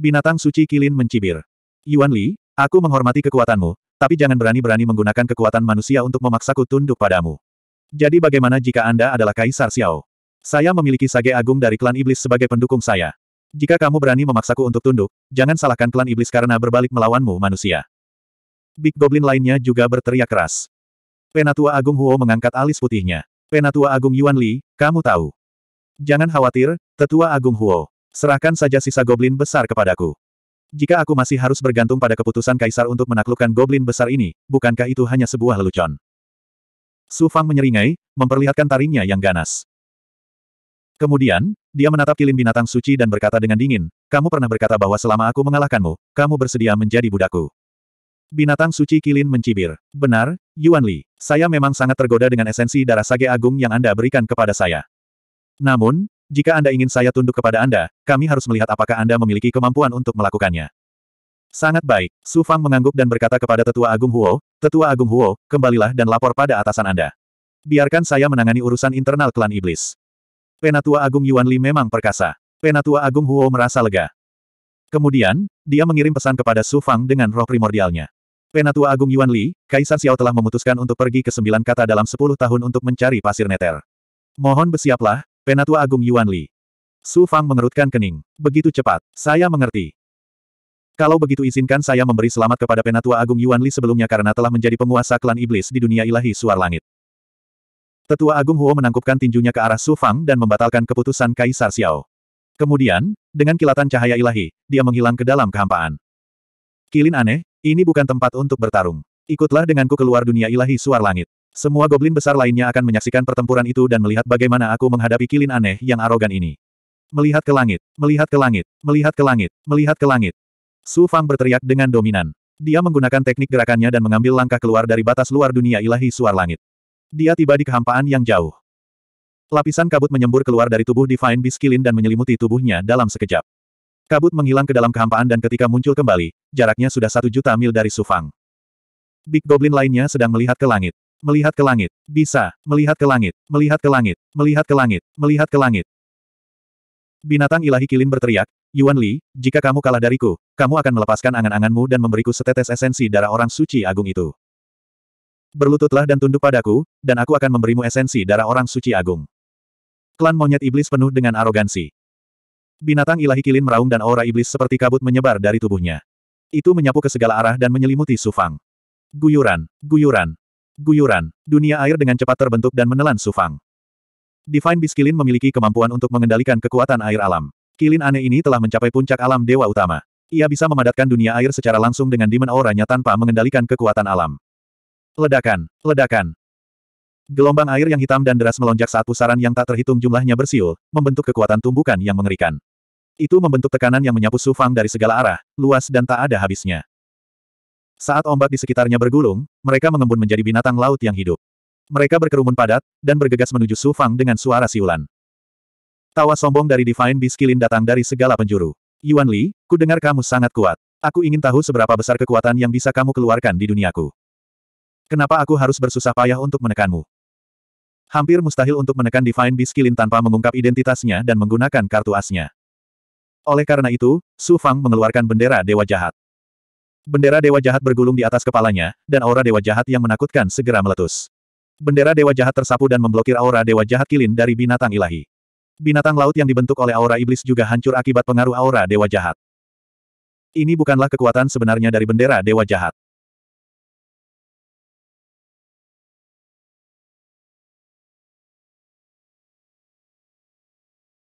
[SPEAKER 1] Binatang suci Kilin mencibir. Yuan Li, aku menghormati kekuatanmu, tapi jangan berani-berani menggunakan kekuatan manusia untuk memaksaku tunduk padamu. Jadi bagaimana jika Anda adalah Kaisar Xiao? Saya memiliki sage agung dari klan iblis sebagai pendukung saya. Jika kamu berani memaksaku untuk tunduk, jangan salahkan klan iblis karena berbalik melawanmu manusia. Big Goblin lainnya juga berteriak keras. Penatua Agung Huo mengangkat alis putihnya. Penatua Agung Yuan Li, kamu tahu. Jangan khawatir, Tetua Agung Huo. Serahkan saja sisa Goblin besar kepadaku. Jika aku masih harus bergantung pada keputusan Kaisar untuk menaklukkan Goblin besar ini, bukankah itu hanya sebuah lelucon? Su Fang menyeringai, memperlihatkan taringnya yang ganas. Kemudian, dia menatap kilin binatang suci dan berkata dengan dingin, kamu pernah berkata bahwa selama aku mengalahkanmu, kamu bersedia menjadi budakku. Binatang suci kilin mencibir. Benar, Yuan Li, saya memang sangat tergoda dengan esensi darah sage agung yang Anda berikan kepada saya. Namun, jika Anda ingin saya tunduk kepada Anda, kami harus melihat apakah Anda memiliki kemampuan untuk melakukannya. Sangat baik, Su Fang mengangguk dan berkata kepada Tetua Agung Huo, Tetua Agung Huo, kembalilah dan lapor pada atasan Anda. Biarkan saya menangani urusan internal klan iblis. Penatua Agung Yuan Li memang perkasa. Penatua Agung Huo merasa lega. Kemudian, dia mengirim pesan kepada Su Fang dengan roh primordialnya. Penatua Agung Yuan Li, Kaisar Xiao telah memutuskan untuk pergi ke sembilan kata dalam sepuluh tahun untuk mencari pasir neter. Mohon bersiaplah, Penatua Agung Yuan Li. Su Fang mengerutkan kening. Begitu cepat, saya mengerti. Kalau begitu izinkan saya memberi selamat kepada Penatua Agung Yuan Li sebelumnya karena telah menjadi penguasa klan iblis di dunia ilahi suar langit. Tetua Agung Huo menangkupkan tinjunya ke arah Su Fang dan membatalkan keputusan Kaisar Xiao. Kemudian, dengan kilatan cahaya ilahi, dia menghilang ke dalam kehampaan. Kilin aneh, ini bukan tempat untuk bertarung. Ikutlah denganku keluar dunia ilahi suar langit. Semua goblin besar lainnya akan menyaksikan pertempuran itu dan melihat bagaimana aku menghadapi kilin aneh yang arogan ini. Melihat ke langit, melihat ke langit, melihat ke langit, melihat ke langit. Su Fang berteriak dengan dominan. Dia menggunakan teknik gerakannya dan mengambil langkah keluar dari batas luar dunia ilahi suar langit. Dia tiba di kehampaan yang jauh. Lapisan kabut menyembur keluar dari tubuh Divine Biskilin dan menyelimuti tubuhnya dalam sekejap. Kabut menghilang ke dalam kehampaan dan ketika muncul kembali, jaraknya sudah satu juta mil dari Sufang. Big Goblin lainnya sedang melihat ke langit. Melihat ke langit. Bisa. Melihat ke langit. Melihat ke langit. Melihat ke langit. Melihat ke langit. Binatang ilahi Kilin berteriak, Yuan Li, jika kamu kalah dariku, kamu akan melepaskan angan-anganmu dan memberiku setetes esensi darah orang suci agung itu berlututlah dan tunduk padaku, dan aku akan memberimu esensi darah orang suci agung. Klan monyet iblis penuh dengan arogansi. Binatang ilahi kilin meraung dan aura iblis seperti kabut menyebar dari tubuhnya. Itu menyapu ke segala arah dan menyelimuti Sufang. Guyuran, guyuran, guyuran, dunia air dengan cepat terbentuk dan menelan Sufang. Divine Beast Kilin memiliki kemampuan untuk mengendalikan kekuatan air alam. Kilin aneh ini telah mencapai puncak alam dewa utama. Ia bisa memadatkan dunia air secara langsung dengan dimen auranya tanpa mengendalikan kekuatan alam. Ledakan, ledakan. Gelombang air yang hitam dan deras melonjak saat pusaran yang tak terhitung jumlahnya bersiul, membentuk kekuatan tumbukan yang mengerikan. Itu membentuk tekanan yang menyapu Sufang dari segala arah, luas dan tak ada habisnya. Saat ombak di sekitarnya bergulung, mereka mengembun menjadi binatang laut yang hidup. Mereka berkerumun padat, dan bergegas menuju Sufang dengan suara siulan. Tawa sombong dari Divine Beast datang dari segala penjuru. Yuan Li, ku dengar kamu sangat kuat. Aku ingin tahu seberapa besar kekuatan yang bisa kamu keluarkan di duniaku. Kenapa aku harus bersusah payah untuk menekanmu? Hampir mustahil untuk menekan Divine Beast Kilin tanpa mengungkap identitasnya dan menggunakan kartu asnya. Oleh karena itu, Su Fang mengeluarkan bendera Dewa Jahat. Bendera Dewa Jahat bergulung di atas kepalanya, dan aura Dewa Jahat yang menakutkan segera meletus. Bendera Dewa Jahat tersapu dan memblokir aura Dewa Jahat Kilin dari binatang ilahi. Binatang laut yang dibentuk oleh aura iblis juga hancur akibat pengaruh aura Dewa Jahat. Ini bukanlah kekuatan sebenarnya dari bendera Dewa Jahat.